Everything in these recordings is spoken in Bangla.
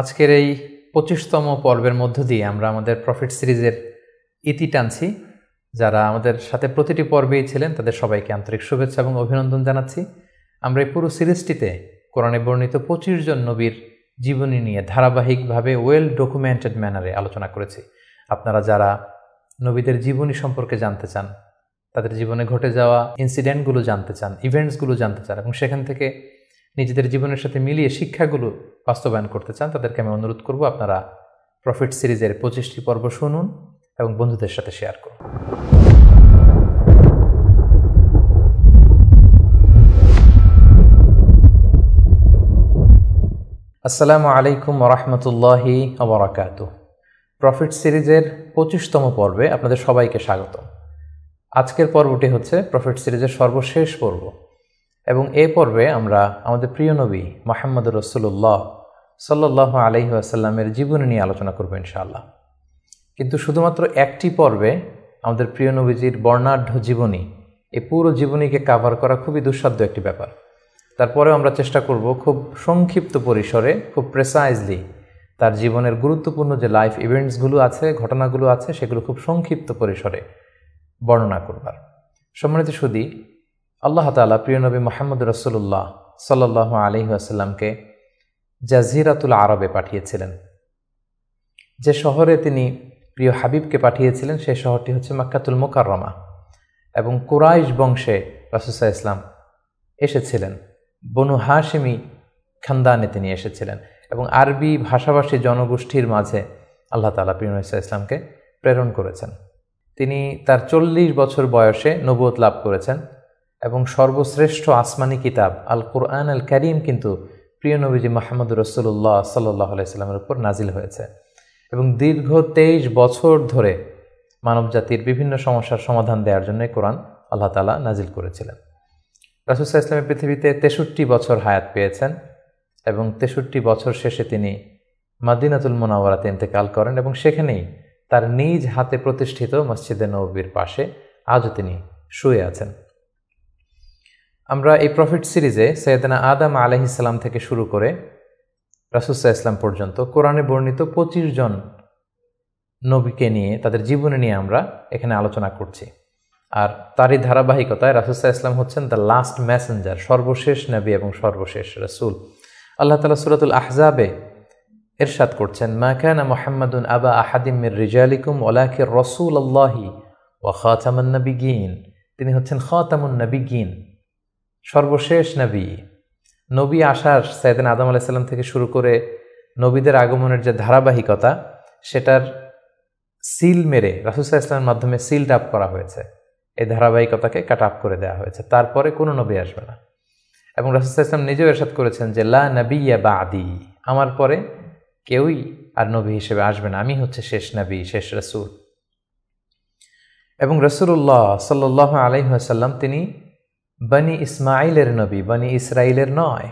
আজকের এই পঁচিশতম পর্বের মধ্য দিয়ে আমরা আমাদের প্রফিট সিরিজের ইতি টানছি যারা আমাদের সাথে প্রতিটি পর্বেই ছিলেন তাদের সবাইকে আন্তরিক শুভেচ্ছা এবং অভিনন্দন জানাচ্ছি আমরা এই পুরো সিরিজটিতে কোরআনে বর্ণিত পঁচিশ জন নবীর জীবনী নিয়ে ধারাবাহিকভাবে ওয়েল ডকুমেন্টেড ম্যানারে আলোচনা করেছি আপনারা যারা নবীদের জীবনী সম্পর্কে জানতে চান তাদের জীবনে ঘটে যাওয়া ইনসিডেন্টগুলো জানতে চান ইভেন্টসগুলো জানতে চান এবং সেখান থেকে নিজেদের জীবনের সাথে মিলিয়ে শিক্ষাগুলো বাস্তবায়ন করতে চান তাদেরকে আমি অনুরোধ করব আপনারা প্রফিট সিরিজের পঁচিশটি পর্ব শুনুন এবং বন্ধুদের সাথে শেয়ার করুন আসসালামু আলাইকুম রহমতুল্লাহি আবরাকাত প্রফিট সিরিজের পঁচিশতম পর্বে আপনাদের সবাইকে স্বাগত আজকের পর্বটি হচ্ছে প্রফিট সিরিজের সর্বশেষ পর্ব এবং এ পর্বে আমরা আমাদের প্রিয় নবী মোহাম্মদ রসুল্লাহ সাল্লাহ আলহি আসাল্লামের জীবনী নিয়ে আলোচনা করবো ইনশাআল্লাহ কিন্তু শুধুমাত্র একটি পর্বে আমাদের প্রিয় নবীজির বর্ণাঢ্য জীবনী এ পুরো জীবনীকে কাভার করা খুবই দুঃসাধ্য একটি ব্যাপার তারপরেও আমরা চেষ্টা করব খুব সংক্ষিপ্ত পরিসরে খুব প্রেসাইজলি তার জীবনের গুরুত্বপূর্ণ যে লাইফ ইভেন্টসগুলো আছে ঘটনাগুলো আছে সেগুলো খুব সংক্ষিপ্ত পরিসরে বর্ণনা করবার সম্মানিত সুদী আল্লাহ তালা প্রিয় নবী মোহাম্মদ রসুল্লাহ সাল্লাহ আলহি আসাল্লামকে জাজিরাতুল আরবে পাঠিয়েছিলেন যে শহরে তিনি প্রিয় হাবিবকে পাঠিয়েছিলেন সেই শহরটি হচ্ছে মাক্কাতুল মোকাররমা এবং কুরাইশ বংশে রাসুসা ইসলাম এসেছিলেন বনু হাশিমি খানদানে তিনি এসেছিলেন এবং আরবি ভাষাভাষী জনগোষ্ঠীর মাঝে আল্লাহ তালা প্রিয় ইসলামকে প্রেরণ করেছেন তিনি তার চল্লিশ বছর বয়সে নবত লাভ করেছেন এবং সর্বশ্রেষ্ঠ আসমানি কিতাব আল কোরআন আল করিম কিন্তু প্রিয় নবীজি মাহমুদ রসুল্লাহ সাল্লাহ আলাইস্লামের উপর নাজিল হয়েছে এবং দীর্ঘ তেইশ বছর ধরে মানব জাতির বিভিন্ন সমস্যার সমাধান দেওয়ার জন্য কোরআন আল্লাহ তালা নাজিল করেছিলেন রাসুসাহ ইসলামের পৃথিবীতে তেষট্টি বছর হায়াত পেয়েছেন এবং তেষট্টি বছর শেষে তিনি মাদিনাতুল মোনাওয়ারাতে ইন্তেকাল করেন এবং সেখানেই তার নিজ হাতে প্রতিষ্ঠিত মসজিদে নবীর পাশে আজও তিনি শুয়ে আছেন আমরা এই প্রফিট সিরিজে সৈয়দনা আদাম আলহিসাল্লাম থেকে শুরু করে রাসুসা ইসলাম পর্যন্ত কোরআনে বর্ণিত পঁচিশ জন নবীকে নিয়ে তাদের জীবনে নিয়ে আমরা এখানে আলোচনা করছি আর তারই ধারাবাহিকতায় রাসুসা ইসলাম হচ্ছেন দ্য লাস্ট ম্যাসেঞ্জার সর্বশেষ নবী এবং সর্বশেষ রসুল আল্লাহ তালা সুরাতুল আহজাবে এরশাদ করছেন মাকানা মোহাম্মদুন আবা আহাদিমের রিজালিকুম ওলাকে রসুল আল্লাহি ও খাতামুন্নবী গিন তিনি হচ্ছেন খাতামুন্নবী গিন সর্বশেষ নবী নবী আসার সাইদিন আদম আলাইসাল্লাম থেকে শুরু করে নবীদের আগমনের যে ধারাবাহিকতা সেটার সিল মেরে রাসুসাহ ইসলামের মাধ্যমে সিল টাপ করা হয়েছে এই ধারাবাহিকতাকে কাট আপ করে দেওয়া হয়েছে তারপরে কোনো নবী আসবে না এবং রাসুসাহ ইসলাম নিজেও এরশাদ করেছেন যে লা নবী বা আদি আমার পরে কেউই আর নবী হিসেবে আসবে না আমি হচ্ছে শেষ নবী শেষ রসুল এবং রসুল্লাহ সাল্লাহ আলাইহাসাল্লাম তিনি বনি ইসমাইলের নবী বনি ইসরায়েলের নয়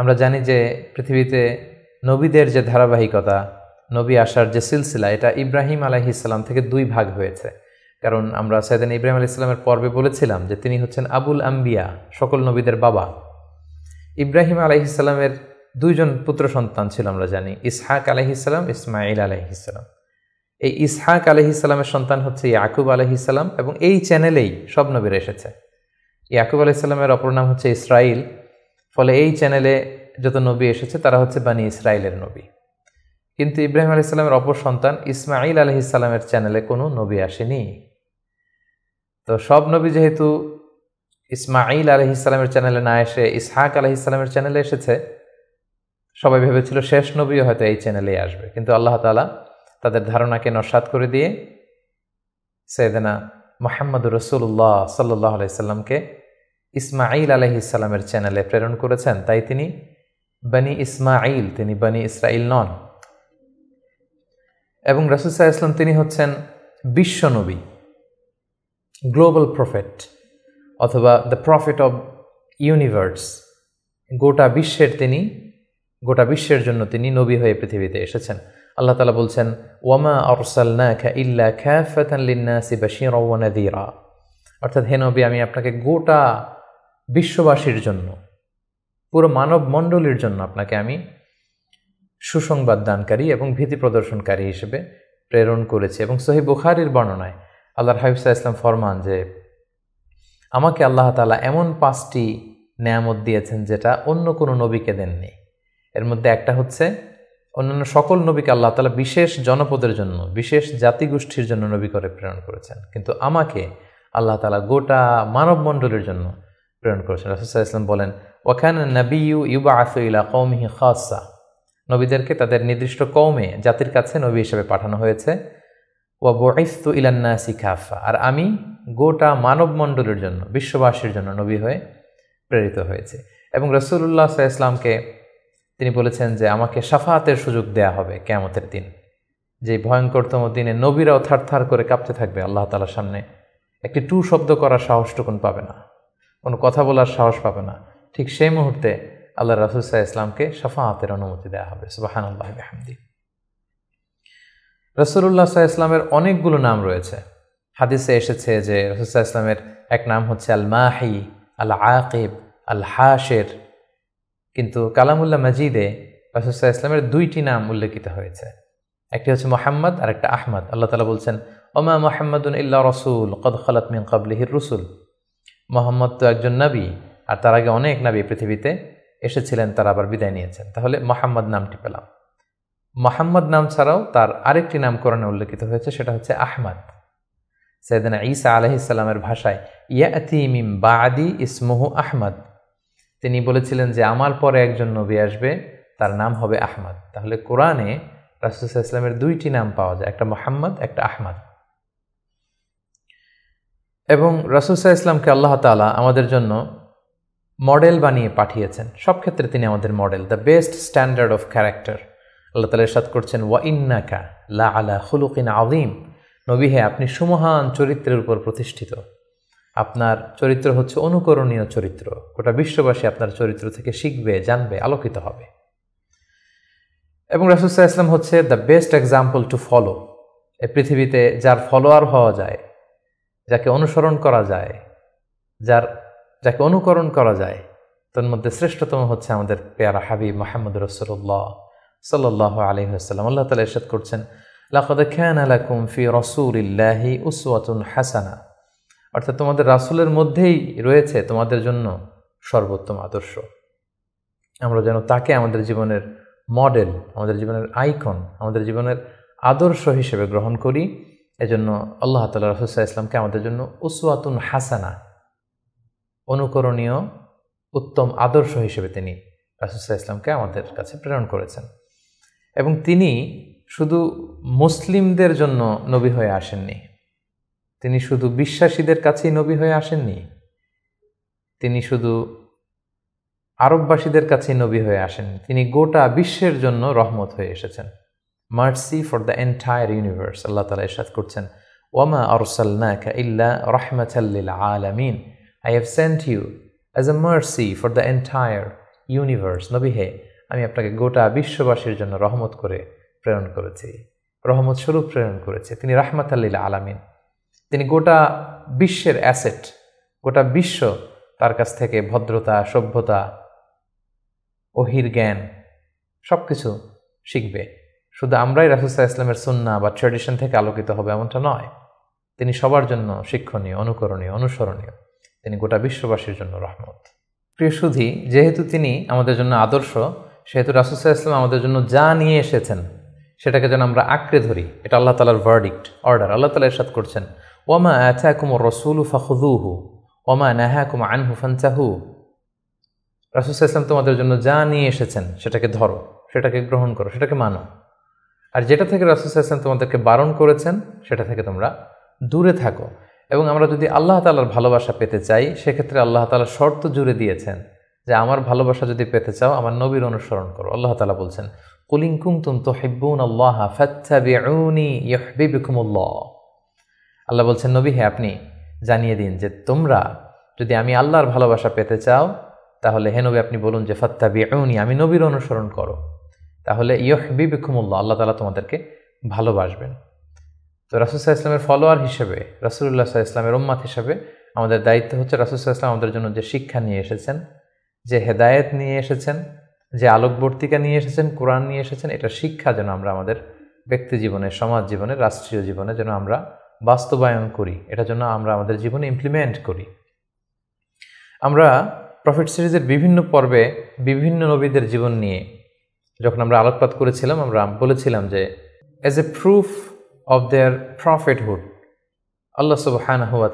আমরা জানি যে পৃথিবীতে নবীদের যে ধারাবাহিকতা নবী আসার যে সিলসিলা এটা ইব্রাহিম আলাহি ইসলাম থেকে দুই ভাগ হয়েছে কারণ আমরা সৈদান ইব্রাহিম আলি ইসলামের পর্বে বলেছিলাম যে তিনি হচ্ছেন আবুল আম্বিয়া সকল নবীদের বাবা ইব্রাহিম আলাহি ইসলামের দুইজন পুত্র সন্তান ছিল আমরা জানি ইসহাক আলহি ইসলাম ইসমাইল আলহি ইসলাম এই ইসহাক আলহি ইসলামের সন্তান হচ্ছে ইয়াকুব আলহি ইসলাম এবং এই চ্যানেলেই সব নবীরা এসেছে ইয়াকুব ইসলামের অপর নাম হচ্ছে ইসরাইল ফলে এই চ্যানেলে যত নবী এসেছে তারা হচ্ছে বানি ইসরায়েলের নবী কিন্তু ইব্রাহিম আলি ইসলামের অপর সন্তান ইসমাইল আলহ ইসলামের চ্যানেলে কোনো নবী আসেনি তো সব নবী যেহেতু ইসমাইল আলহ ইসলামের চ্যানেলে না এসে ইসহাক আলহ ইসলামের চ্যানেলে এসেছে সবাই ভেবেছিল শেষ নবীও হয়তো এই চ্যানেলেই আসবে কিন্তু আল্লাহ তালা তাদের ধারণাকে নস্বাত করে দিয়ে সেদিনা মোহাম্মদ রসুল্লাহ সাল্লাহ আলাইসাল্লামকে ইসমাইল আলহিসাল্লামের চ্যানেলে প্রেরণ করেছেন তাই তিনি বানি ইসমাইল তিনি বানি ইসরাইল নন এবং রাসুসাহ ইসলাম তিনি হচ্ছেন বিশ্বনবী গ্লোবাল প্রফেট অথবা দ্য প্রফেট অব ইউনিভার্স গোটা বিশ্বের তিনি গোটা বিশ্বের জন্য তিনি নবী হয়ে পৃথিবীতে এসেছেন আল্লাহ তালা বলছেন ওয়ামা অরসাল্না খা ইল্লা খ্যা ফেতানলিন্নাসি বাশির ওয়ানাদিরা অর্থাৎ হেনবি আমি আপনাকে গোটা বিশ্ববাসীর জন্য পুরো মানব মণ্ডলীর জন্য আপনাকে আমি সুসংবাদ দানকারী এবং ভীতি প্রদর্শনকারী হিসেবে প্রেরণ করেছি এবং সহি বুখারির বর্ণনায় আল্লাহর হাবিবসা ইসলাম ফরমান যে আমাকে আল্লাহ তালা এমন পাঁচটি নেয়ামত দিয়েছেন যেটা অন্য কোনো নবীকে দেননি এর মধ্যে একটা হচ্ছে অন্যান্য সকল নবীকে আল্লাহ তালা বিশেষ জনপদের জন্য বিশেষ জাতিগোষ্ঠীর জন্য নবী করে প্রেরণ করেছেন কিন্তু আমাকে আল্লাহ তালা গোটা মানবমণ্ডলের জন্য প্রেরণ করেছেন রাসুসাহ ইসলাম বলেন ওখানে নবী ইউ ইউবা আসইলা কৌমহি খাসা নবীদেরকে তাদের নির্দিষ্ট কৌমে জাতির কাছে নবী হিসেবে পাঠানো হয়েছে ও বহিস্তু ইলান্নাসি খাফা আর আমি গোটা মানবমণ্ডলের জন্য বিশ্ববাসীর জন্য নবী হয়ে প্রেরিত হয়েছে এবং রসুল্লাহ ইসলামকে তিনি বলেছেন যে আমাকে সাফাহাতের সুযোগ দেয়া হবে কেমতের দিন যে ভয়ঙ্করতম দিনে নবীরাও থারথার করে কাঁপতে থাকবে আল্লাহ তালার সামনে একটি টু শব্দ করার সাহসটুকুন পাবে না কোনো কথা বলার সাহস পাবে না ঠিক সেই মুহূর্তে আল্লাহ রাসুলসাহ ইসলামকে সাফাহাতের অনুমতি দেওয়া হবে সুবাহান আল্লাহ হামদি রসুল্লাহ সাহা ইসলামের অনেকগুলো নাম রয়েছে হাদিসে এসেছে যে রসুল্লাহ ইসলামের এক নাম হচ্ছে আল মাহি আল আকিব আল হাশের কিন্তু কালামুল্লাহ মাজিদে রাসুসাহ ইসলামের দুইটি নাম উল্লেখিত হয়েছে একটি হচ্ছে মোহাম্মদ আর একটা আহমদ আল্লাহ তালা বলছেন ওমা মোহাম্মদ ইল্লা রসুল কদ খালাত মিন কাবলিহির রসুল মোহাম্মদ তো একজন নাবী আর তার আগে অনেক নাবী পৃথিবীতে এসেছিলেন তারা আবার বিদায় নিয়েছেন তাহলে মোহাম্মদ নামটি পেলাম মোহাম্মদ নাম ছাড়াও তার আরেকটি নাম উল্লেখিত হয়েছে সেটা হচ্ছে আহমদ সৈদানা ঈসা আলহিসাল্লামের ভাষায় ইয়া মিম বাদি ইসমুহু আহমদ তিনি বলেছিলেন যে আমার পরে একজন নবী আসবে তার নাম হবে আহমদ তাহলে কোরআনে রাসুসা ইসলামের দুইটি নাম পাওয়া যায় একটা মোহাম্মদ একটা আহমদ এবং রাসুসা ইসলামকে আল্লাহ তালা আমাদের জন্য মডেল বানিয়ে পাঠিয়েছেন সব ক্ষেত্রে তিনি আমাদের model the best standard of character আল্লাহ তালা ইরশাদ করছেন ওয়া ইন্নাকা লা আলা হুলুকিন আদিম নবী হে আপনি সুমহান চরিত্রের উপর প্রতিষ্ঠিত আপনার চরিত্র হচ্ছে অনুকরণীয় চরিত্র গোটা বিশ্ববাসী আপনার চরিত্র থেকে শিখবে জানবে আলোকিত হবে এবং রাসুসাহ ইসলাম হচ্ছে the best example to follow এ পৃথিবীতে যার ফলোয়ার হওয়া যায় যাকে অনুসরণ করা যায় যার যাকে অনুকরণ করা যায় তার মধ্যে শ্রেষ্ঠতম হচ্ছে আমাদের পেয়ারা হাবি মাহমুদ রসুল্লাহ সাল্লাহ আসসালাম আল্লাহ তালা ইরশাদ করছেন লাকদ খান আলাকুম ফি রসুল্লাহি উসওয়াতুন হাসানা অর্থাৎ তোমাদের রাসুলের মধ্যেই রয়েছে তোমাদের জন্য সর্বোত্তম আদর্শ আমরা যেন তাকে আমাদের জীবনের মডেল আমাদের জীবনের আইকন আমাদের জীবনের আদর্শ হিসেবে গ্রহণ করি এজন্য আল্লাহ তাল্লাহ রসুল্লাহ ইসলামকে আমাদের জন্য উসওয়াতুন হাসানা অনুকরণীয় উত্তম আদর্শ হিসেবে তিনি রাসুল্লাহ ইসলামকে আমাদের কাছে প্রেরণ করেছেন এবং তিনি শুধু মুসলিমদের জন্য নবী হয়ে আসেননি তিনি শুধু বিশ্বাসীদের কাছেই নবী হয়ে আসেননি তিনি শুধু আরববাসীদের কাছেই নবী হয়ে আসেন তিনি গোটা বিশ্বের জন্য রহমত হয়ে এসেছেন mercy for the entire universe আল্লাহ তালা এসাদ করছেন ওয়ামা আরসাল্নাকা ইল্লা রহমাতাল্লিল আলামিন I have sent you as a mercy for the entire universe নবী হে আমি আপনাকে গোটা বিশ্ববাসীর জন্য রহমত করে প্রেরণ করেছি রহমত স্বরূপ প্রেরণ করেছে তিনি রাহমাতাল্লিল আলামিন তিনি গোটা বিশ্বের অ্যাসেট গোটা বিশ্ব তার কাছ থেকে ভদ্রতা সভ্যতা অহির জ্ঞান সব কিছু শিখবে শুধু আমরাই রাসুসা ইসলামের সুন্না বা ট্রেডিশন থেকে আলোকিত হবে এমনটা নয় তিনি সবার জন্য শিক্ষণীয় অনুকরণীয় অনুসরণীয় তিনি গোটা বিশ্ববাসীর জন্য রহমত প্রিয় সুধী যেহেতু তিনি আমাদের জন্য আদর্শ সেহেতু রাসুসা ইসলাম আমাদের জন্য যা নিয়ে এসেছেন সেটাকে যেন আমরা আঁকড়ে ধরি এটা আল্লাহ তালার ভার্ডিক্ট অর্ডার আল্লাহ তালা এরশাদ করছেন ওমা আতাকুম রসুল ফাখুদুহু ওমা নাহাকুম আনহু ফান্তাহু রাসুল ইসলাম তোমাদের জন্য যা নিয়ে এসেছেন সেটাকে ধরো সেটাকে গ্রহণ করো সেটাকে মানো আর যেটা থেকে রাসুল ইসলাম তোমাদেরকে বারণ করেছেন সেটা থেকে তোমরা দূরে থাকো এবং আমরা যদি আল্লাহ তালার ভালোবাসা পেতে চাই সেক্ষেত্রে আল্লাহ তালা শর্ত জুড়ে দিয়েছেন যে আমার ভালোবাসা যদি পেতে চাও আমার নবীর অনুসরণ করো আল্লাহ তালা বলছেন কুলিং কুম তুম তো হেব্বুন আল্লাহ ফাচ্ছা বিউনি বিকুমুল্লাহ আল্লাহ বলছেন নবী হে হ্যাঁ, আপনি জানিয়ে দিন যে তোমরা যদি আমি আল্লাহর ভালোবাসা পেতে চাও তাহলে হে নবী আপনি বলুন যে ফত্তা বিউনি আমি নবীর অনুসরণ করো তাহলে ইয়হবি বিকুমুল্লাহ আল্লাহ তালা তোমাদেরকে ভালোবাসবেন তো রাসুলসাহ ইসলামের ফলোয়ার হিসেবে রাসুল্লাহ সাহা ইসলামের উম্মাত হিসেবে আমাদের দায়িত্ব হচ্ছে রাসুলসাহ ইসলাম আমাদের জন্য যে শিক্ষা নিয়ে এসেছেন যে হেদায়েত নিয়ে এসেছেন যে আলোকবর্তিকা নিয়ে এসেছেন কোরআন নিয়ে এসেছেন এটা শিক্ষা যেন আমরা আমাদের ব্যক্তি জীবনে সমাজ জীবনে রাষ্ট্রীয় জীবনে যেন আমরা বাস্তবায়ন করি এটা জন্য আমরা আমাদের জীবনে ইমপ্লিমেন্ট করি আমরা প্রফিট সিরিজের বিভিন্ন পর্বে বিভিন্ন নবীদের জীবন নিয়ে যখন আমরা আলোকপাত করেছিলাম আমরা বলেছিলাম যে as a proof of their prophethood আল্লাহ সুবাহান হুয়া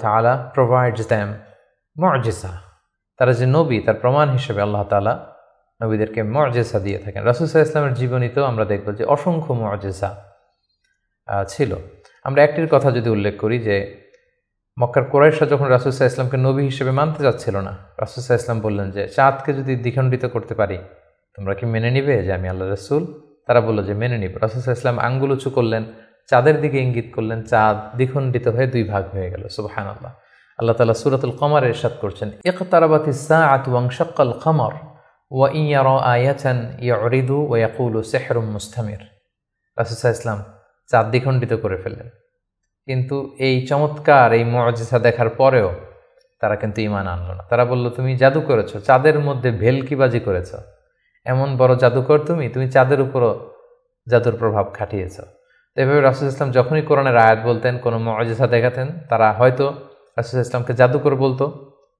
প্রোভাইডস দ্যাম মর্জেসা তারা যে নবী তার প্রমাণ হিসেবে আল্লাহ তালা নবীদেরকে মর্জেসা দিয়ে থাকেন রাসুসাহ ইসলামের জীবনীতেও আমরা দেখব যে অসংখ্য মর্জেসা ছিল আমরা একটির কথা যদি উল্লেখ করি যে মক্কার কোরাইশা যখন রাসুসাহ ইসলামকে নবী হিসেবে মানতে চাচ্ছিল না রাসুসাহ ইসলাম বললেন যে চাঁদকে যদি দ্বিখণ্ডিত করতে পারি তোমরা কি মেনে নিবে যে আমি আল্লাহ রসুল তারা বললো যে মেনে নিব রাসুসাহ ইসলাম আঙ্গুল উঁচু করলেন চাঁদের দিকে ইঙ্গিত করলেন চাঁদ দ্বিখণ্ডিত হয়ে দুই ভাগ হয়ে গেল সুবাহান আল্লাহ আল্লাহ তালা সুরাতুল কমার এরশাদ করছেন এক আত ওয়াং ওয়াংশাক্কাল কমর ওয়া ইয়ার আয়াচান ইয়া অরিদু ওয়া ও সেহরুম মুস্তামির রাসুসাহ ইসলাম চাঁদ দ্বিখণ্ডিত করে ফেললেন কিন্তু এই চমৎকার এই মজেসা দেখার পরেও তারা কিন্তু ইমান আনলো না তারা বলল তুমি জাদু করেছো চাঁদের মধ্যে ভেলকিবাজি করেছ এমন বড় জাদুকর তুমি তুমি চাঁদের উপরও জাদুর প্রভাব খাটিয়েছ তো এভাবে রাসুল ইসলাম যখনই কোরআনের আয়াত বলতেন কোনো মজেসা দেখাতেন তারা হয়তো রাসুল ইসলামকে জাদুকর বলতো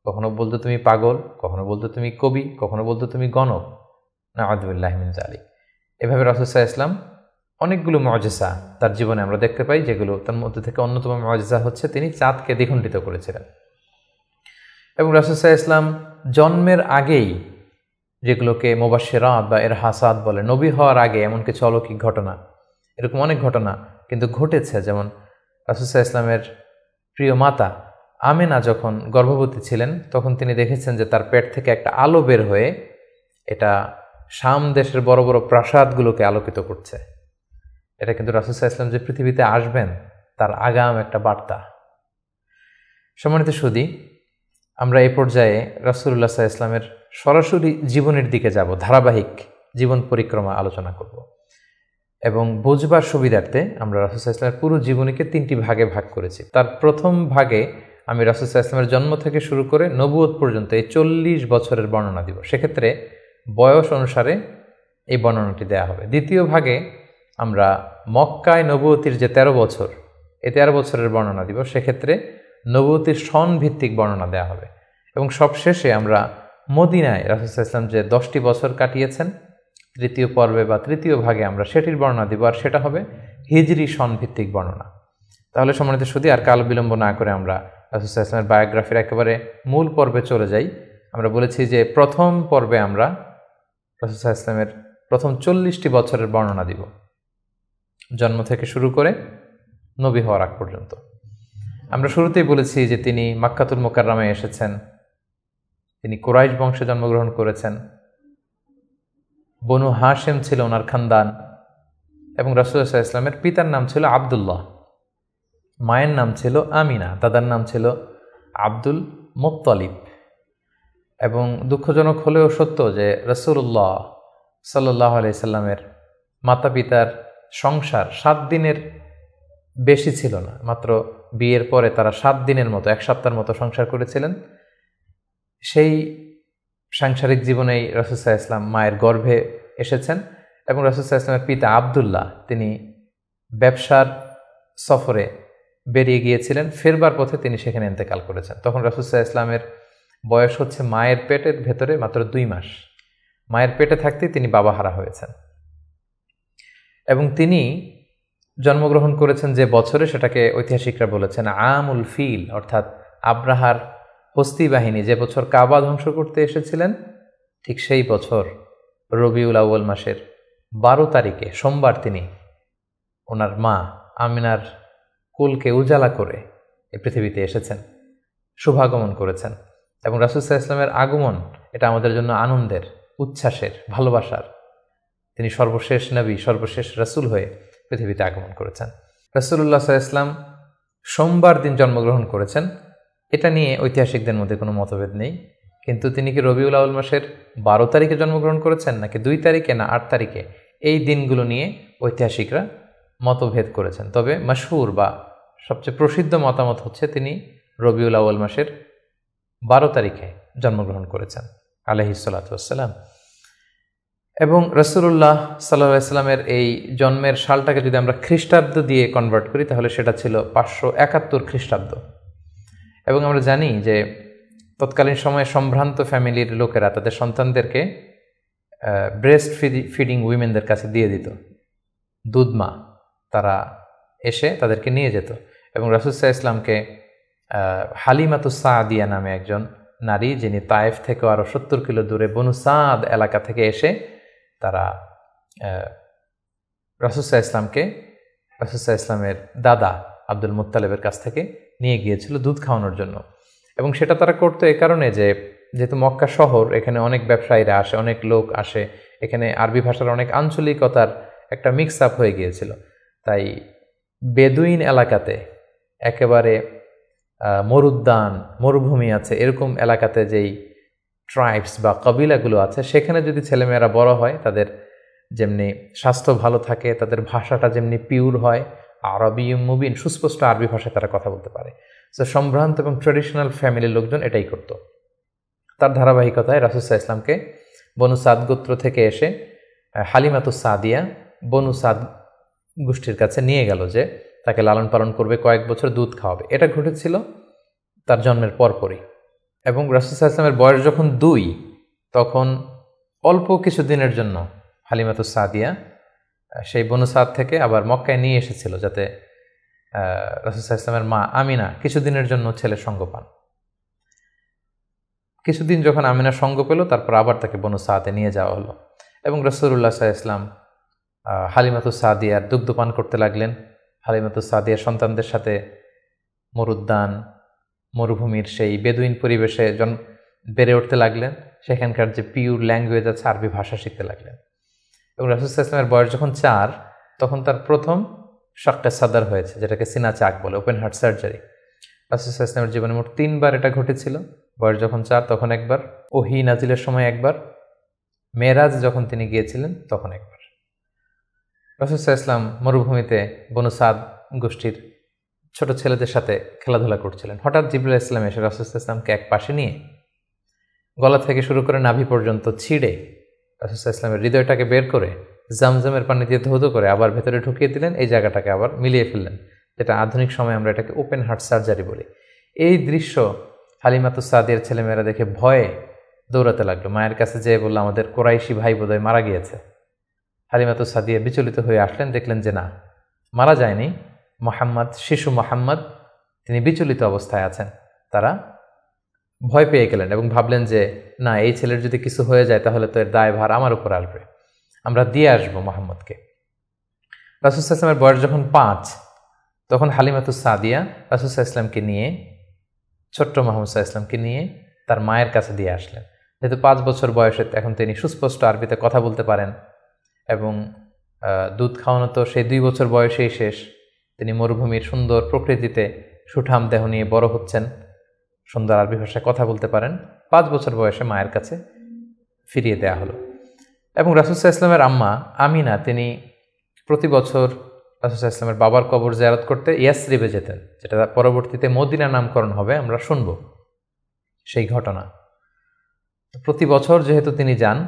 কখনো বলতো তুমি পাগল কখনো বলতো তুমি কবি কখনো বলতো তুমি গণক না আদুল্লাহমিন জালি এভাবে রাসুল ইসলাম অনেকগুলো মজেসা তার জীবনে আমরা দেখতে পাই যেগুলো তার মধ্যে থেকে অন্যতম মজেসা হচ্ছে তিনি চাঁদকে দ্বিখণ্ডিত করেছিলেন এবং রাসুসাহ ইসলাম জন্মের আগেই যেগুলোকে মোবাশেরাত বা এর হাসাদ বলে নবী হওয়ার আগে এমন কিছু অলৌকিক ঘটনা এরকম অনেক ঘটনা কিন্তু ঘটেছে যেমন রাসুসাহ ইসলামের প্রিয় মাতা আমেনা যখন গর্ভবতী ছিলেন তখন তিনি দেখেছেন যে তার পেট থেকে একটা আলো বের হয়ে এটা শাম দেশের বড় বড় প্রাসাদগুলোকে আলোকিত করছে এটা কিন্তু রাসুসাহ ইসলাম যে পৃথিবীতে আসবেন তার আগাম একটা বার্তা সম্মানিত সুদী আমরা এই পর্যায়ে রাসুল্লাহ সাহা ইসলামের সরাসরি জীবনের দিকে যাব ধারাবাহিক জীবন পরিক্রমা আলোচনা করব এবং বোঝবার সুবিধার্থে আমরা রাসুসাহ ইসলামের পুরো জীবনীকে তিনটি ভাগে ভাগ করেছি তার প্রথম ভাগে আমি রাসুসাহ ইসলামের জন্ম থেকে শুরু করে নবুয় পর্যন্ত এই চল্লিশ বছরের বর্ণনা দিব সেক্ষেত্রে বয়স অনুসারে এই বর্ণনাটি দেয়া হবে দ্বিতীয় ভাগে আমরা মক্কায় নবতির যে ১৩ বছর এ তেরো বছরের বর্ণনা দিব সেক্ষেত্রে নবতির সন ভিত্তিক বর্ণনা দেয়া হবে এবং সবশেষে আমরা মদিনায় রাসুসাহ ইসলাম যে দশটি বছর কাটিয়েছেন তৃতীয় পর্বে বা তৃতীয় ভাগে আমরা সেটির বর্ণনা দিব আর সেটা হবে হিজরি সন ভিত্তিক বর্ণনা তাহলে সম্মানিত শুধু আর কাল বিলম্ব না করে আমরা রাসুসাহ ইসলামের বায়োগ্রাফির একেবারে মূল পর্বে চলে যাই আমরা বলেছি যে প্রথম পর্বে আমরা রাসুসাহ ইসলামের প্রথম চল্লিশটি বছরের বর্ণনা দিব জন্ম থেকে শুরু করে নবী হওয়ার আগ পর্যন্ত আমরা শুরুতেই বলেছি যে তিনি মাক্কাতুল মোকাররামে এসেছেন তিনি কোরাইশ বংশে জন্মগ্রহণ করেছেন বনু হাশেম ছিল ওনার খানদান এবং রাসুল্লাহ ইসলামের পিতার নাম ছিল আবদুল্লাহ মায়ের নাম ছিল আমিনা দাদার নাম ছিল আব্দুল মোত্তালিব এবং দুঃখজনক হলেও সত্য যে রসুল্লাহ সাল্লাহ আলাইসাল্লামের মাতা পিতার সংসার সাত দিনের বেশি ছিল না মাত্র বিয়ের পরে তারা সাত দিনের মতো এক সপ্তাহের মতো সংসার করেছিলেন সেই সাংসারিক জীবনেই রসুসাহ ইসলাম মায়ের গর্ভে এসেছেন এবং রসুসাহ ইসলামের পিতা আবদুল্লাহ তিনি ব্যবসার সফরে বেরিয়ে গিয়েছিলেন ফেরবার পথে তিনি সেখানে ইন্তেকাল করেছেন তখন রসুসাহ ইসলামের বয়স হচ্ছে মায়ের পেটের ভেতরে মাত্র দুই মাস মায়ের পেটে থাকতেই তিনি বাবা হারা হয়েছেন এবং তিনি জন্মগ্রহণ করেছেন যে বছরে সেটাকে ঐতিহাসিকরা বলেছেন আমুল ফিল অর্থাৎ আব্রাহার হস্তি বাহিনী যে বছর কাবা ধ্বংস করতে এসেছিলেন ঠিক সেই বছর রবিউল আউ্ল মাসের বারো তারিখে সোমবার তিনি ওনার মা আমিনার কুলকে উজালা করে এ পৃথিবীতে এসেছেন শুভাগমন করেছেন এবং রাসুলসাহ ইসলামের আগমন এটা আমাদের জন্য আনন্দের উচ্ছ্বাসের ভালোবাসার তিনি সর্বশেষ নবী সর্বশেষ রাসুল হয়ে পৃথিবীতে আগমন করেছেন রাসুল্লাহ ইসলাম সোমবার দিন জন্মগ্রহণ করেছেন এটা নিয়ে ঐতিহাসিকদের মধ্যে কোনো মতভেদ নেই কিন্তু তিনি কি রবিউল আউল মাসের বারো তারিখে জন্মগ্রহণ করেছেন নাকি দুই তারিখে না আট তারিখে এই দিনগুলো নিয়ে ঐতিহাসিকরা মতভেদ করেছেন তবে মশহুর বা সবচেয়ে প্রসিদ্ধ মতামত হচ্ছে তিনি রবিউল আউল মাসের বারো তারিখে জন্মগ্রহণ করেছেন আলহিসাল্লাম এবং রসুল্লাহ সাল্লাহ ইসলামের এই জন্মের সালটাকে যদি আমরা খ্রিস্টাব্দ দিয়ে কনভার্ট করি তাহলে সেটা ছিল পাঁচশো একাত্তর খ্রিস্টাব্দ এবং আমরা জানি যে তৎকালীন সময়ে সম্ভ্রান্ত ফ্যামিলির লোকেরা তাদের সন্তানদেরকে ব্রেস্ট ফিডিং উইমেনদের কাছে দিয়ে দিত দুধমা তারা এসে তাদেরকে নিয়ে যেত এবং রাসুসাহ ইসলামকে হালিমাতু সাদিয়া নামে একজন নারী যিনি তায়েফ থেকে আরও সত্তর কিলো দূরে বনু সাদ এলাকা থেকে এসে তারা রসুসাহ ইসলামকে রসুসাহ ইসলামের দাদা আব্দুল মুতালেবের কাছ থেকে নিয়ে গিয়েছিল দুধ খাওয়ানোর জন্য এবং সেটা তারা করতো এ কারণে যে যেহেতু মক্কা শহর এখানে অনেক ব্যবসায়ীরা আসে অনেক লোক আসে এখানে আরবি ভাষার অনেক আঞ্চলিকতার একটা মিক্স আপ হয়ে গিয়েছিল তাই বেদুইন এলাকাতে একেবারে মরুদ্যান মরুভূমি আছে এরকম এলাকাতে যেই ট্রাইবস বা কবিলাগুলো আছে সেখানে যদি ছেলেমেয়েরা বড় হয় তাদের যেমনি স্বাস্থ্য ভালো থাকে তাদের ভাষাটা যেমনি পিওর হয় আরবি মুবিন সুস্পষ্ট আরবি ভাষায় তারা কথা বলতে পারে সো সম্ভ্রান্ত এবং ট্রেডিশনাল ফ্যামিলির লোকজন এটাই করত তার ধারাবাহিকতায় রাসুসা ইসলামকে বনু সাদ গোত্র থেকে এসে হালিমাতু সাদিয়া বনু সাদ গোষ্ঠীর কাছে নিয়ে গেল যে তাকে লালন পালন করবে কয়েক বছর দুধ খাওয়াবে এটা ঘটেছিল তার জন্মের পরপরই এবং রাসুল ইসলামের বয়স যখন দুই তখন অল্প কিছু দিনের জন্য হালিমাতু সাদিয়া সেই বনু সাদ থেকে আবার মক্কায় নিয়ে এসেছিল যাতে রাসুল ইসলামের মা আমিনা কিছুদিনের জন্য ছেলে সঙ্গ পান কিছুদিন যখন আমিনা সঙ্গ পেল তারপর আবার তাকে বনু সাদে নিয়ে যাওয়া হলো এবং রসুল্লাহ সাহা ইসলাম হালিমাতু সাদিয়ার দুগ্ধ পান করতে লাগলেন হালিমাতু সাদিয়ার সন্তানদের সাথে মরুদ্দান মরুভূমির সেই বেদুইন পরিবেশে জন বেড়ে উঠতে লাগলেন সেখানকার যে পিওর ল্যাঙ্গুয়েজ আছে আরবি ভাষা শিখতে লাগলেন এবং রাসুসা ইসলামের বয়স যখন চার তখন তার প্রথম শক্কা সাদার হয়েছে যেটাকে সিনা চাক বলে ওপেন হার্ট সার্জারি রাসুসা ইসলামের জীবনে মোট তিনবার এটা ঘটেছিল বয়স যখন চার তখন একবার ওহি নাজিলের সময় একবার মেরাজ যখন তিনি গিয়েছিলেন তখন একবার রসুসা ইসলাম মরুভূমিতে বনুসাদ সাদ গোষ্ঠীর ছোট ছেলেদের সাথে খেলাধুলা করছিলেন হঠাৎ জিবুল ইসলাম এসে রাসুল ইসলামকে এক পাশে নিয়ে গলা থেকে শুরু করে নাভি পর্যন্ত ছিঁড়ে রাসুল ইসলামের হৃদয়টাকে বের করে জামজামের পানি দিয়ে ধৌত করে আবার ভেতরে ঢুকিয়ে দিলেন এই জায়গাটাকে আবার মিলিয়ে ফেললেন যেটা আধুনিক সময়ে আমরা এটাকে ওপেন হার্ট সার্জারি বলি এই দৃশ্য হালিমাতু সাদের ছেলেমেয়েরা দেখে ভয়ে দৌড়াতে লাগলো মায়ের কাছে যেয়ে বললো আমাদের কোরাইশি ভাই বোধহয় মারা গিয়েছে হালিমাতু সাদিয়া বিচলিত হয়ে আসলেন দেখলেন যে না মারা যায়নি মোহাম্মদ শিশু মোহাম্মদ তিনি বিচলিত অবস্থায় আছেন তারা ভয় পেয়ে গেলেন এবং ভাবলেন যে না এই ছেলের যদি কিছু হয়ে যায় তাহলে তো এর দায়ভার আমার উপর আসবে আমরা দিয়ে আসবো মোহাম্মদকে রাসুসা ইসলামের বয়স যখন পাঁচ তখন হালিমাতু সাদিয়া রাসুসা ইসলামকে নিয়ে ছোট্ট মাহমুদা ইসলামকে নিয়ে তার মায়ের কাছে দিয়ে আসলেন যেহেতু পাঁচ বছর বয়সে এখন তিনি সুস্পষ্ট আরবিতে কথা বলতে পারেন এবং দুধ খাওয়ানো তো সেই দুই বছর বয়সেই শেষ তিনি মরুভূমির সুন্দর প্রকৃতিতে সুঠাম দেহ নিয়ে বড় হচ্ছেন সুন্দর আরবি ভাষায় কথা বলতে পারেন পাঁচ বছর বয়সে মায়ের কাছে ফিরিয়ে দেয়া হলো এবং রাসুসা ইসলামের আম্মা আমিনা তিনি প্রতি বছর রাসুসা ইসলামের বাবার কবর জেরাত করতে ইয়াসরিবে যেতেন যেটা পরবর্তীতে মদিনা নামকরণ হবে আমরা শুনব সেই ঘটনা প্রতি বছর যেহেতু তিনি যান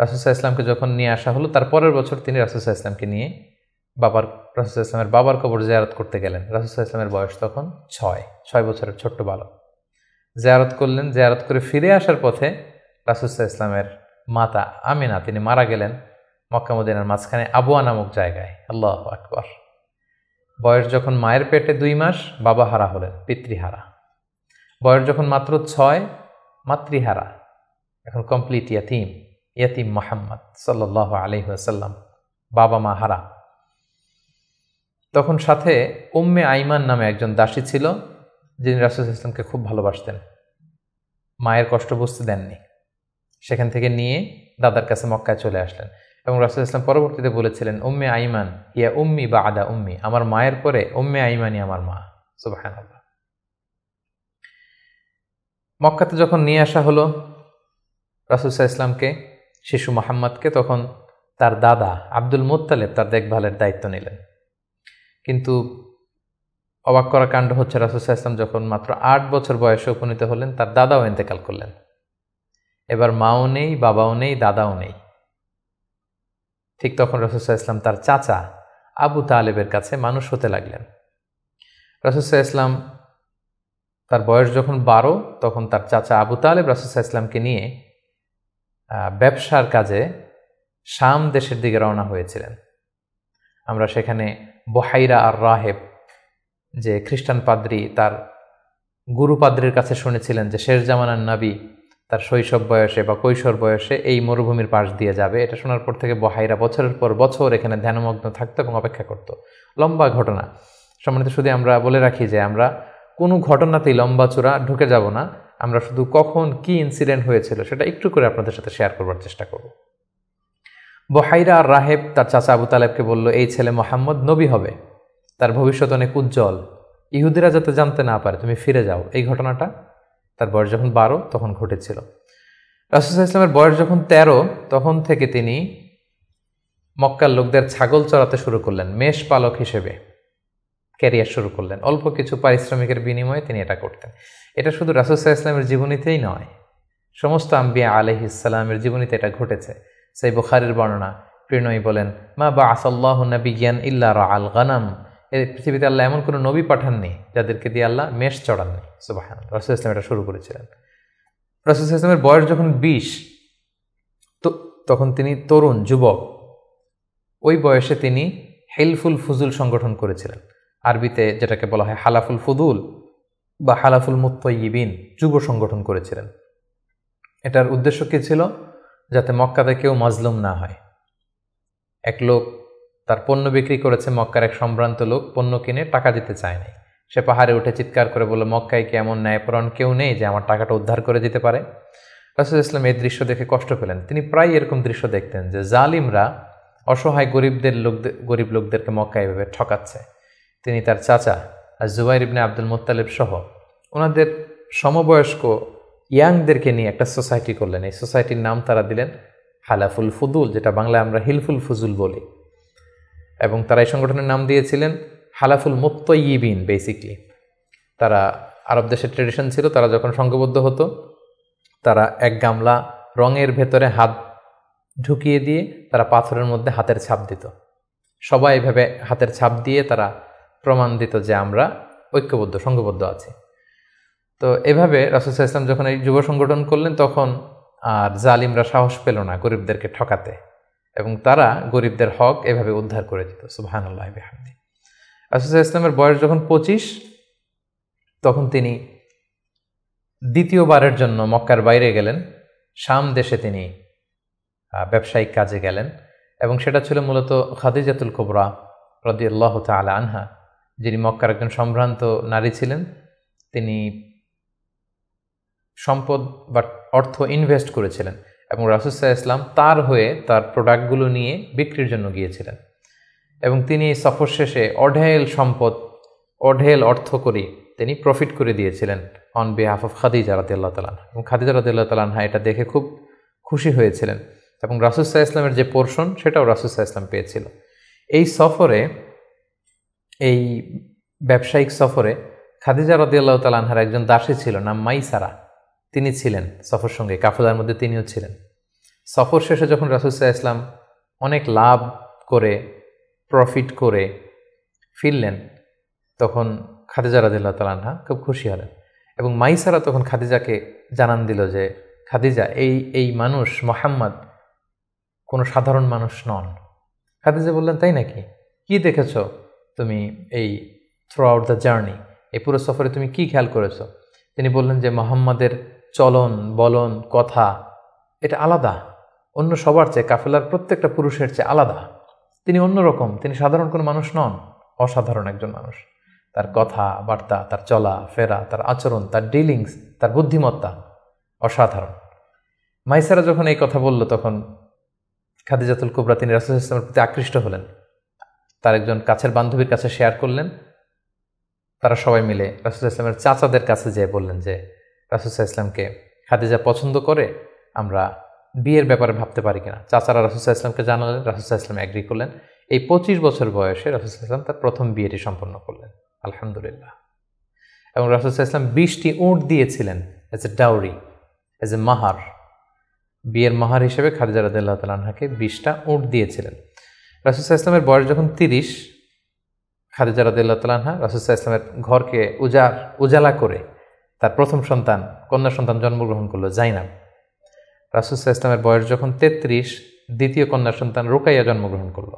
রাসুসা ইসলামকে যখন নিয়ে আসা হলো তার পরের বছর তিনি রাসুসা ইসলামকে নিয়ে বাবার রাসুল ইসলামের বাবার কবর জেয়ারত করতে গেলেন রাসুল ইসলামের বয়স তখন ছয় ছয় বছরের ছোট্ট বালক জেয়ারত করলেন জেয়ারত করে ফিরে আসার পথে রাসুল ইসলামের মাতা আমিনা তিনি মারা গেলেন মক্কামুদ্দিনের মাঝখানে আবুয়া নামক জায়গায় আল্লাহ আকবর বয়স যখন মায়ের পেটে দুই মাস বাবা হারা হলেন পিতৃহারা বয়স যখন মাত্র ছয় মাতৃহারা এখন কমপ্লিট ইয়াতিম ইয়াতিম মোহাম্মদ সাল্লাহ আলহিহাসাল্লাম বাবা মা হারা তখন সাথে উম্মে আইমান নামে একজন দাসী ছিল যিনি রাসুল ইসলামকে খুব ভালোবাসতেন মায়ের কষ্ট বুঝতে দেননি সেখান থেকে নিয়ে দাদার কাছে মক্কায় চলে আসলেন এবং রাসুল ইসলাম পরবর্তীতে বলেছিলেন উম্মে আইমান ইয়া উম্মি বা আদা উম্মি আমার মায়ের পরে উম্মে আইমানই আমার মা সুবাহান মক্কাতে যখন নিয়ে আসা হলো রাসুল ইসলামকে শিশু মোহাম্মদকে তখন তার দাদা আব্দুল মোত্তালেব তার দেখভালের দায়িত্ব নিলেন কিন্তু অবাক করা কাণ্ড হচ্ছে রাসুসা ইসলাম যখন মাত্র আট বছর বয়সে উপনীত হলেন তার দাদাও ইন্তেকাল করলেন এবার মাও নেই বাবাও নেই দাদাও নেই ঠিক তখন রসুসা ইসলাম তার চাচা আবু তালেবের কাছে মানুষ হতে লাগলেন রসুসা ইসলাম তার বয়স যখন বারো তখন তার চাচা আবু তালেব রাসুসা ইসলামকে নিয়ে ব্যবসার কাজে শাম দেশের দিকে রওনা হয়েছিলেন আমরা সেখানে বহাইরা আর রাহেব যে খ্রিস্টান পাদ্রি তার গুরু পাদ্রির কাছে শুনেছিলেন যে শের জামানার নাবি তার শৈশব বয়সে বা কৈশোর বয়সে এই মরুভূমির পাশ দিয়ে যাবে এটা শোনার পর থেকে বহাইরা বছরের পর বছর এখানে ধ্যানমগ্ন থাকতো এবং অপেক্ষা করত লম্বা ঘটনা সম্মানিত শুধু আমরা বলে রাখি যে আমরা কোনো ঘটনাতেই লম্বা চূড়া ঢুকে যাব না আমরা শুধু কখন কি ইনসিডেন্ট হয়েছিল সেটা একটু করে আপনাদের সাথে শেয়ার করবার চেষ্টা করব বহাইরা আর রাহেব তার চাচা আবু তালেবকে বলল এই ছেলে মোহাম্মদ নবী হবে তার ভবিষ্যৎ অনেক উজ্জ্বল ইহুদিরা যাতে জানতে না পারে তুমি ফিরে যাও এই ঘটনাটা তার বয়স যখন বারো তখন ঘটেছিল রাসুসাহ ইসলামের বয়স যখন তেরো তখন থেকে তিনি মক্কার লোকদের ছাগল চড়াতে শুরু করলেন মেষ পালক হিসেবে ক্যারিয়ার শুরু করলেন অল্প কিছু পারিশ্রমিকের বিনিময়ে তিনি এটা করতেন এটা শুধু রাসুসাহ ইসলামের জীবনীতেই নয় সমস্ত আম্বিয়া আলহ ইসলামের জীবনীতে এটা ঘটেছে সেই বুখারের বর্ণনা প্রিণয়ী বলেন মা বা আসল্লাহ নবীজ্ঞান ইল্লা রা আল গানাম এই পৃথিবীতে আল্লাহ এমন কোনো নবী পাঠাননি যাদেরকে দিয়ে আল্লাহ মেষ চড়াননি সুবাহ রসুল ইসলাম এটা শুরু করেছিলেন রসুল ইসলামের বয়স যখন বিশ তো তখন তিনি তরুণ যুবক ওই বয়সে তিনি হেলফুল ফুজুল সংগঠন করেছিলেন আরবিতে যেটাকে বলা হয় হালাফুল ফুদুল বা হালাফুল মুত্তয়িবিন যুব সংগঠন করেছিলেন এটার উদ্দেশ্য কী ছিল যাতে মক্কাতে কেউ মজলুম না হয় এক লোক তার পণ্য বিক্রি করেছে মক্কার এক সম্ভ্রান্ত লোক পণ্য কিনে টাকা দিতে চায় নাই সে পাহাড়ে উঠে চিৎকার করে বলল মক্কায় কি এমন ন্যায়পরণ কেউ নেই যে আমার টাকাটা উদ্ধার করে দিতে পারে রাসুল ইসলাম এই দৃশ্য দেখে কষ্ট পেলেন তিনি প্রায় এরকম দৃশ্য দেখতেন যে জালিমরা অসহায় গরিবদের লোকদের গরিব লোকদেরকে মক্কা এভাবে ঠকাচ্ছে তিনি তার চাচা আর জুবাইর ইবনে আব্দুল মোত্তালিব সহ ওনাদের সমবয়স্ক ইয়াংদেরকে নিয়ে একটা সোসাইটি করলেন এই সোসাইটির নাম তারা দিলেন হালাফুল ফুদুল যেটা বাংলায় আমরা হিলফুল ফুজুল বলি এবং তারা এই সংগঠনের নাম দিয়েছিলেন হালাফুল মুক্তইবিন বেসিকলি তারা আরব দেশের ট্রেডিশন ছিল তারা যখন সংঘবদ্ধ হতো তারা এক গামলা রঙের ভেতরে হাত ঢুকিয়ে দিয়ে তারা পাথরের মধ্যে হাতের ছাপ দিত সবাই এভাবে হাতের ছাপ দিয়ে তারা প্রমাণ দিত যে আমরা ঐক্যবদ্ধ সংঘবদ্ধ আছি তো এভাবে রাসুল ইসলাম যখন এই যুব সংগঠন করলেন তখন আর জালিমরা সাহস পেল না গরিবদেরকে ঠকাতে এবং তারা গরিবদের হক এভাবে উদ্ধার করে দিত সুবাহান আল্লাহ ইসলামের বয়স যখন পঁচিশ তখন তিনি দ্বিতীয়বারের জন্য মক্কার বাইরে গেলেন শাম দেশে তিনি ব্যবসায়িক কাজে গেলেন এবং সেটা ছিল মূলত খাদিজাতুল কোবরা আল্লাহ তালা আনহা যিনি মক্কার একজন সম্ভ্রান্ত নারী ছিলেন তিনি সম্পদ বা অর্থ ইনভেস্ট করেছিলেন এবং রাসুসাহ ইসলাম তার হয়ে তার প্রোডাক্টগুলো নিয়ে বিক্রির জন্য গিয়েছিলেন এবং তিনি সফর শেষে অঢেল সম্পদ অঢেল অর্থ করে তিনি প্রফিট করে দিয়েছিলেন অন বিহাফ অফ খাদিজা রাদিল্লা তালান এবং খাদিজা রাদিল্লা তালানহা এটা দেখে খুব খুশি হয়েছিলেন এবং রাসুসাহ ইসলামের যে পোর্শন সেটাও রাসুসাহ ইসলাম পেয়েছিল এই সফরে এই ব্যবসায়িক সফরে খাদিজা রদিয়াল্লাহ তালানহার একজন দাসী ছিল নাম মাইসারা তিনি ছিলেন সফর সঙ্গে কাফেলার মধ্যে তিনিও ছিলেন সফর শেষে যখন রাসুলসাহ ইসলাম অনেক লাভ করে প্রফিট করে ফিরলেন তখন খাদিজা রাজিল্লা তালানহা খুব খুশি হলেন এবং মাইসারা তখন খাদিজাকে জানান দিল যে খাদিজা এই এই মানুষ মোহাম্মদ কোনো সাধারণ মানুষ নন খাদিজা বললেন তাই নাকি কি দেখেছ তুমি এই থ্রু আউট দ্য জার্নি এই পুরো সফরে তুমি কি খেয়াল করেছো তিনি বললেন যে মোহাম্মদের চলন বলন কথা এটা আলাদা অন্য সবার চেয়ে কাফেলার প্রত্যেকটা পুরুষের চেয়ে আলাদা তিনি অন্যরকম তিনি সাধারণ কোনো মানুষ নন অসাধারণ একজন মানুষ তার কথা বার্তা তার চলা ফেরা তার আচরণ তার ডিলিংস তার বুদ্ধিমত্তা অসাধারণ মাইসারা যখন এই কথা বলল তখন খাদিজাতুল কুবরা তিনি রাসুল ইসলামের প্রতি আকৃষ্ট হলেন তার একজন কাছের বান্ধবীর কাছে শেয়ার করলেন তারা সবাই মিলে রাসুল ইসলামের চাচাদের কাছে যেয়ে বললেন যে রাসুসা ইসলামকে খাদিজা পছন্দ করে আমরা বিয়ের ব্যাপারে ভাবতে পারি কিনা চাচারা রাসুসা ইসলামকে জানালেন রাসুসা ইসলাম অ্যাগ্রি করলেন এই পঁচিশ বছর বয়সে রাসুসা ইসলাম তার প্রথম বিয়েটি সম্পন্ন করলেন আলহামদুলিল্লাহ এবং রাসুসা ইসলাম বিশটি উঁট দিয়েছিলেন as a dowry as a মাহার বিয়ের মাহার হিসেবে খাদিজা রাদিল্লাহ তালাহাকে বিশটা উঁট দিয়েছিলেন রাসুসা ইসলামের বয়স যখন তিরিশ খাদিজা রাদিল্লাহ তালাহা রাসুসা ইসলামের ঘরকে উজার উজালা করে তার প্রথম সন্তান কন্যা সন্তান জন্মগ্রহণ করলো জাইনাব রাসুসা ইসলামের বয়স যখন তেত্রিশ দ্বিতীয় কন্যা সন্তান রোকাইয়া জন্মগ্রহণ করলো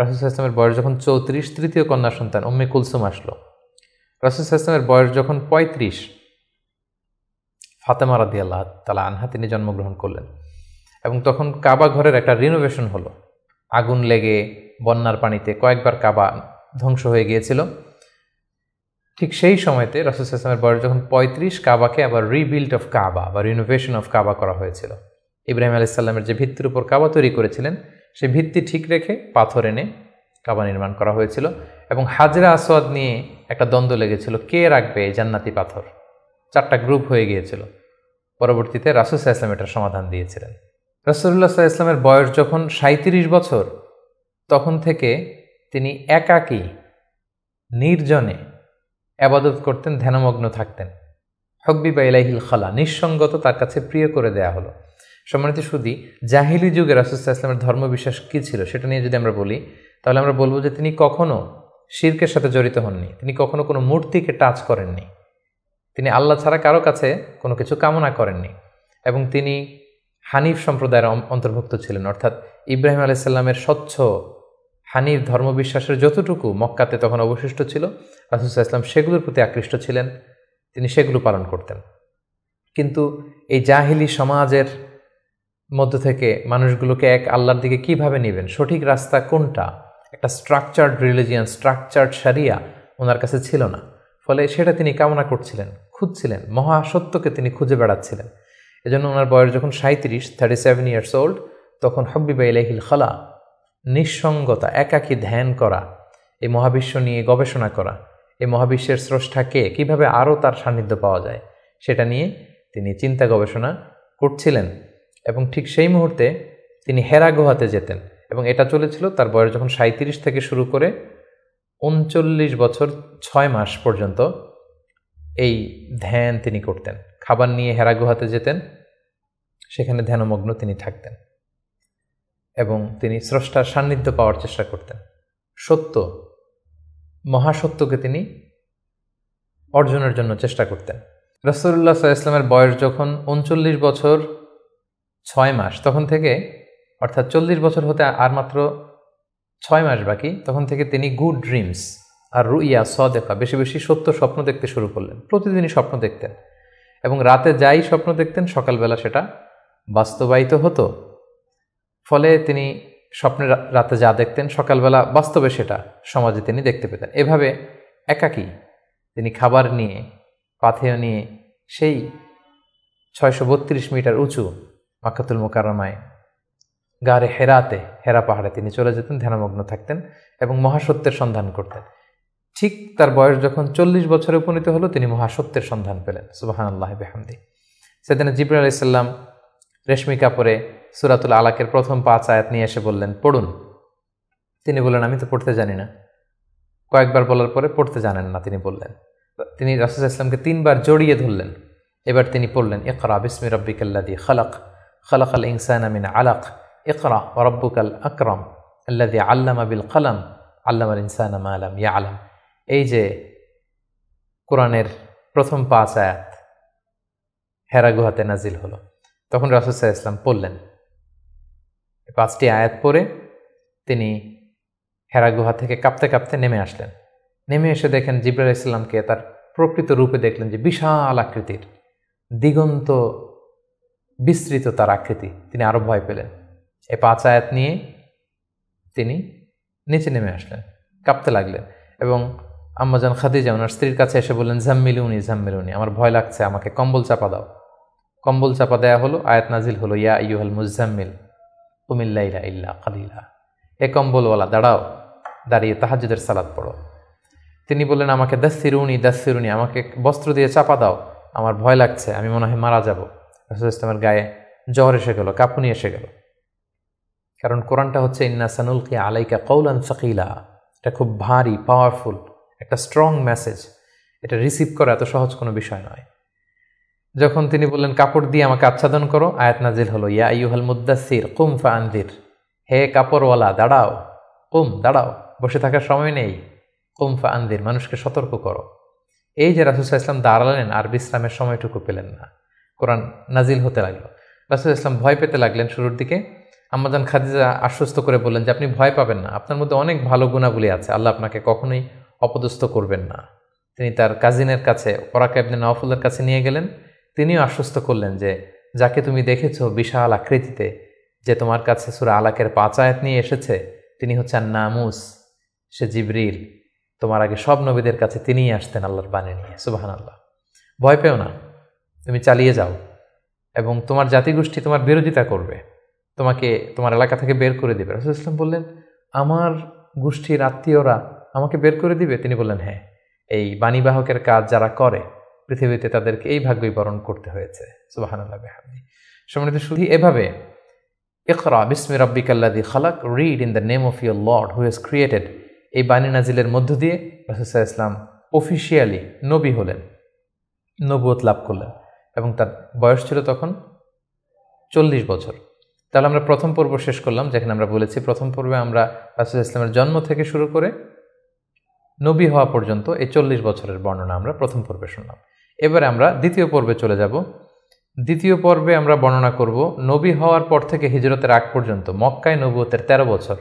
রাসুসা ইসলামের বয়স যখন চৌত্রিশ তৃতীয় কন্যা সন্তান উম্মে কুলসুম আসলো রাসুসা ইসলামের বয়স যখন পঁয়ত্রিশ ফাতেমা রাদি আল্লাহ তালা আনহা তিনি জন্মগ্রহণ করলেন এবং তখন কাবা ঘরের একটা রিনোভেশন হলো আগুন লেগে বন্যার পানিতে কয়েকবার কাবা ধ্বংস হয়ে গিয়েছিল ঠিক সেই সময়তে রাসুসামের বয়স যখন পঁয়ত্রিশ কাবাকে আবার রিবিল্ড অফ কাবা বা রিনোভেশন অফ কাবা করা হয়েছিল ইব্রাহিম আলাইসাল্লামের যে ভিত্তির উপর কাবা তৈরি করেছিলেন সে ভিত্তি ঠিক রেখে পাথর এনে কাবা নির্মাণ করা হয়েছিল এবং হাজরা আসাদ নিয়ে একটা দ্বন্দ্ব লেগেছিল কে রাখবে এই জান্নাতি পাথর চারটা গ্রুপ হয়ে গিয়েছিল পরবর্তীতে রাসুল ইসলাম এটার সমাধান দিয়েছিলেন রাসুল্লাহ সাহা ইসলামের বয়স যখন সাঁত্রিশ বছর তখন থেকে তিনি একাকী নির্জনে আবাদত করতেন ধ্যানমগ্ন থাকতেন হকবি বা ইলাহিল খালা নিঃসঙ্গত তার কাছে প্রিয় করে দেয়া হলো সম্মানিত সুদী জাহিলি যুগে রাসুস্তা ইসলামের ধর্ম বিশ্বাস কী ছিল সেটা নিয়ে যদি আমরা বলি তাহলে আমরা বলবো যে তিনি কখনো শির্কের সাথে জড়িত হননি তিনি কখনো কোনো মূর্তিকে টাচ করেননি তিনি আল্লাহ ছাড়া কারো কাছে কোনো কিছু কামনা করেননি এবং তিনি হানিফ সম্প্রদায়ের অন্তর্ভুক্ত ছিলেন অর্থাৎ ইব্রাহিম আলাইসাল্লামের স্বচ্ছ হানিফ ধর্মবিশ্বাসের যতটুকু মক্কাতে তখন অবশিষ্ট ছিল রাসুলসাহ ইসলাম সেগুলোর প্রতি আকৃষ্ট ছিলেন তিনি সেগুলো পালন করতেন কিন্তু এই জাহিলি সমাজের মধ্য থেকে মানুষগুলোকে এক আল্লাহর দিকে কিভাবে নেবেন সঠিক রাস্তা কোনটা একটা স্ট্রাকচার্ড রিলিজিয়ান স্ট্রাকচার্ড সারিয়া ওনার কাছে ছিল না ফলে সেটা তিনি কামনা করছিলেন খুঁজছিলেন মহাসত্যকে তিনি খুঁজে বেড়াচ্ছিলেন এজন্য ওনার বয়স যখন সাঁত্রিশ থার্টি সেভেন ইয়ার্স ওল্ড তখন হব্বিবা ইলাহিল খালা নিঃসঙ্গতা একাকী ধ্যান করা এই মহাবিশ্ব নিয়ে গবেষণা করা এই মহাবিশ্বের স্রষ্টাকে কিভাবে আরও তার সান্নিধ্য পাওয়া যায় সেটা নিয়ে তিনি চিন্তা গবেষণা করছিলেন এবং ঠিক সেই মুহূর্তে তিনি হেরা গুহাতে যেতেন এবং এটা চলেছিল তার বয়স যখন সাঁত্রিশ থেকে শুরু করে উনচল্লিশ বছর ছয় মাস পর্যন্ত এই ধ্যান তিনি করতেন খাবার নিয়ে হেরা গুহাতে যেতেন সেখানে ধ্যানমগ্ন তিনি থাকতেন এবং তিনি স্রষ্টার সান্নিধ্য পাওয়ার চেষ্টা করতেন সত্য মহাসত্যকে তিনি অর্জনের জন্য চেষ্টা করতেন রসুল্লাহ ইসলামের বয়স যখন উনচল্লিশ বছর ছয় মাস তখন থেকে অর্থাৎ চল্লিশ বছর হতে আর মাত্র ছয় মাস বাকি তখন থেকে তিনি গুড ড্রিমস আর রুইয়া স দেখা বেশি বেশি সত্য স্বপ্ন দেখতে শুরু করলেন প্রতিদিনই স্বপ্ন দেখতেন এবং রাতে যাই স্বপ্ন দেখতেন সকালবেলা সেটা বাস্তবায়িত হতো ফলে তিনি স্বপ্নের রাতে যা দেখতেন সকালবেলা বাস্তবে সেটা সমাজে তিনি দেখতে পেতেন এভাবে একাকি তিনি খাবার নিয়ে পাথেয় নিয়ে সেই ছয়শো বত্রিশ মিটার উঁচু মাকাতুল মোকারমায় গাড়ে হেরাতে হেরা পাহাড়ে তিনি চলে যেতেন ধ্যানমগ্ন থাকতেন এবং মহাসত্যের সন্ধান করতেন ঠিক তার বয়স যখন চল্লিশ বছরে উপনীত হলো তিনি মহাসত্যের সন্ধান পেলেন সুবাহান আল্লাহ বেহামদি সেদিন জিবর আলাইসাল্লাম রেশমি কাপড়ে সুরাতুল আলাকের প্রথম পাঁচ আয়াত নিয়ে এসে বললেন পড়ুন তিনি বললেন আমি তো পড়তে জানি না কয়েকবার বলার পরে পড়তে জানেন না তিনি বললেন তিনি রাসুল ইসলামকে তিনবার জড়িয়ে ধরলেন এবার তিনি পড়লেন ইকরা বিসমি রব্বিকাল্লাদি খালাক খালাক আল ইনসান আমিন আলাক ইকরা আল আকরম আল্লাদি আল্লাম আবিল কালাম আল্লাম আল ইনসান আলাম ইয়া আলাম এই যে কোরআনের প্রথম পাঁচ আয়াত হেরা গুহাতে নাজিল হলো তখন রাসুসাহ ইসলাম পড়লেন পাঁচটি আয়াত পরে তিনি হেরা গুহা থেকে কাঁপতে কাঁপতে নেমে আসলেন নেমে এসে দেখেন জিব্রাহ ইসলামকে তার প্রকৃত রূপে দেখলেন যে বিশাল আকৃতির দিগন্ত বিস্তৃত তার আকৃতি তিনি আরও ভয় পেলেন এই পাঁচ আয়াত নিয়ে তিনি নিচে নেমে আসলেন কাঁপতে লাগলেন এবং আম্মাজান খাদিজা ওনার স্ত্রীর কাছে এসে বললেন ঝাম্মিলুনি উনি আমার ভয় লাগছে আমাকে কম্বল চাপা দাও কম্বল চাপা দেয়া হলো আয়াত নাজিল হলো ইয়া ইউহাল মুজাম্মিল উমিল্লাইলা ইল্লা কালিলা এ কম্বলওয়ালা দাঁড়াও দাঁড়িয়ে তাহাজুদের সালাদ পড়ো তিনি বললেন আমাকে দাসিরুনি দাসিরুনি আমাকে বস্ত্র দিয়ে চাপা দাও আমার ভয় লাগছে আমি মনে হয় মারা যাব রসুল ইসলামের গায়ে জ্বর এসে গেল কাপুনি এসে গেল কারণ কোরআনটা হচ্ছে ইন্না সানুলকে আলাইকা কৌলান সাকিলা এটা খুব ভারী পাওয়ারফুল একটা স্ট্রং মেসেজ এটা রিসিভ করা এত সহজ কোনো বিষয় নয় যখন তিনি বললেন কাপড় দিয়ে আমাকে আচ্ছাদন করো আয়াত নাজিল হলো ইয়া ইউহাল মুদাসির কুম ফা আন্দির হে কাপড়ওয়ালা দাঁড়াও কুম দাঁড়াও বসে থাকার সময় নেই কুম ফা আন্দির মানুষকে সতর্ক করো এই যে রাসুল ইসলাম দাঁড়ালেন আর বিশ্রামের সময়টুকু পেলেন না কোরআন নাজিল হতে লাগলো রাসুল ইসলাম ভয় পেতে লাগলেন শুরুর দিকে আমাজান খাদিজা আশ্বস্ত করে বললেন যে আপনি ভয় পাবেন না আপনার মধ্যে অনেক ভালো গুণাগুলি আছে আল্লাহ আপনাকে কখনোই অপদস্থ করবেন না তিনি তার কাজিনের কাছে ওরাকা ইবনে নওফুলের কাছে নিয়ে গেলেন তিনিও আশ্বস্ত করলেন যে যাকে তুমি দেখেছ বিশাল আকৃতিতে যে তোমার কাছে সুরা আলাকের পাঁচায়াত নিয়ে এসেছে তিনি হচ্ছেন নামুস সে জিবরিল তোমার আগে সব নবীদের কাছে তিনিই আসতেন আল্লাহর বাণী নিয়ে সুবাহান আল্লাহ ভয় পেও না তুমি চালিয়ে যাও এবং তোমার জাতিগোষ্ঠী তোমার বিরোধিতা করবে তোমাকে তোমার এলাকা থেকে বের করে দেবে রসুল ইসলাম বললেন আমার গোষ্ঠীর আত্মীয়রা আমাকে বের করে দিবে তিনি বললেন হ্যাঁ এই বাণীবাহকের কাজ যারা করে পৃথিবীতে তাদেরকে এই ভাগ্যই বরণ করতে হয়েছে সুবাহানুল্লাহ বেহামদি সম্মানিত শুধু এভাবে ইকরা বিসমি খালাক read in the name of your lord who has created এই বাণী নাজিলের মধ্য দিয়ে রাসুসাহ ইসলাম অফিসিয়ালি নবী হলেন নবুয়ত লাভ করলেন এবং তার বয়স ছিল তখন চল্লিশ বছর তাহলে আমরা প্রথম পর্ব শেষ করলাম যেখানে আমরা বলেছি প্রথম পর্বে আমরা রাসুল ইসলামের জন্ম থেকে শুরু করে নবী হওয়া পর্যন্ত এই চল্লিশ বছরের বর্ণনা আমরা প্রথম পর্বে শুনলাম এবারে আমরা দ্বিতীয় পর্বে চলে যাব দ্বিতীয় পর্বে আমরা বর্ণনা করব নবী হওয়ার পর থেকে হিজরতের আগ পর্যন্ত মক্কায় নবুয়তের ১৩ বছর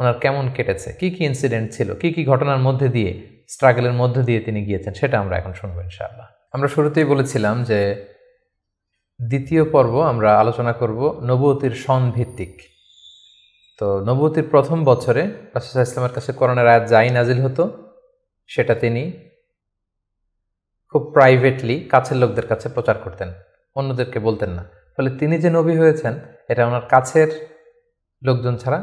ওনার কেমন কেটেছে কি কি ইনসিডেন্ট ছিল কি কি ঘটনার মধ্যে দিয়ে স্ট্রাগলের মধ্য দিয়ে তিনি গিয়েছেন সেটা আমরা এখন শুনবো ইনশাআল্লাহ আমরা শুরুতেই বলেছিলাম যে দ্বিতীয় পর্ব আমরা আলোচনা করব নবতির ভিত্তিক তো নবতির প্রথম বছরে রাসুসাহ ইসলামের কাছে করোনার আয়াত যাই নাজিল হতো সেটা তিনি খুব প্রাইভেটলি কাছের লোকদের কাছে প্রচার করতেন অন্যদেরকে বলতেন না ফলে তিনি যে নবী হয়েছেন এটা ওনার কাছের লোকজন ছাড়া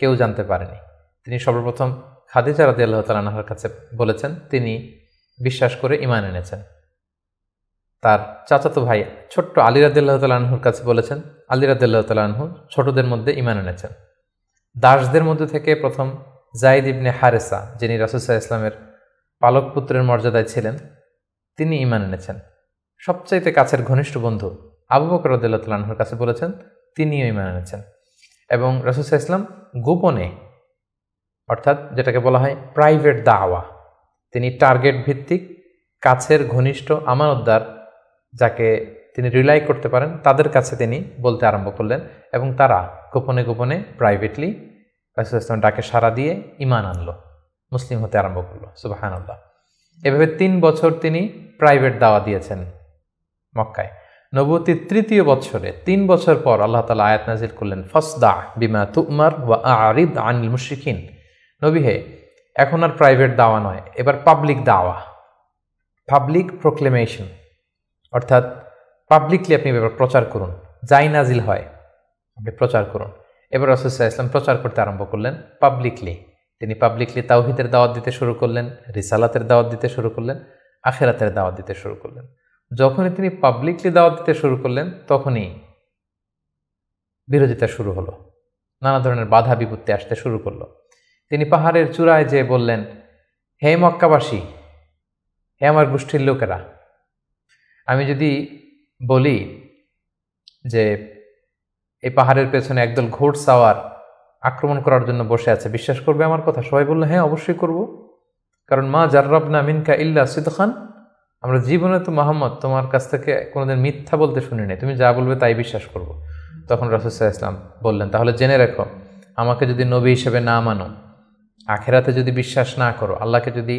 কেউ জানতে পারেনি তিনি সর্বপ্রথম খাদিজা রাদি আল্লাহ তালাহার কাছে বলেছেন তিনি বিশ্বাস করে ইমান এনেছেন তার চাচাতো ভাই ছোট্ট আলী রাদিল্লাহ তালাহুর কাছে বলেছেন আলী রাদিল্লাহ তালাহু ছোটদের মধ্যে ইমান এনেছেন দাসদের মধ্যে থেকে প্রথম জাইদ ইবনে হারেসা যিনি রাসুসাহ ইসলামের পালক পুত্রের মর্যাদায় ছিলেন তিনি ইমান এনেছেন সবচাইতে কাছের ঘনিষ্ঠ বন্ধু আবু বকর রদুল্লাহর কাছে বলেছেন তিনিও ইমান এনেছেন এবং রসুসা ইসলাম গোপনে অর্থাৎ যেটাকে বলা হয় প্রাইভেট দাওয়া তিনি টার্গেট ভিত্তিক কাছের ঘনিষ্ঠ আমানতদার যাকে তিনি রিলাই করতে পারেন তাদের কাছে তিনি বলতে আরম্ভ করলেন এবং তারা গোপনে গোপনে প্রাইভেটলি রসুল ইসলাম ডাকে সাড়া দিয়ে ইমান আনলো মুসলিম হতে আরম্ভ করলো সুবাহান আল্লাহ এভাবে তিন বছর তিনি প্রাইভেট দাওয়া দিয়েছেন মক্কায় নবতির তৃতীয় বছরে তিন বছর পর আল্লাহ তালা আয়াত নাজিল করলেন ফসদা বিমা তুমার বা আরিদ আনিল মুশিকিন নবী হে এখন আর প্রাইভেট দাওয়া নয় এবার পাবলিক দাওয়া পাবলিক প্রোক্লেমেশন অর্থাৎ পাবলিকলি আপনি এবার প্রচার করুন যাই নাজিল হয় আপনি প্রচার করুন এবার রসুল্লাহ ইসলাম প্রচার করতে আরম্ভ করলেন পাবলিকলি তিনি পাবলিকলি তাওহিদের দাওয়াত দিতে শুরু করলেন রিসালাতের দাওয়াত দিতে শুরু করলেন আখেরাতের দাওয়াত দিতে শুরু করলেন যখনই তিনি পাবলিকলি দাওয়াত দিতে শুরু করলেন তখনই বিরোধিতা শুরু হলো নানা ধরনের বাধা বিপত্তি আসতে শুরু করলো তিনি পাহাড়ের চূড়ায় যে বললেন হে মক্কাবাসী হে আমার গোষ্ঠীর লোকেরা আমি যদি বলি যে এই পাহাড়ের পেছনে একদল ঘোড় সাওয়ার আক্রমণ করার জন্য বসে আছে বিশ্বাস করবে আমার কথা সবাই বললো হ্যাঁ অবশ্যই করবো কারণ মা না মিনকা ইল্লা সিদখান আমরা জীবনে তো মোহাম্মদ তোমার কাছ থেকে কোনোদিন মিথ্যা বলতে শুনি নাই তুমি যা বলবে তাই বিশ্বাস করব। তখন রাসুসাহ ইসলাম বললেন তাহলে জেনে রেখো আমাকে যদি নবী হিসেবে না মানো আখেরাতে যদি বিশ্বাস না করো আল্লাহকে যদি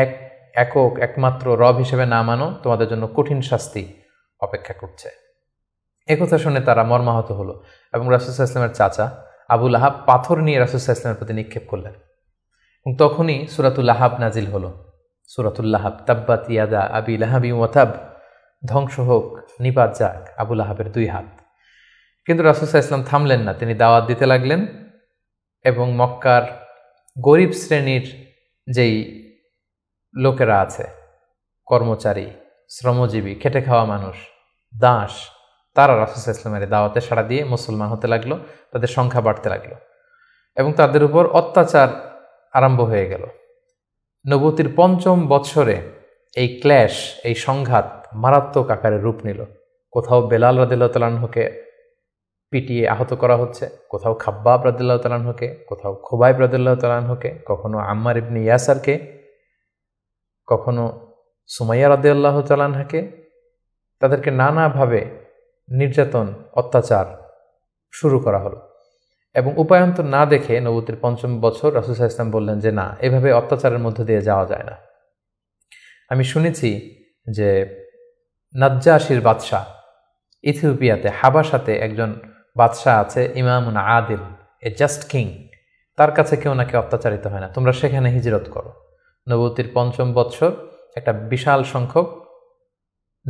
এক একক একমাত্র রব হিসেবে না মানো তোমাদের জন্য কঠিন শাস্তি অপেক্ষা করছে একথা শুনে তারা মর্মাহত হলো এবং রাসুসাহ ইসলামের চাচা আবুল আহাব পাথর নিয়ে রাসুসাহ ইসলামের প্রতি নিক্ষেপ করলেন তখনই সুরাতুল আহাব নাজিল হলো সুরাতুল আহাব তাব্বাত ইয়াদা আবি লাহাবি ওয়াতাব ধ্বংস হোক নিপাত যাক আবুল আহাবের দুই হাত কিন্তু রাসুসা ইসলাম থামলেন না তিনি দাওয়াত দিতে লাগলেন এবং মক্কার গরিব শ্রেণীর যেই লোকেরা আছে কর্মচারী শ্রমজীবী খেটে খাওয়া মানুষ দাস তারা রাসুস ইসলামের দাওয়াতে সাড়া দিয়ে মুসলমান হতে লাগলো তাদের সংখ্যা বাড়তে লাগলো এবং তাদের উপর অত্যাচার আরম্ভ হয়ে গেল নবতির পঞ্চম বৎসরে এই ক্ল্যাশ এই সংঘাত মারাত্মক আকারে রূপ নিল কোথাও বেলাল রাদিল্লাহ তালানহকে পিটিয়ে আহত করা হচ্ছে কোথাও খাব্বা রাদিল্লাহ তালাহকে কোথাও খোবাইব রাদিল্লাহ তালাহকে কখনো আম্মার ইবনি ইয়াসারকে কখনো সুমাইয়া রাদিয়াল্লাহ তালাহাকে তাদেরকে নানাভাবে নির্যাতন অত্যাচার শুরু করা হলো এবং উপায়ন্তর না দেখে নবুতির পঞ্চম বছর রাসুসা ইসলাম বললেন যে না এভাবে অত্যাচারের মধ্য দিয়ে যাওয়া যায় না আমি শুনেছি যে নাজ্জাসির বাদশাহ ইথিওপিয়াতে হাবাসাতে একজন বাদশাহ আছে ইমামুন আদিল এ জাস্ট কিং তার কাছে কেউ নাকি অত্যাচারিত হয় না তোমরা সেখানে হিজরত করো নবতির পঞ্চম বৎসর একটা বিশাল সংখ্যক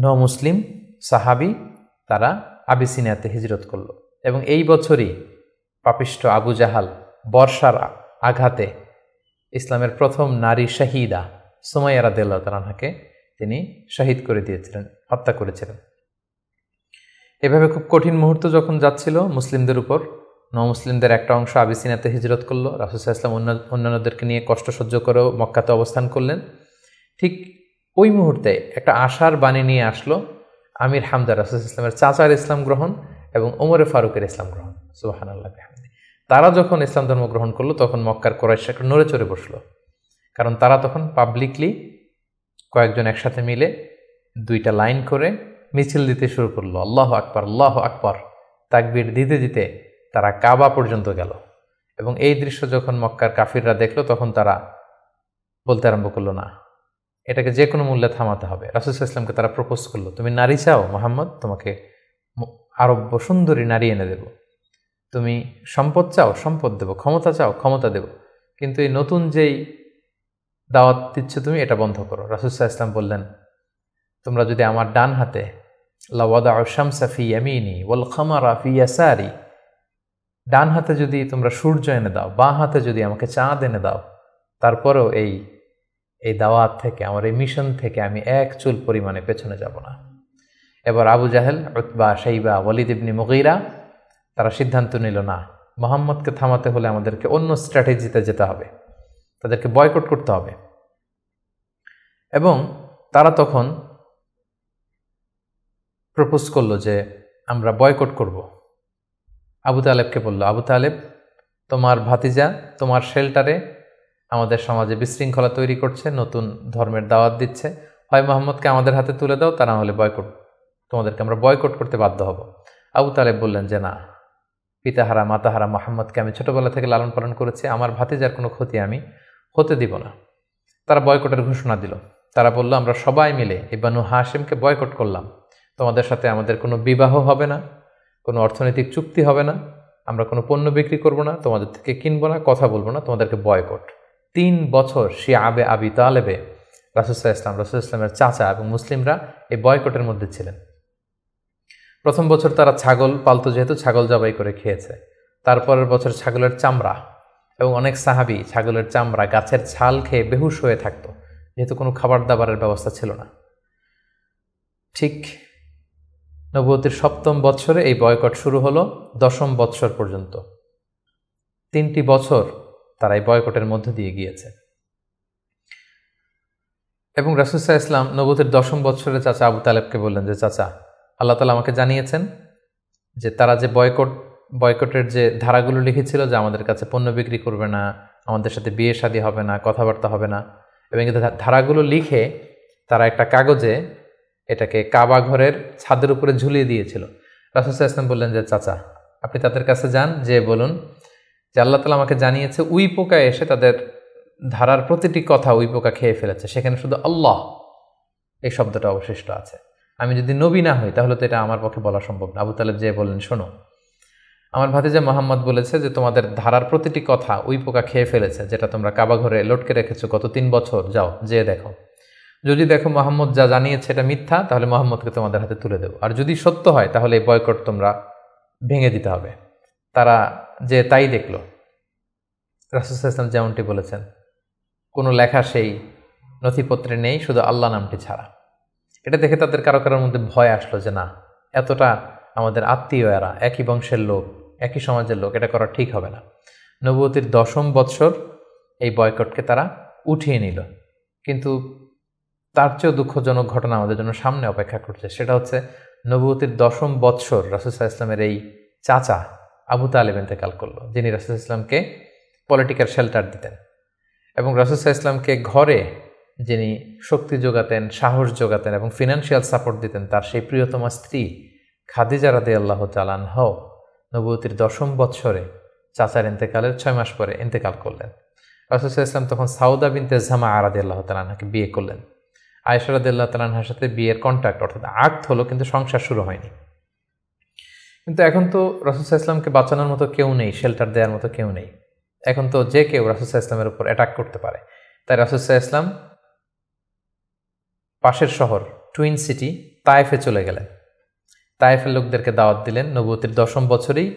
ন মুসলিম সাহাবি তারা আবিসিনিয়াতে হিজরত করলো এবং এই বছরই পাপিষ্ট আবু জাহাল বর্ষার আঘাতে ইসলামের প্রথম নারী শাহিদা সুমাইয়া রাদেল্লা তালাহাকে তিনি শহীদ করে দিয়েছিলেন হত্যা করেছিলেন এভাবে খুব কঠিন মুহূর্ত যখন যাচ্ছিল মুসলিমদের উপর ন মুসলিমদের একটা অংশ আবিসিনাতে হিজরত করলো রাসুসাহ ইসলাম অন্যান্যদেরকে নিয়ে কষ্ট সহ্য করেও মক্কাতে অবস্থান করলেন ঠিক ওই মুহূর্তে একটা আশার বাণী নিয়ে আসলো আমির হামদার রাসুস ইসলামের চাচার ইসলাম গ্রহণ এবং ওমরে ফারুকের ইসলাম গ্রহণ সুবাহান আল্লাহ তারা যখন ইসলাম ধর্ম গ্রহণ করলো তখন মক্কার কোরাইশ একটু নড়ে চড়ে বসলো কারণ তারা তখন পাবলিকলি কয়েকজন একসাথে মিলে দুইটা লাইন করে মিছিল দিতে শুরু করলো আল্লাহ আকবর আল্লাহ আকবর তাকবির দিতে দিতে তারা কাবা পর্যন্ত গেল এবং এই দৃশ্য যখন মক্কার কাফিররা দেখলো তখন তারা বলতে আরম্ভ করলো না এটাকে যে কোনো মূল্যে থামাতে হবে রাসুস ইসলামকে তারা প্রপোজ করলো তুমি নারী চাও মোহাম্মদ তোমাকে আরব্য সুন্দরী নারী এনে দেব তুমি সম্পদ চাও সম্পদ দেব ক্ষমতা চাও ক্ষমতা দেব কিন্তু এই নতুন যেই দাওয়াত দিচ্ছ তুমি এটা বন্ধ করো রাসুসাহ ইসলাম বললেন তোমরা যদি আমার ডান হাতে লাওয়াদা ডান হাতে যদি তোমরা সূর্য এনে দাও বাঁ হাতে যদি আমাকে চাঁদ এনে দাও তারপরেও এই এই দাওয়াত থেকে আমার এই মিশন থেকে আমি এক চুল পরিমাণে পেছনে যাব না এবার আবু জাহেল উতবা শাইবা ওয়ালিদ ইবনি মুগিরা তারা সিদ্ধান্ত নিল না মোহাম্মদকে থামাতে হলে আমাদেরকে অন্য স্ট্র্যাটেজিতে যেতে হবে তাদেরকে বয়কট করতে হবে এবং তারা তখন প্রপোজ করলো যে আমরা বয়কট করব। আবু তালেবকে বললো আবু তালেব তোমার ভাতিজা তোমার শেল্টারে আমাদের সমাজে বিশৃঙ্খলা তৈরি করছে নতুন ধর্মের দাওয়াত দিচ্ছে হয় মোহাম্মদকে আমাদের হাতে তুলে দাও তারা হলে বয়কট তোমাদেরকে আমরা বয়কট করতে বাধ্য হব আবু তালেব বললেন যে না পিতাহারা মাতাহারা মোহাম্মদকে আমি ছোটোবেলা থেকে লালন পালন করেছি আমার ভাতিজার কোনো ক্ষতি আমি হতে দিব না তারা বয়কটের ঘোষণা দিল তারা বলল আমরা সবাই মিলে ইবানু হাসিমকে বয়কট করলাম তোমাদের সাথে আমাদের কোনো বিবাহ হবে না কোনো অর্থনৈতিক চুক্তি হবে না আমরা কোনো পণ্য বিক্রি করব না তোমাদের থেকে কিনবো না কথা বলবো না তোমাদেরকে বয়কট তিন বছর সে আবে আবি তালেবে রাসুসাহ ইসলাম রাসুল ইসলামের চাচা এবং মুসলিমরা এই বয়কটের মধ্যে ছিলেন প্রথম বছর তারা ছাগল পালতো যেহেতু ছাগল জবাই করে খেয়েছে তারপরের বছর ছাগলের চামড়া এবং অনেক সাহাবি ছাগলের চামড়া গাছের ছাল খেয়ে বেহুশ হয়ে থাকতো যেহেতু কোনো খাবার দাবারের ব্যবস্থা ছিল না ঠিক নবতির সপ্তম বৎসরে এই বয়কট শুরু হলো দশম বৎসর পর্যন্ত তিনটি বছর তারা এই বয়কটের মধ্য দিয়ে গিয়েছে এবং রাসুসা ইসলাম নবতের দশম বৎসরে চাচা আবু তালেবকে বললেন যে চাচা আল্লাহ তালা আমাকে জানিয়েছেন যে তারা যে বয়কট বয়কটের যে ধারাগুলো লিখেছিল যে আমাদের কাছে পণ্য বিক্রি করবে না আমাদের সাথে বিয়ে শাদি হবে না কথাবার্তা হবে না এবং ধারাগুলো লিখে তারা একটা কাগজে এটাকে কাবা ঘরের ছাদের উপরে ঝুলিয়ে দিয়েছিল রাসুসা ইসলাম বললেন যে চাচা আপনি তাদের কাছে যান যে বলুন যে আল্লাহ তালা আমাকে জানিয়েছে উই পোকা এসে তাদের ধারার প্রতিটি কথা উই পোকা খেয়ে ফেলেছে সেখানে শুধু আল্লাহ এই শব্দটা অবশিষ্ট আছে আমি যদি নবী না হই তাহলে তো এটা আমার পক্ষে বলা সম্ভব না আবু তালেব যে বললেন শোনো আমার ভাতিজা মোহাম্মদ বলেছে যে তোমাদের ধারার প্রতিটি কথা ওই পোকা খেয়ে ফেলেছে যেটা তোমরা কাবাঘরে লটকে রেখেছো গত তিন বছর যাও যেয়ে দেখো যদি দেখো মোহাম্মদ যা জানিয়েছে এটা মিথ্যা তাহলে মোহাম্মদকে তোমাদের হাতে তুলে দেবো আর যদি সত্য হয় তাহলে এই বয়কট তোমরা ভেঙে দিতে হবে তারা যে তাই দেখল রাসুসাল্লাম যেমনটি বলেছেন কোনো লেখা সেই নথিপত্রে নেই শুধু আল্লাহ নামটি ছাড়া এটা দেখে তাদের কারো কারোর মধ্যে ভয় আসলো যে না এতটা আমাদের আত্মীয় এরা একই বংশের লোক একই সমাজের লোক এটা করা ঠিক হবে না নবতির দশম বৎসর এই বয়কটকে তারা উঠিয়ে নিল কিন্তু তার চেয়েও দুঃখজনক ঘটনা আমাদের জন্য সামনে অপেক্ষা করছে সেটা হচ্ছে নবতির দশম বৎসর রাসুসাহ ইসলামের এই চাচা আবু তালেব ইন্তেকাল করলো যিনি রাসুসাহ ইসলামকে পলিটিক্যাল শেল্টার দিতেন এবং রাসুসাহ ইসলামকে ঘরে যিনি শক্তি যোগাতেন সাহস যোগাতেন এবং ফিনান্সিয়াল সাপোর্ট দিতেন তার সেই প্রিয়তমা স্ত্রী খাদিজা রাদে আল্লাহ তালানহ নবতির দশম বৎসরে চাচার ইন্তেকালের ছয় মাস পরে ইন্তেকাল করলেন রাসুসাহ ইসলাম তখন সাউদা বিন জামা আরাদে আল্লাহ তালানহাকে বিয়ে করলেন আয়েশা রাদে আল্লাহ তালানহার সাথে বিয়ের কন্ট্যাক্ট অর্থাৎ আর্থ হলো কিন্তু সংসার শুরু হয়নি কিন্তু এখন তো রাসুসাহ ইসলামকে বাঁচানোর মতো কেউ নেই শেল্টার দেওয়ার মতো কেউ নেই এখন তো যে কেউ রাসুসাহ ইসলামের উপর অ্যাটাক করতে পারে তাই রাসুসাহ ইসলাম পাশের শহর টুইন সিটি তায়েফে চলে গেলেন তায়েফের লোকদেরকে দাওয়াত দিলেন নবতির দশম বছরেই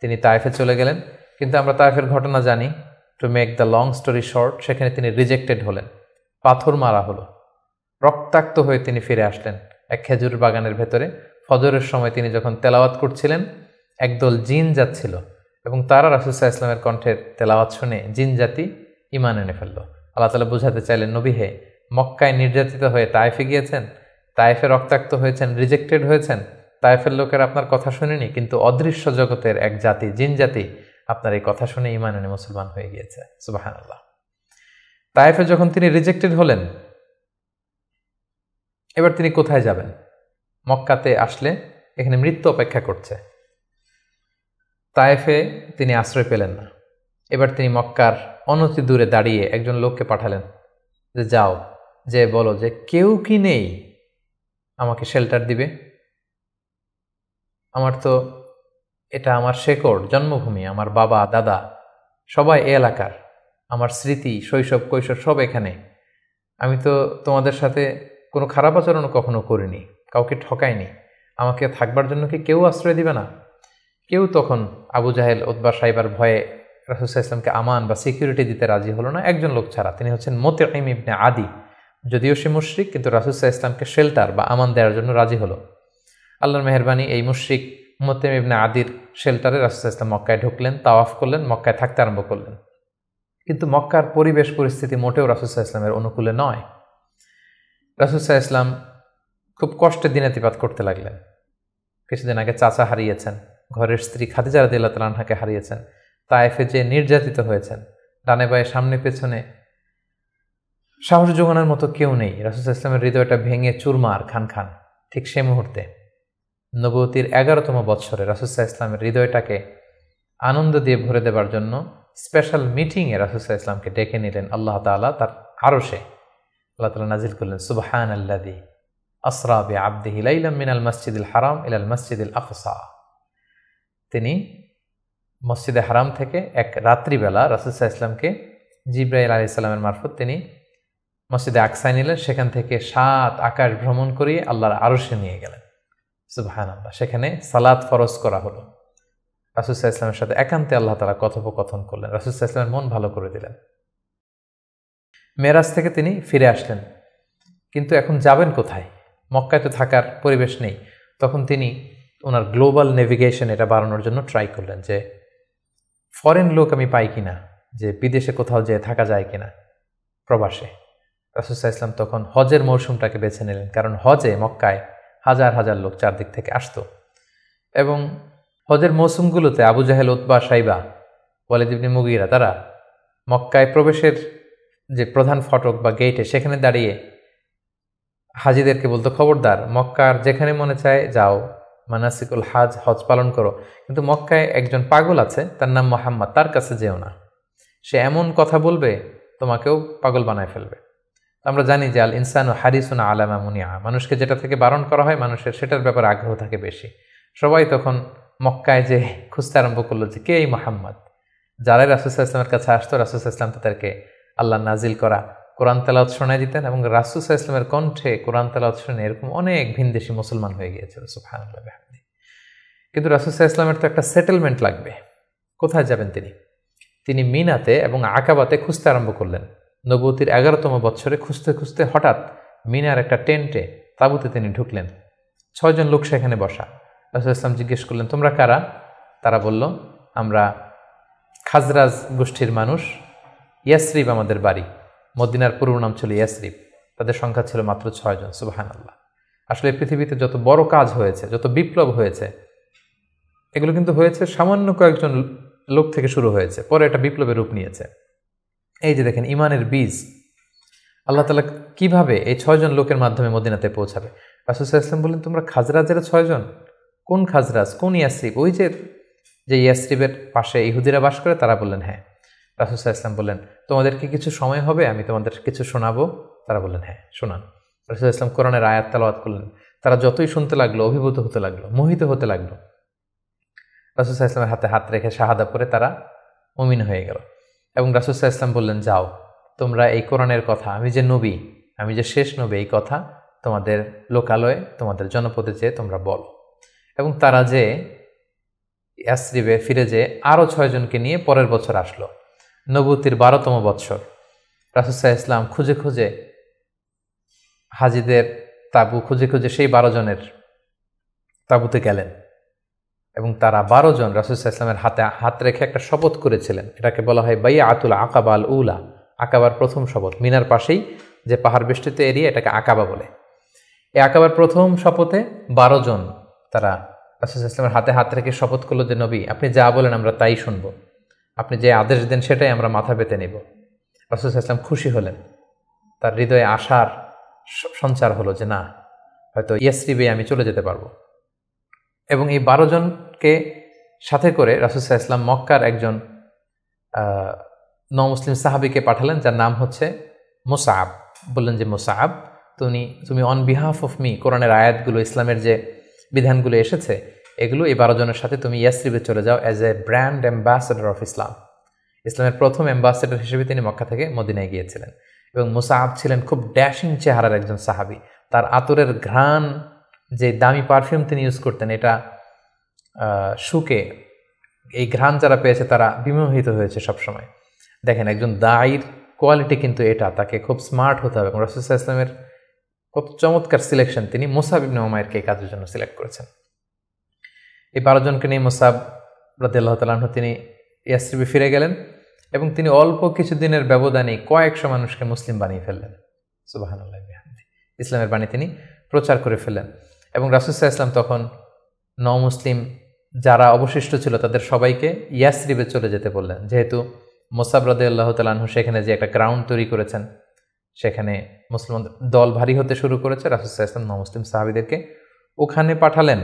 তিনি তায়েফে চলে গেলেন কিন্তু আমরা তায়েফের ঘটনা জানি to make the long story short সেখানে তিনি রিজেক্টেড হলেন পাথর মারা হলো রক্তাক্ত হয়ে তিনি ফিরে আসলেন এক খেজুর বাগানের ভেতরে ফজরের সময় তিনি যখন তেলাওয়াত করছিলেন একদল জিন যাচ্ছিল এবং তারা রাসুসাহ ইসলামের কণ্ঠের তেলাওয়াত শুনে জিন জাতি ইমান এনে ফেলল আল্লাহ তালা বোঝাতে চাইলেন নবী হে মক্কায় নির্যাতিত হয়ে তায়েফে গিয়েছেন তায়েফে রক্তাক্ত হয়েছেন রিজেক্টেড হয়েছেন তায়েফের লোকের আপনার কথা শুনেনি কিন্তু অদৃশ্য জগতের এক জাতি জিন জাতি আপনার এই কথা শুনে ইমান এনে মুসলমান হয়ে গিয়েছে সুবাহান আল্লাহ তায়েফে যখন তিনি রিজেক্টেড হলেন এবার তিনি কোথায় যাবেন মক্কাতে আসলে এখানে মৃত্যু অপেক্ষা করছে তায়েফে তিনি আশ্রয় পেলেন না এবার তিনি মক্কার অনতি দূরে দাঁড়িয়ে একজন লোককে পাঠালেন যে যাও যে বলো যে কেউ কি নেই আমাকে শেল্টার দিবে আমার তো এটা আমার শেকড় জন্মভূমি আমার বাবা দাদা সবাই এ এলাকার আমার স্মৃতি শৈশব কৈশোর সব এখানে আমি তো তোমাদের সাথে কোনো খারাপ আচরণ কখনো করিনি কাউকে ঠকাইনি আমাকে থাকবার জন্য কি কেউ আশ্রয় দিবে না কেউ তখন আবু জাহেল ওদবা সাইবার ভয়ে রাসুসাহ ইসলামকে আমান বা সিকিউরিটি দিতে রাজি হলো না একজন লোক ছাড়া তিনি হচ্ছেন মোতে ইমনে আদি যদিও সে মুশ্রিক কিন্তু রাসুসাহ ইসলামকে শেল্টার বা আমান দেওয়ার জন্য রাজি হলো আল্লাহর মেহরবানি এই মুশ্রিক মোতেম ইবনে আদির শেল্টারে রাসুসাহ ইসলাম মক্কায় ঢুকলেন তাওয়াফ করলেন মক্কায় থাকতে আরম্ভ করলেন কিন্তু মক্কার পরিবেশ পরিস্থিতি মোটেও রাসুসাহ ইসলামের অনুকূলে নয় রাসুসাহ ইসলাম খুব কষ্টে দিনাতিপাত করতে লাগলেন কিছুদিন আগে চাচা হারিয়েছেন ঘরের স্ত্রী খাদিজা রাদিল্লা তালানহাকে হারিয়েছেন তায়েফে যে নির্যাতিত হয়েছেন ডানে বায়ে সামনে পেছনে সাহস যোগানোর মতো কেউ নেই রাসুল ইসলামের হৃদয়টা ভেঙে চুরমার খান খান ঠিক সে মুহূর্তে নবতির এগারোতম বৎসরে রাসুসাহ ইসলামের হৃদয়টাকে আনন্দ দিয়ে ভরে দেবার জন্য স্পেশাল মিটিংয়ে রাসুসাহ ইসলামকে ডেকে নিলেন আল্লাহ তালা তার আরো সে আল্লাহ তালা নাজিল করলেন সুবাহান আল্লাদি আসরাবে আব্দি হিলাইলাম মিনাল মসজিদ ইল হারাম ইলাল মসজিদ ইল আকসা তিনি মসজিদে হারাম থেকে এক রাত্রিবেলা রাসুসাহ ইসলামকে জিব্রাহ আলি ইসলামের মারফত তিনি মসজিদে আকসাই নিলেন সেখান থেকে সাত আকাশ ভ্রমণ করিয়ে আল্লাহর আরশে নিয়ে গেলেন সুবাহান আল্লাহ সেখানে সালাদ ফরজ করা হলো রাসুসাহ ইসলামের সাথে একান্তে আল্লাহ তালা কথোপকথন করলেন রাসুসাহ ইসলামের মন ভালো করে দিলেন মেরাজ থেকে তিনি ফিরে আসলেন কিন্তু এখন যাবেন কোথায় মক্কায় তো থাকার পরিবেশ নেই তখন তিনি ওনার গ্লোবাল নেভিগেশন এটা বাড়ানোর জন্য ট্রাই করলেন যে ফরেন লোক আমি পাই কিনা যে বিদেশে কোথাও যেয়ে থাকা যায় কিনা প্রবাসে রাসুসাহ ইসলাম তখন হজের মৌসুমটাকে বেছে নিলেন কারণ হজে মক্কায় হাজার হাজার লোক চারদিক থেকে আসত এবং হজের মৌসুমগুলোতে আবু জাহেল উতবা সাইবা ওয়ালিদ মুগিরা তারা মক্কায় প্রবেশের যে প্রধান ফটক বা গেটে সেখানে দাঁড়িয়ে হাজিদেরকে বলতো খবরদার মক্কার যেখানে মনে চায় যাও মানাসিকুল হাজ হজ পালন করো কিন্তু মক্কায় একজন পাগল আছে তার নাম মোহাম্মদ তার কাছে যেও না সে এমন কথা বলবে তোমাকেও পাগল বানায় ফেলবে আমরা জানি যে আল ইনসান ও হারিসুন আলামা মুনিয়া মানুষকে যেটা থেকে বারণ করা হয় মানুষের সেটার ব্যাপারে আগ্রহ থাকে বেশি সবাই তখন মক্কায় যে খুঁজতে আরম্ভ করলো যে কে এই মোহাম্মদ যারাই রাসুসাহ ইসলামের কাছে আসতো রাসুসাহ ইসলাম তাদেরকে আল্লাহ নাজিল করা কোরআন তালাত শোনায় দিতেন এবং রাসুসাহ ইসলামের কণ্ঠে কোরআন তালাত শোনে এরকম অনেক ভিনদেশি মুসলমান হয়ে গিয়েছিল সুফহান কিন্তু রাসুসাহ ইসলামের তো একটা সেটেলমেন্ট লাগবে কোথায় যাবেন তিনি তিনি মিনাতে এবং আকাবাতে খুঁজতে আরম্ভ করলেন নবতির এগারোতম বৎসরে খুঁজতে খুঁজতে হঠাৎ মিনার একটা টেন্টে তাঁবুতে তিনি ঢুকলেন ছয়জন লোক সেখানে বসা রসুল ইসলাম জিজ্ঞেস করলেন তোমরা কারা তারা বলল আমরা খাজরাজ গোষ্ঠীর মানুষ ইয়াসরিফ আমাদের বাড়ি মদিনার পূর্ব নাম ছিল ইয়াসরিফ তাদের সংখ্যা ছিল মাত্র ছয়জন সুবাহান আল্লাহ আসলে পৃথিবীতে যত বড় কাজ হয়েছে যত বিপ্লব হয়েছে এগুলো কিন্তু হয়েছে সামান্য কয়েকজন লোক থেকে শুরু হয়েছে পরে একটা বিপ্লবের রূপ নিয়েছে এই যে দেখেন ইমানের বীজ আল্লাহ তালা কিভাবে এই ছয়জন লোকের মাধ্যমে মদিনাতে পৌঁছাবে রাসুসাহ ইসলাম বললেন তোমরা খাজরাজের ছয়জন কোন খাজরাজ কোন ইয়াসরিব ওই যে যে ইয়াসরিবের পাশে ইহুদিরা বাস করে তারা বললেন হ্যাঁ রাসুসাহ ইসলাম বললেন তোমাদেরকে কিছু সময় হবে আমি তোমাদের কিছু শোনাবো তারা বললেন হ্যাঁ শোনান রাসুল ইসলাম কোরআনের আয়াত তালাবাদ করলেন তারা যতই শুনতে লাগলো অভিভূত হতে লাগলো মোহিত হতে লাগলো রাসুল ইসলামের হাতে হাত রেখে শাহাদা পরে তারা মমিন হয়ে গেল এবং রাসুসা ইসলাম বললেন যাও তোমরা এই কোরআনের কথা আমি যে নবী আমি যে শেষ নবী এই কথা তোমাদের লোকালয়ে তোমাদের জনপদে যেয়ে তোমরা বলো এবং তারা যে অ্যাসরিবে ফিরে যেয়ে আরও ছয়জনকে নিয়ে পরের বছর আসলো নবতির বারোতম বৎসর রাসুসা ইসলাম খুঁজে খুঁজে হাজিদের তাবু খুঁজে খুঁজে সেই বারো জনের তাবুতে গেলেন এবং তারা বারো জন রাসুলসাল্লামের হাতে হাত রেখে একটা শপথ করেছিলেন এটাকে বলা হয় বাইয়া আতুল আকাবা আল উলা আকাবার প্রথম শপথ মিনার পাশেই যে পাহাড় বেষ্টিত এরিয়া এটাকে আকাবা বলে এ আকাবার প্রথম শপথে বারো জন তারা রাসুলসাল্লামের হাতে হাত রেখে শপথ করলো যে নবী আপনি যা বলেন আমরা তাই শুনবো আপনি যে আদেশ দেন সেটাই আমরা মাথা পেতে নেব রাসুলসাল্লাম খুশি হলেন তার হৃদয়ে আশার সঞ্চার হলো যে না হয়তো ইয়াসরিবে আমি চলে যেতে পারবো এবং এই বারো জনকে সাথে করে রাসুসাহ ইসলাম মক্কার একজন ন মুসলিম সাহাবিকে পাঠালেন যার নাম হচ্ছে মোসাব বললেন যে মোসাব তুমি তুমি অন বিহাফ অফ মি কোরআনের আয়াতগুলো ইসলামের যে বিধানগুলো এসেছে এগুলো এই বারো জনের সাথে তুমি ইয়াসরিবে চলে যাও as a brand ambassador of Islam ইসলামের প্রথম অ্যাম্বাসেডর হিসেবে তিনি মক্কা থেকে মদিনায় গিয়েছিলেন এবং মুসাহাব ছিলেন খুব ড্যাশিং চেহারার একজন সাহাবি তার আতরের ঘ্রাণ যে দামি পারফিউম তিনি ইউজ করতেন এটা সুকে এই ঘ্রাণ যারা পেয়েছে তারা বিমোহিত হয়েছে সবসময় দেখেন একজন দায়ের কোয়ালিটি কিন্তু এটা তাকে খুব স্মার্ট হতে হবে রসুল ইসলামের খুব চমৎকার সিলেকশন তিনি মোসাব ইবনে ওমায়েরকে এই কাজের জন্য সিলেক্ট করেছেন এই বারোজনকে নিয়ে মোসাব রদুল্লাহ তালাহ তিনি ইয়াসরিবে ফিরে গেলেন এবং তিনি অল্প কিছুদিনের ব্যবধানে কয়েকশো মানুষকে মুসলিম বানিয়ে ফেললেন সুবাহান ইসলামের বাণী তিনি প্রচার করে ফেললেন এবং রাসুসাহ ইসলাম তখন ন মুসলিম যারা অবশিষ্ট ছিল তাদের সবাইকে ইয়াসরিবে চলে যেতে বললেন যেহেতু মোসাব রাদে আল্লাহ তালাহু সেখানে যে একটা গ্রাউন্ড তৈরি করেছেন সেখানে মুসলিম দল ভারী হতে শুরু করেছে রাসুসাহ ইসলাম ন মুসলিম সাহাবিদেরকে ওখানে পাঠালেন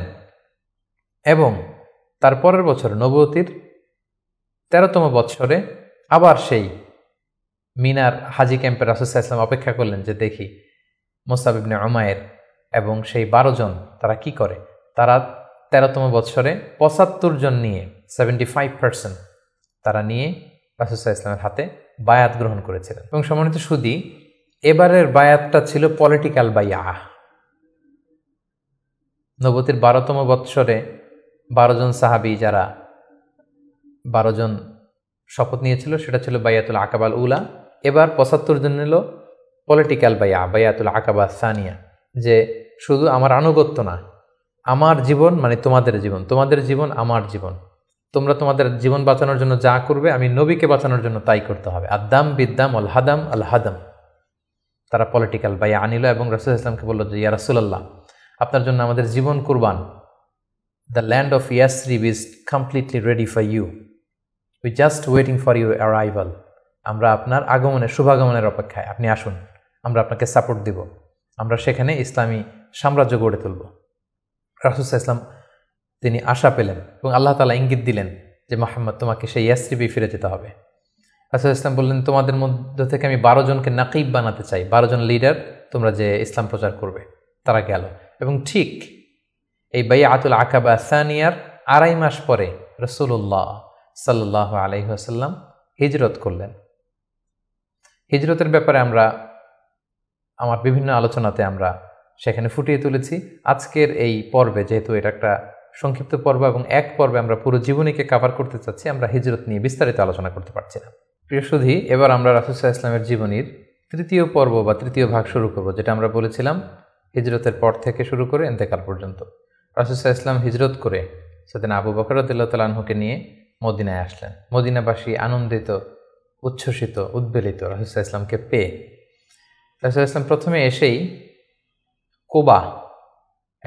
এবং তার পরের বছর নবতির তেরোতম বছরে আবার সেই মিনার হাজি ক্যাম্পে রাসুসাহ ইসলাম অপেক্ষা করলেন যে দেখি মোসাবিবনে আমায়ের এবং সেই বারো জন তারা কি করে তারা তেরোতম বৎসরে পঁচাত্তর জন নিয়ে সেভেন্টি ফাইভ পার্সেন্ট তারা নিয়ে রাসুসাহ ইসলামের হাতে বায়াত গ্রহণ করেছিলেন এবং সম্মানিত সুদী এবারের বায়াতটা ছিল পলিটিক্যাল বায়া নবতির বারোতম বৎসরে বারোজন সাহাবি যারা বারোজন শপথ নিয়েছিল সেটা ছিল বাইয়াতুল আকাবাল উলা এবার পঁচাত্তর জন নিল পলিটিক্যাল বাইয়া বাইয়াতুল আকাবা সানিয়া যে শুধু আমার আনুগত্য না আমার জীবন মানে তোমাদের জীবন তোমাদের জীবন আমার জীবন তোমরা তোমাদের জীবন বাঁচানোর জন্য যা করবে আমি নবীকে বাঁচানোর জন্য তাই করতে হবে আদাম বিদ্দাম আল হাদাম আল হাদাম তারা পলিটিক্যাল বা আনিল এবং রাসুল ইসলামকে বললো যে ইয়া রাসুলাল্লাহ আপনার জন্য আমাদের জীবন কুরবান the land of Yathrib is completely ready for you we just waiting for your arrival আমরা আপনার আগমনের শুভাগমনের অপেক্ষায় আপনি আসুন আমরা আপনাকে সাপোর্ট দেবো আমরা সেখানে ইসলামী সাম্রাজ্য গড়ে তুলব রাসুসা ইসলাম তিনি আশা পেলেন এবং আল্লাহ তালা ইঙ্গিত দিলেন যে মাহমদ তোমাকে সেই ইয়াসরিবি ফিরে যেতে হবে রাসুল ইসলাম বললেন তোমাদের মধ্য থেকে আমি বারো জনকে নাকিব বানাতে চাই বারো জন লিডার তোমরা যে ইসলাম প্রচার করবে তারা গেল এবং ঠিক এই বাই আতুল আকাবা সানিয়ার আড়াই মাস পরে রসুল্লাহ সাল্লাহ আলহিহাসাল্লাম হিজরত করলেন হিজরতের ব্যাপারে আমরা আমার বিভিন্ন আলোচনাতে আমরা সেখানে ফুটিয়ে তুলেছি আজকের এই পর্বে যেহেতু এটা একটা সংক্ষিপ্ত পর্ব এবং এক পর্বে আমরা পুরো জীবনীকে কাভার করতে চাচ্ছি আমরা হিজরত নিয়ে বিস্তারিত আলোচনা করতে পারছি না প্রিয় সুধী এবার আমরা রাসুসাহ ইসলামের জীবনীর তৃতীয় পর্ব বা তৃতীয় ভাগ শুরু করব যেটা আমরা বলেছিলাম হিজরতের পর থেকে শুরু করে এতেকাল পর্যন্ত রাসুসাহ ইসলাম হিজরত করে সেদিন আবু বকরাতুল্লাহকে নিয়ে মদিনায় আসলেন মদিনাবাসী আনন্দিত উচ্ছ্বসিত উদ্বেলিত রাসুসাহ ইসলামকে পেয়ে রাসুল ইসলাম প্রথমে এসেই কোবা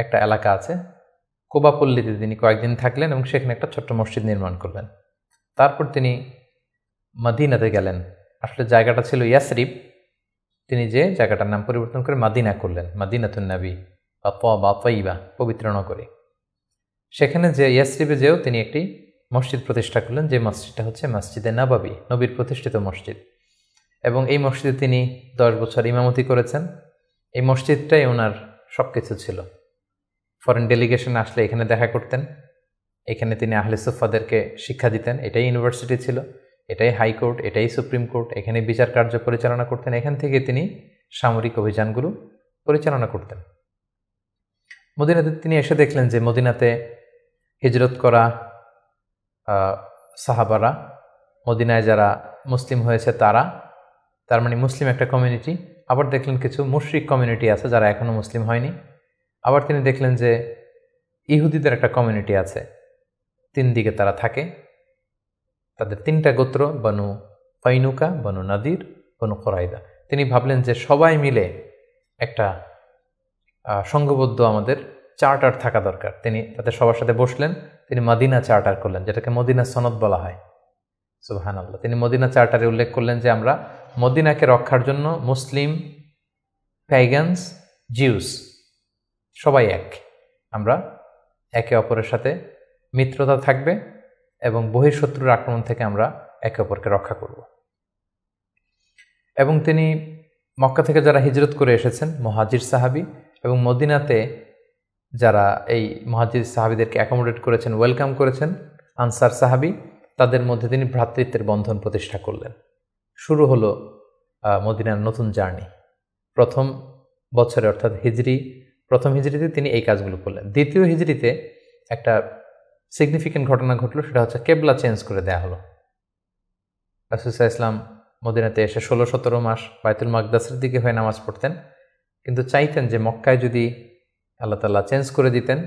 একটা এলাকা আছে কোবা পল্লীতে তিনি কয়েকদিন থাকলেন এবং সেখানে একটা ছোট্ট মসজিদ নির্মাণ করলেন তারপর তিনি মাদিনাতে গেলেন আসলে জায়গাটা ছিল ইয়াসরিফ তিনি যে জায়গাটার নাম পরিবর্তন করে মাদিনা করলেন মাদিনাতুন নাবি বা বা পবিত্র নগরী সেখানে যে ইয়াসরিফে যেও তিনি একটি মসজিদ প্রতিষ্ঠা করলেন যে মসজিদটা হচ্ছে মসজিদে নাবাবি নবীর প্রতিষ্ঠিত মসজিদ এবং এই মসজিদে তিনি দশ বছর ইমামতি করেছেন এই মসজিদটাই ওনার সব কিছু ছিল ফরেন ডেলিগেশন আসলে এখানে দেখা করতেন এখানে তিনি আহলে সুফাদেরকে শিক্ষা দিতেন এটাই ইউনিভার্সিটি ছিল এটাই হাইকোর্ট এটাই সুপ্রিম কোর্ট এখানে বিচার কার্য পরিচালনা করতেন এখান থেকে তিনি সামরিক অভিযানগুলো পরিচালনা করতেন মদিনাতে তিনি এসে দেখলেন যে মদিনাতে হিজরত করা সাহাবারা মদিনায় যারা মুসলিম হয়েছে তারা তার মানে মুসলিম একটা কমিউনিটি আবার দেখলেন কিছু মুশ্রিক কমিউনিটি আছে যারা এখনও মুসলিম হয়নি আবার তিনি দেখলেন যে ইহুদিদের একটা কমিউনিটি আছে তিন দিকে তারা থাকে তাদের তিনটা গোত্র বনু ফাইনুকা বনু নাদির বনু কোরাইদা তিনি ভাবলেন যে সবাই মিলে একটা সংঘবদ্ধ আমাদের চার্টার থাকা দরকার তিনি তাদের সবার সাথে বসলেন তিনি মদিনা চার্টার করলেন যেটাকে মদিনা সনদ বলা হয় সুবাহান আল্লাহ তিনি মদিনা চার্টারে উল্লেখ করলেন যে আমরা মদিনাকে রক্ষার জন্য মুসলিম প্যাগানস জিউস সবাই এক আমরা একে অপরের সাথে মিত্রতা থাকবে এবং বহিঃশত্রুর আক্রমণ থেকে আমরা একে অপরকে রক্ষা করব এবং তিনি মক্কা থেকে যারা হিজরত করে এসেছেন মহাজির সাহাবি এবং মদিনাতে যারা এই মহাজির সাহাবিদেরকে অ্যাকোমোডেট করেছেন ওয়েলকাম করেছেন আনসার সাহাবি তাদের মধ্যে তিনি ভ্রাতৃত্বের বন্ধন প্রতিষ্ঠা করলেন শুরু হলো মদিনার নতুন জার্নি প্রথম বছরে অর্থাৎ হিজড়ি প্রথম হিজড়িতে তিনি এই কাজগুলো করলেন দ্বিতীয় হিজড়িতে একটা সিগনিফিক্যান্ট ঘটনা ঘটলো সেটা হচ্ছে কেবলা চেঞ্জ করে দেয়া হলো রাসুসা ইসলাম মদিনাতে এসে ষোলো সতেরো মাস বায়তুল মাকদাসের দিকে হয়ে নামাজ পড়তেন কিন্তু চাইতেন যে মক্কায় যদি আল্লাহ তাল্লাহ চেঞ্জ করে দিতেন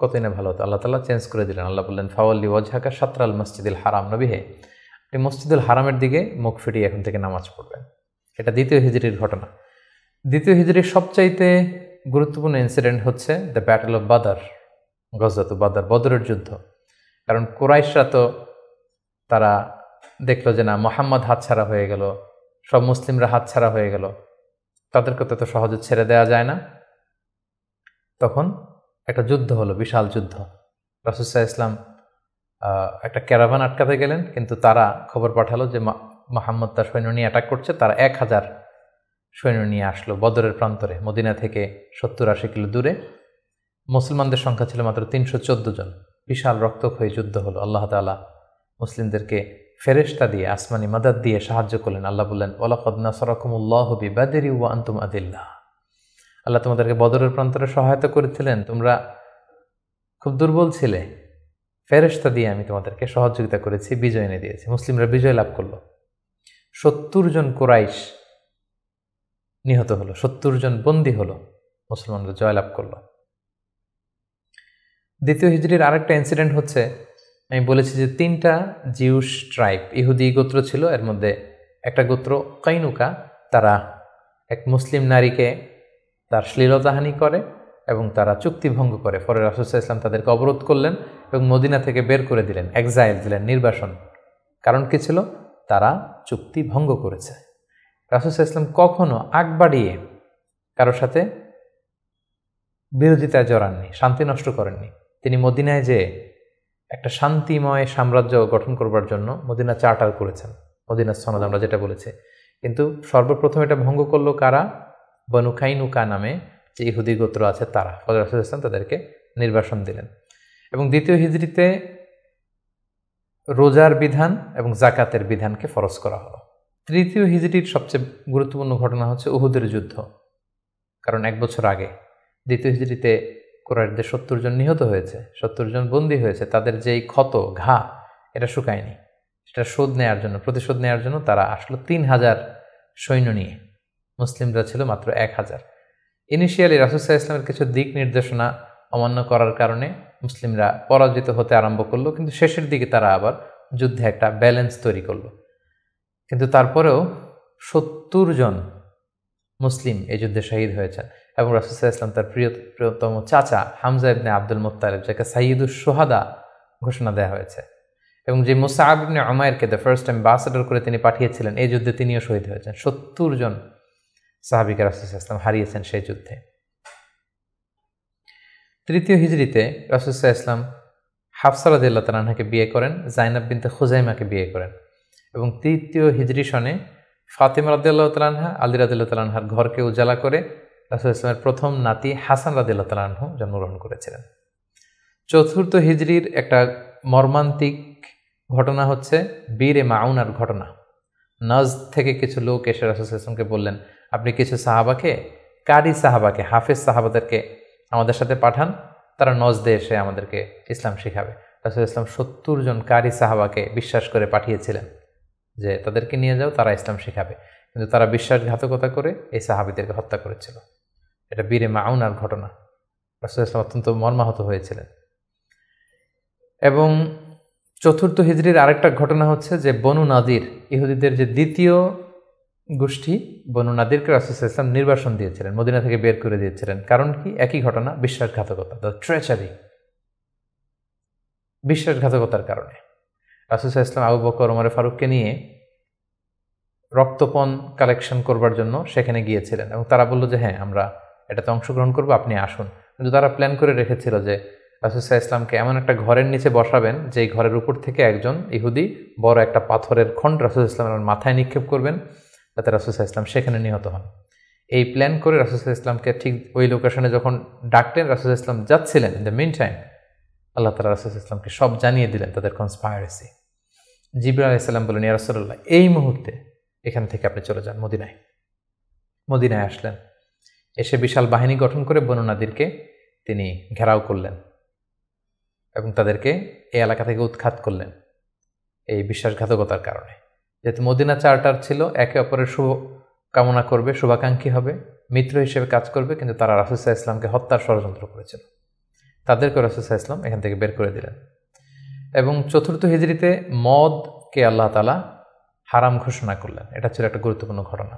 কতই না ভালো হতো আল্লাহ তাল্লাহ চেঞ্জ করে দিলেন আল্লাহ বললেন ফাওয়াল্লি ওয়াজহাকা সাতরাল মসজিদুল হারাম নবী হে এই মসজিদুল হারামের দিকে মুখ ফিরিয়ে এখন থেকে নামাজ পড়বেন এটা দ্বিতীয় হিজড়ির ঘটনা দ্বিতীয় হিজড়ির সবচাইতে গুরুত্বপূর্ণ ইনসিডেন্ট হচ্ছে দ্য ব্যাটেল অফ বাদার গজরত বাদার বদরের যুদ্ধ কারণ কোরাইশরা তো তারা দেখলো যে না মোহাম্মদ হাতছাড়া হয়ে গেল সব মুসলিমরা হাতছাড়া হয়ে গেল তাদেরকে তো তো সহজে ছেড়ে দেওয়া যায় না তখন একটা যুদ্ধ হলো বিশাল যুদ্ধ রাসুসাহ ইসলাম একটা ক্যারাভান আটকাতে গেলেন কিন্তু তারা খবর পাঠালো যে মাহমুদ তার সৈন্য নিয়ে অ্যাটাক করছে তারা এক হাজার সৈন্য নিয়ে আসলো বদরের প্রান্তরে মদিনা থেকে সত্তর আশি কিলো দূরে মুসলমানদের সংখ্যা ছিল মাত্র তিনশো চোদ্দো জন বিশাল রক্তক্ষয়ী যুদ্ধ হলো আল্লাহ তালা মুসলিমদেরকে ফেরেস্তা দিয়ে আসমানি মাদাদ দিয়ে সাহায্য করলেন আল্লাহ বললেন ওলাফদনা সরকমুল্লাহ বিবাদেরি ওয়া আন্তুম আদিল্লাহ আল্লাহ তোমাদেরকে বদরের প্রান্তরে সহায়তা করেছিলেন তোমরা খুব দুর্বল ছিলে ফেরেস্তা দিয়ে আমি তোমাদেরকে সহযোগিতা করেছি বিজয় এনে দিয়েছি মুসলিমরা বিজয় লাভ করলো সত্তর জন কোরাইশ নিহত হলো সত্তর জন বন্দী হলো মুসলমানরা জয়লাভ করলো দ্বিতীয় হিজড়ির আরেকটা ইনসিডেন্ট হচ্ছে আমি বলেছি যে তিনটা জিউস ট্রাইব ইহুদি গোত্র ছিল এর মধ্যে একটা গোত্র কাইনুকা তারা এক মুসলিম নারীকে তার শ্লীলতাহানি করে এবং তারা চুক্তিভঙ্গ করে ফলে রাসুসা ইসলাম তাদেরকে অবরোধ করলেন এবং মদিনা থেকে বের করে দিলেন এক্সাইল দিলেন নির্বাসন কারণ কী ছিল তারা চুক্তি ভঙ্গ করেছে রাসুস ইসলাম কখনো আগ বাড়িয়ে কারোর সাথে বিরোধিতায় জড়াননি শান্তি নষ্ট করেননি তিনি মদিনায় যে একটা শান্তিময় সাম্রাজ্য গঠন করবার জন্য মদিনা চার্টার করেছেন মদিনা সনদ আমরা যেটা বলেছি কিন্তু সর্বপ্রথম এটা ভঙ্গ করলো কারা বনুখাইনুকা নামে যে ইহুদি গোত্র আছে তারা ফজর রাসুল ইসলাম তাদেরকে নির্বাসন দিলেন এবং দ্বিতীয় হিজড়িতে রোজার বিধান এবং জাকাতের বিধানকে ফরজ করা হলো তৃতীয় হিজড়ির সবচেয়ে গুরুত্বপূর্ণ ঘটনা হচ্ছে উহুদের যুদ্ধ কারণ এক বছর আগে দ্বিতীয় হিজড়িতে কোরআদের সত্তর জন নিহত হয়েছে সত্তর জন বন্দী হয়েছে তাদের যেই ক্ষত ঘা এটা শুকায়নি সেটা শোধ নেওয়ার জন্য প্রতিশোধ নেওয়ার জন্য তারা আসলো তিন হাজার সৈন্য নিয়ে মুসলিমরা ছিল মাত্র এক হাজার ইনিশিয়ালি রাসুসাহ ইসলামের কিছু দিক নির্দেশনা অমান্য করার কারণে মুসলিমরা পরাজিত হতে আরম্ভ করলো কিন্তু শেষের দিকে তারা আবার যুদ্ধে একটা ব্যালেন্স তৈরি করলো কিন্তু তারপরেও সত্তর জন মুসলিম এই যুদ্ধে শহীদ হয়েছেন এবং রাসুসাহ ইসলাম তার প্রিয় প্রিয়তম চাচা হামজা ইবনে আব্দুল মোত্তারেব যাকে সাইদুস সোহাদা ঘোষণা দেওয়া হয়েছে এবং যে মুসা ইবনে আমায়েরকে দ্য ফার্স্ট অ্যাম্বাসাডার করে তিনি পাঠিয়েছিলেন এই যুদ্ধে তিনিও শহীদ হয়েছেন সত্তর জন সাহাবিকা রাসুসাহ ইসলাম হারিয়েছেন সেই যুদ্ধে তৃতীয় হিজড়িতে রাসুসাহ ইসলাম হাফসারাদিল্লা তালাহাকে বিয়ে করেন জাইনাব বিনতে খুজাইমাকে বিয়ে করেন এবং তৃতীয় হিজড়ি সনে ফাতেমা রাদিল্লাহ তালাহা আলী রাদিল্লা তালাহার ঘরকে উজালা করে রাসুল ইসলামের প্রথম নাতি হাসান রাদিল্লা তালাহ জন্মগ্রহণ করেছিলেন চতুর্থ হিজড়ির একটা মর্মান্তিক ঘটনা হচ্ছে বীরে মাউনার ঘটনা নজ থেকে কিছু লোক এসে রাসুল ইসলামকে বললেন আপনি কিছু সাহাবাকে কারি সাহাবাকে হাফেজ সাহাবাদেরকে আমাদের সাথে পাঠান তারা নজদে এসে আমাদেরকে ইসলাম শিখাবে রাসুল ইসলাম সত্তর জন কারি সাহাবাকে বিশ্বাস করে পাঠিয়েছিলেন যে তাদেরকে নিয়ে যাও তারা ইসলাম শিখাবে কিন্তু তারা বিশ্বাসঘাতকতা করে এই সাহাবিদেরকে হত্যা করেছিল এটা বীরে মাউনার ঘটনা রাসুল ইসলাম অত্যন্ত মর্মাহত হয়েছিলেন এবং চতুর্থ হিজড়ির আরেকটা ঘটনা হচ্ছে যে বনু নাদির ইহুদিদের যে দ্বিতীয় গোষ্ঠী বনু নাদিরকে রাসুসাল্লাম নির্বাসন দিয়েছিলেন মদিনা থেকে বের করে দিয়েছিলেন কারণ কি একই ঘটনা বিশ্বাসঘাতকতা দ্য ট্রেচারি বিশ্বাসঘাতকতার কারণে রাসুসা ইসলাম আবু বকর ওমরে ফারুককে নিয়ে রক্তপণ কালেকশন করবার জন্য সেখানে গিয়েছিলেন এবং তারা বললো যে হ্যাঁ আমরা এটাতে অংশগ্রহণ করবো আপনি আসুন কিন্তু তারা প্ল্যান করে রেখেছিল যে রাসুসা ইসলামকে এমন একটা ঘরের নিচে বসাবেন যেই ঘরের উপর থেকে একজন ইহুদি বড় একটা পাথরের খণ্ড রাসুল ইসলামের মাথায় নিক্ষেপ করবেন তাতে রাসুসা ইসলাম সেখানে নিহত হন এই প্ল্যান করে রাসুল ইসলামকে ঠিক ওই লোকেশনে যখন ডাকলেন রাসুসা ইসলাম যাচ্ছিলেন ইন দ্য মিন টাইম আল্লাহ তালা রাসুল ইসলামকে সব জানিয়ে দিলেন তাদের কনস্পায়ারেসি জিবরা আলাইসাল্লাম বলেন ইয়ারসল্লাহ এই মুহূর্তে এখান থেকে আপনি চলে যান মদিনায় মদিনায় আসলেন এসে বিশাল বাহিনী গঠন করে বননাদিরকে তিনি ঘেরাও করলেন এবং তাদেরকে এই এলাকা থেকে উৎখাত করলেন এই বিশ্বাসঘাতকতার কারণে যাতে মদিনা চার্টার ছিল একে অপরের শুভ কামনা করবে শুভাকাঙ্ক্ষী হবে মিত্র হিসেবে কাজ করবে কিন্তু তারা রাসুসাহ ইসলামকে হত্যার ষড়যন্ত্র করেছিল তাদেরকে রাসুসাহ ইসলাম এখান থেকে বের করে দিলেন এবং চতুর্থ হিজড়িতে মদকে আল্লাহ তালা হারাম ঘোষণা করলেন এটা ছিল একটা গুরুত্বপূর্ণ ঘটনা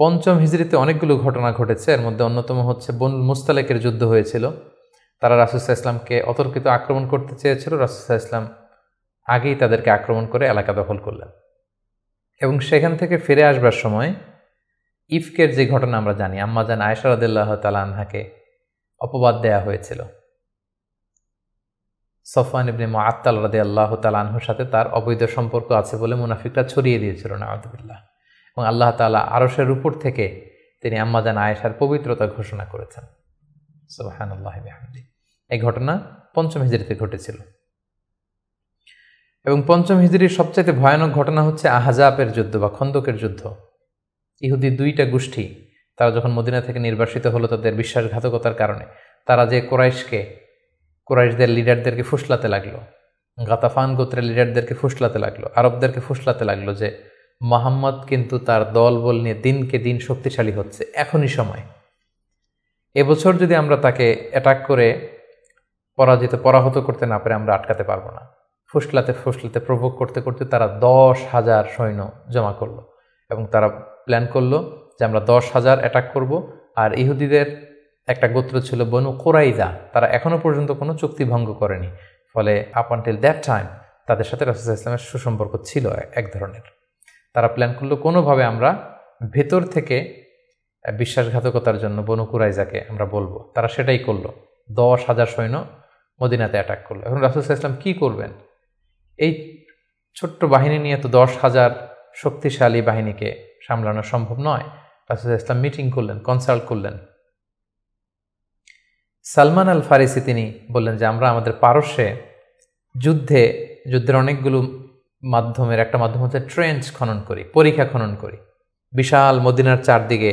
পঞ্চম হিজড়িতে অনেকগুলো ঘটনা ঘটেছে এর মধ্যে অন্যতম হচ্ছে বন মুস্তালেকের যুদ্ধ হয়েছিল তারা রাসুসাহ ইসলামকে অতর্কিত আক্রমণ করতে চেয়েছিল রাসুসাহ ইসলাম আগেই তাদেরকে আক্রমণ করে এলাকা দখল করলেন এবং সেখান থেকে ফিরে আসবার সময় ইফকের যে ঘটনা আমরা জানি আম্মাজান আয়সারদুল্লাহ তাল আনহাকে অপবাদ দেয়া হয়েছিল সফান ইবনে আত্মাল রাদে আল্লাহ তাল সাথে তার অবৈধ সম্পর্ক আছে বলে মুনাফিকরা ছড়িয়ে দিয়েছিল নাওয়াদুবিল্লাহ এবং আল্লাহ তালা আরসের উপর থেকে তিনি আম্মাজান আয়েশার পবিত্রতা ঘোষণা করেছেন সোহান আল্লাহ এই ঘটনা পঞ্চম হিজড়িতে ঘটেছিল এবং পঞ্চম হিজড়ির সবচাইতে ভয়ানক ঘটনা হচ্ছে আহাজাপের যুদ্ধ বা খন্দকের যুদ্ধ ইহুদি দুইটা গোষ্ঠী তারা যখন মদিনা থেকে নির্বাসিত হলো তাদের বিশ্বাসঘাতকতার কারণে তারা যে কোরাইশকে কোরাইশদের লিডারদেরকে ফুসলাতে লাগলো গাতাফান গোত্রের লিডারদেরকে ফুসলাতে লাগলো আরবদেরকে ফুসলাতে লাগলো যে মোহাম্মদ কিন্তু তার দল বল নিয়ে দিনকে দিন শক্তিশালী হচ্ছে এখনই সময় এবছর যদি আমরা তাকে অ্যাটাক করে পরাজিত পরাহত করতে না পারে আমরা আটকাতে পারবো না ফুসলাতে ফুসলাতে প্রভোগ করতে করতে তারা দশ হাজার সৈন্য জমা করলো এবং তারা প্ল্যান করলো যে আমরা দশ হাজার অ্যাটাক করব আর ইহুদিদের একটা গোত্র ছিল বনু কোরাইজা তারা এখনও পর্যন্ত কোনো চুক্তি ভঙ্গ করেনি ফলে আপ আনটিল দ্যাট টাইম তাদের সাথে রাসুল ইসলামের সুসম্পর্ক ছিল এক ধরনের তারা প্ল্যান করলো কোনোভাবে আমরা ভেতর থেকে বিশ্বাসঘাতকতার জন্য বনু কুরাইজাকে আমরা বলবো তারা সেটাই করলো দশ হাজার সৈন্য মদিনাতে অ্যাটাক করলো এখন রাসুল ইসলাম কী করবেন এই ছোট্ট বাহিনী নিয়ে তো দশ হাজার শক্তিশালী বাহিনীকে সামলানো সম্ভব নয় রাসুল ইসলাম মিটিং করলেন কনসাল্ট করলেন সালমান আল ফারিসি তিনি বললেন যে আমরা আমাদের পারস্যে যুদ্ধে যুদ্ধের অনেকগুলো মাধ্যমের একটা মাধ্যম হচ্ছে ট্রেঞ্চ খনন করি পরীক্ষা খনন করি বিশাল মদিনার চারদিকে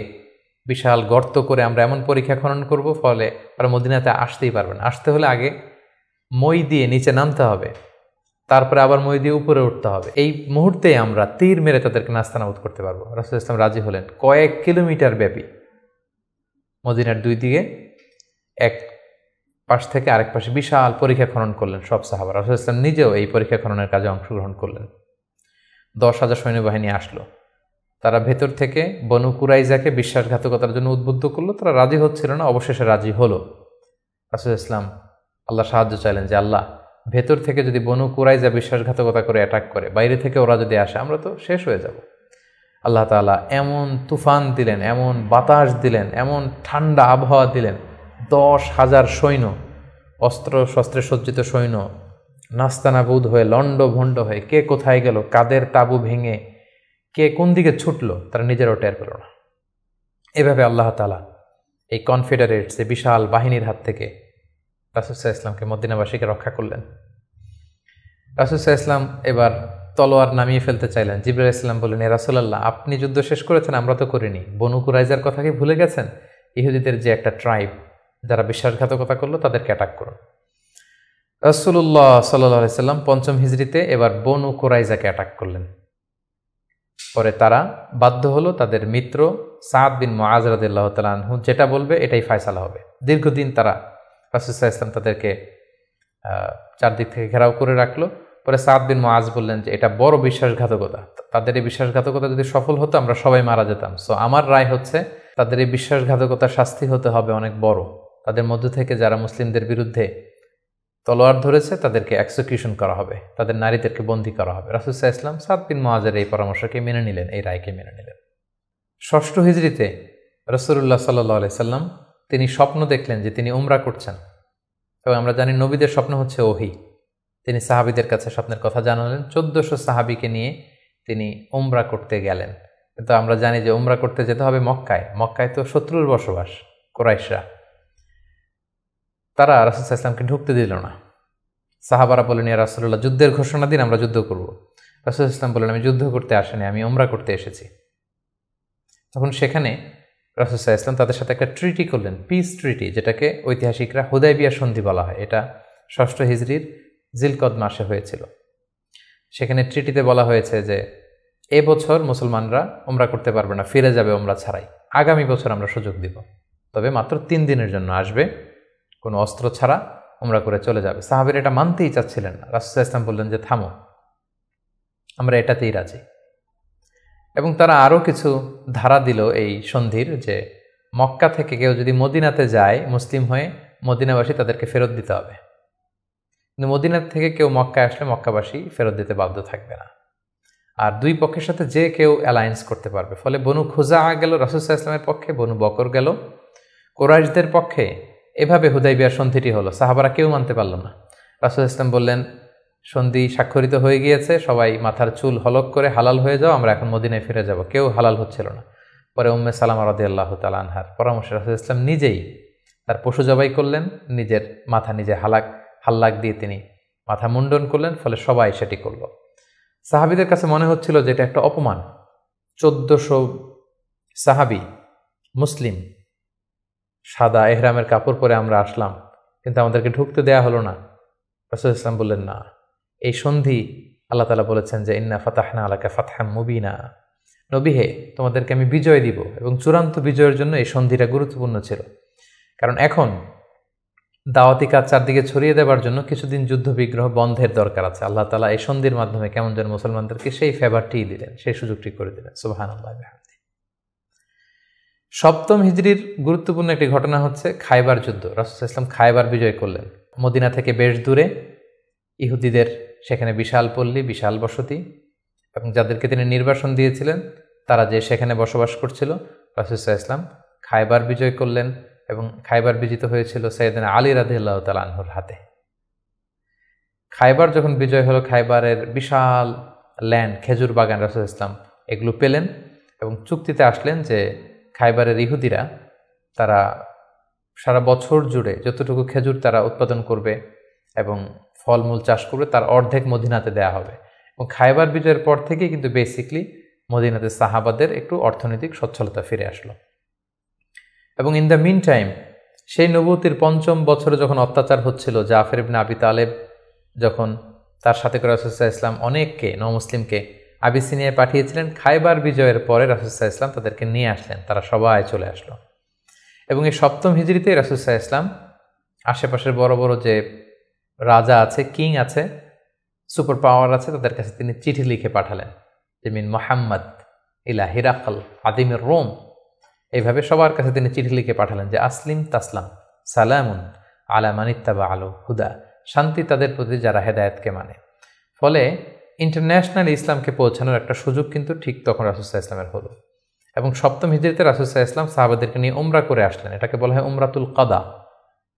বিশাল গর্ত করে আমরা এমন পরীক্ষা খনন করব ফলে আর মদিনাতে আসতেই পারবেন আসতে হলে আগে মই দিয়ে নিচে নামতে হবে তারপরে আবার মই দিয়ে উপরে উঠতে হবে এই মুহূর্তে আমরা তীর মেরে তাদেরকে নাস্তানাবুদ করতে পারবো রাসুল ইসলাম রাজি হলেন কয়েক কিলোমিটার ব্যাপী মদিনার দুই দিকে এক পাশ থেকে আরেক পাশে বিশাল পরীক্ষা খনন করলেন সব সাহাবার রাসুল ইসলাম নিজেও এই পরীক্ষা খননের কাজে অংশগ্রহণ করলেন দশ হাজার সৈন্যবাহিনী আসলো তারা ভেতর থেকে বনু কুরাইজাকে বিশ্বাসঘাতকতার জন্য উদ্বুদ্ধ করলো তারা রাজি হচ্ছিল না অবশেষে রাজি হলো রাসুল ইসলাম আল্লাহ সাহায্য চাইলেন যে আল্লাহ ভেতর থেকে যদি বনু কুরাইজা বিশ্বাসঘাতকতা করে অ্যাটাক করে বাইরে থেকে ওরা যদি আসে আমরা তো শেষ হয়ে যাব আল্লাহ তালা এমন তুফান দিলেন এমন বাতাস দিলেন এমন ঠান্ডা আবহাওয়া দিলেন দশ হাজার সৈন্য অস্ত্র শস্ত্রে সজ্জিত সৈন্য নাস্তানাবুদ হয়ে লণ্ড ভণ্ড হয়ে কে কোথায় গেল কাদের তাবু ভেঙে কে কোন দিকে ছুটলো তারা নিজেরাও টের পেল না এভাবে আল্লাহ তালা এই কনফেডারেটস এই বিশাল বাহিনীর হাত থেকে রাসুসাহ ইসলামকে মদিনাবাসীকে রক্ষা করলেন রাসুসাহ ইসলাম এবার তলোয়ার নামিয়ে ফেলতে চাইলেন জিবরা ইসলাম বললেন রাসুলাল্লাহ আপনি যুদ্ধ শেষ করেছেন আমরা তো করিনি বনু কুরাইজার কথা কি ভুলে গেছেন ইহুদিদের যে একটা ট্রাইব যারা বিশ্বাসঘাতকতা করলো তাদেরকে অ্যাটাক করুন রসুল্লাহ সাল্লি সাল্লাম পঞ্চম হিজড়িতে এবার বনু কোরাইজাকে অ্যাটাক করলেন পরে তারা বাধ্য হলো তাদের মিত্র সাদ বিন মাজ রাদিল্লাহ তালাহু যেটা বলবে এটাই ফায়সালা হবে দীর্ঘদিন তারা রাসুসাহ ইসলাম তাদেরকে চারদিক থেকে ঘেরাও করে রাখলো পরে সাত বিন মাজ বললেন যে এটা বড় বিশ্বাসঘাতকতা তাদের এই বিশ্বাসঘাতকতা যদি সফল হতো আমরা সবাই মারা যেতাম সো আমার রায় হচ্ছে তাদের এই বিশ্বাসঘাতকতা শাস্তি হতে হবে অনেক বড় তাদের মধ্য থেকে যারা মুসলিমদের বিরুদ্ধে তলোয়ার ধরেছে তাদেরকে এক্সিকিউশন করা হবে তাদের নারীদেরকে বন্দী করা হবে রাসুসাহ ইসলাম সাত বিন মাজের এই পরামর্শকে মেনে নিলেন এই রায়কে মেনে নিলেন ষষ্ঠ হিজড়িতে রসুল্লাহ সাল্লাহ সাল্লাম তিনি স্বপ্ন দেখলেন যে তিনি উমরা করছেন এবং আমরা জানি নবীদের স্বপ্ন হচ্ছে ওহি তিনি সাহাবিদের কাছে স্বপ্নের কথা জানালেন চোদ্দশো সাহাবিকে নিয়ে তিনি উমরা করতে গেলেন কিন্তু আমরা জানি যে উমরা করতে যেতে হবে মক্কায় মক্কায় তো শত্রুর বসবাস কোরাইশরা তারা রাসুল্লাহ ইসলামকে ঢুকতে দিল না সাহাবারা বলেন ইয়া রাসুল্লাহ যুদ্ধের ঘোষণা দিন আমরা যুদ্ধ করব রাসুল ইসলাম বলেন আমি যুদ্ধ করতে আসেনি আমি উমরা করতে এসেছি তখন সেখানে রাসুসাহ ইসলাম তাদের সাথে একটা ট্রিটি করলেন পিস ট্রিটি যেটাকে ঐতিহাসিকরা হুদাইবিয়া সন্ধি বলা হয় এটা ষষ্ঠ হিজড়ির জিলকদ মাসে হয়েছিল সেখানে ট্রিটিতে বলা হয়েছে যে এবছর মুসলমানরা ওমরা করতে পারবে না ফিরে যাবে ওমরা ছাড়াই আগামী বছর আমরা সুযোগ দিব তবে মাত্র তিন দিনের জন্য আসবে কোনো অস্ত্র ছাড়া ওমরা করে চলে যাবে সাহাবের এটা মানতেই চাচ্ছিলেন না রাসুসাহ ইসলাম বললেন যে থামো আমরা এটাতেই রাজি এবং তারা আরও কিছু ধারা দিল এই সন্ধির যে মক্কা থেকে কেউ যদি মদিনাতে যায় মুসলিম হয়ে মদিনাবাসী তাদেরকে ফেরত দিতে হবে কিন্তু মদিনা থেকে কেউ মক্কা আসলে মক্কাবাসী ফেরত দিতে বাধ্য থাকবে না আর দুই পক্ষের সাথে যে কেউ অ্যালায়েন্স করতে পারবে ফলে বনু খোঁজা গেল রাসুসাহ ইসলামের পক্ষে বনু বকর গেল কোরাইশদের পক্ষে এভাবে হুদাইবিয়ার সন্ধিটি হলো সাহাবারা কেউ মানতে পারল না রাসুল ইসলাম বললেন সন্ধি স্বাক্ষরিত হয়ে গিয়েছে সবাই মাথার চুল হলক করে হালাল হয়ে যাও আমরা এখন মদিনায় ফিরে যাব কেউ হালাল হচ্ছিল না পরে উম্মে সালাম আরদি আল্লাহ আনহার পরামর্শে রাসুল ইসলাম নিজেই তার পশু জবাই করলেন নিজের মাথা নিজে হালাক হাল্লাক দিয়ে তিনি মাথা মুন্ডন করলেন ফলে সবাই সেটি করল সাহাবিদের কাছে মনে হচ্ছিল যে এটা একটা অপমান চোদ্দশো সাহাবি মুসলিম সাদা এহরামের কাপড় পরে আমরা আসলাম কিন্তু আমাদেরকে ঢুকতে দেয়া হলো না রাসুল ইসলাম বললেন না এই সন্ধি আল্লাহ তালা বলেছেন যে ইন্না ফাতাহনা আলাকা ফাতহাম মুবিনা নবীহে তোমাদেরকে আমি বিজয় দিব এবং চূড়ান্ত বিজয়ের জন্য এই সন্ধিটা গুরুত্বপূর্ণ ছিল কারণ এখন দাওয়াতি কাজ চারদিকে ছড়িয়ে দেবার জন্য কিছুদিন যুদ্ধবিগ্রহ বন্ধের দরকার আছে আল্লাহ তালা এই সন্ধির মাধ্যমে কেমন যেন মুসলমানদেরকে সেই ফেভারটি দিলেন সেই সুযোগটি করে দিলেন সুবাহান সপ্তম হিজড়ির গুরুত্বপূর্ণ একটি ঘটনা হচ্ছে খাইবার যুদ্ধ রাসুল ইসলাম খাইবার বিজয় করলেন মদিনা থেকে বেশ দূরে ইহুদিদের সেখানে বিশাল পল্লী বিশাল বসতি এবং যাদেরকে তিনি নির্বাসন দিয়েছিলেন তারা যে সেখানে বসবাস করছিল রাসুসাহ ইসলাম খাইবার বিজয় করলেন এবং খাইবার বিজিত হয়েছিল সৈয়দিন আলী রাদিল্লাহ তালানহুর হাতে খাইবার যখন বিজয় হলো খাইবারের বিশাল ল্যান্ড খেজুর বাগান রাসুল ইসলাম এগুলো পেলেন এবং চুক্তিতে আসলেন যে খাইবারের ইহুদিরা তারা সারা বছর জুড়ে যতটুকু খেজুর তারা উৎপাদন করবে এবং ফলমূল চাষ করবে তার অর্ধেক মদিনাতে দেয়া হবে এবং খাইবার বিজয়ের পর থেকে কিন্তু বেসিকলি মদিনাতে সাহাবাদের একটু অর্থনৈতিক সচ্ছলতা ফিরে আসলো এবং ইন দ্য মিন টাইম সেই নবতির পঞ্চম বছরে যখন অত্যাচার হচ্ছিল জাফের ইবনে আবি তালেব যখন তার সাথে করে রাসুসাহ ইসলাম অনেককে নমুসলিমকে আবিসিনিয়ায় পাঠিয়েছিলেন খাইবার বিজয়ের পরে রাসুসাহ ইসলাম তাদেরকে নিয়ে আসলেন তারা সবাই চলে আসলো এবং এই সপ্তম হিজড়িতে রাসুসাহ ইসলাম আশেপাশের বড় বড় যে রাজা আছে কিং আছে সুপার পাওয়ার আছে তাদের কাছে তিনি চিঠি লিখে পাঠালেন মিন মোহাম্মদ ইলা হিরাকল আদিমের রোম এইভাবে সবার কাছে তিনি চিঠি লিখে পাঠালেন যে আসলিম তাসলাম সালামুন আলা মানিত্তাবা আলো হুদা শান্তি তাদের প্রতি যারা হেদায়তকে মানে ফলে ইন্টারন্যাশনাল ইসলামকে পৌঁছানোর একটা সুযোগ কিন্তু ঠিক তখন রাসুসাহ ইসলামের হলো এবং সপ্তম হিজড়িতে রাসুসাহ ইসলাম সাহাবাদেরকে নিয়ে উমরা করে আসলেন এটাকে বলা হয় উমরাতুল কাদা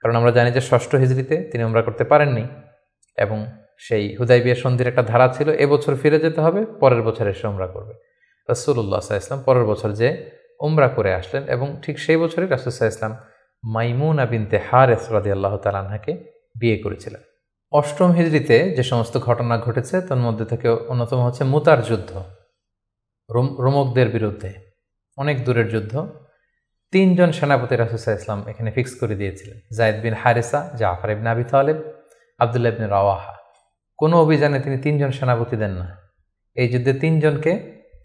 কারণ আমরা জানি যে ষষ্ঠ হিজড়িতে তিনি উমরা করতে পারেননি এবং সেই হুদাই বিয়ে সন্ধির একটা ধারা ছিল এবছর ফিরে যেতে হবে পরের বছর এসে উমরা করবে সাহা ইসলাম পরের বছর যে উমরা করে আসলেন এবং ঠিক সেই বছরই সাহা ইসলাম মাইমুন আবিনতে হার এসরাদি আল্লাহ তালাহাকে বিয়ে করেছিলেন অষ্টম হিজড়িতে যে সমস্ত ঘটনা ঘটেছে তার মধ্যে থেকে অন্যতম হচ্ছে মুতার যুদ্ধ রোমকদের বিরুদ্ধে অনেক দূরের যুদ্ধ তিনজন সেনাপতি রাসুসাহ ইসলাম এখানে ফিক্স করে দিয়েছিলেন জায়দ বিন হারিসা জাফর ইবিন আবি তালেব আবদুল্লাহ ইবিন রাওয়াহা কোনো অভিযানে তিনি তিনজন সেনাপতি দেন না এই যুদ্ধে তিনজনকে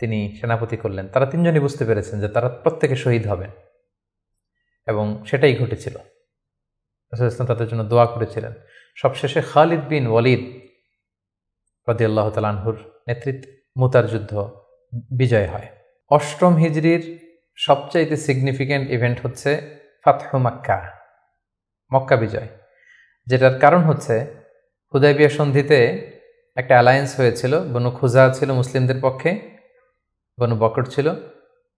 তিনি সেনাপতি করলেন তারা তিনজনই বুঝতে পেরেছেন যে তারা প্রত্যেকে শহীদ হবেন এবং সেটাই ঘটেছিল রাসুল ইসলাম তাদের জন্য দোয়া করেছিলেন সবশেষে খালিদ বিন ওয়ালিদ রদি আল্লাহ তালানহুর নেতৃত্ব মুতার যুদ্ধ বিজয় হয় অষ্টম হিজড়ির সবচাইতে সিগনিফিক্যান্ট ইভেন্ট হচ্ছে ফাতহু মাক্কা মক্কা বিজয় যেটার কারণ হচ্ছে হুদাইবিয়া সন্ধিতে একটা অ্যালায়েন্স হয়েছিল বনু খুজা ছিল মুসলিমদের পক্ষে বনু বকর ছিল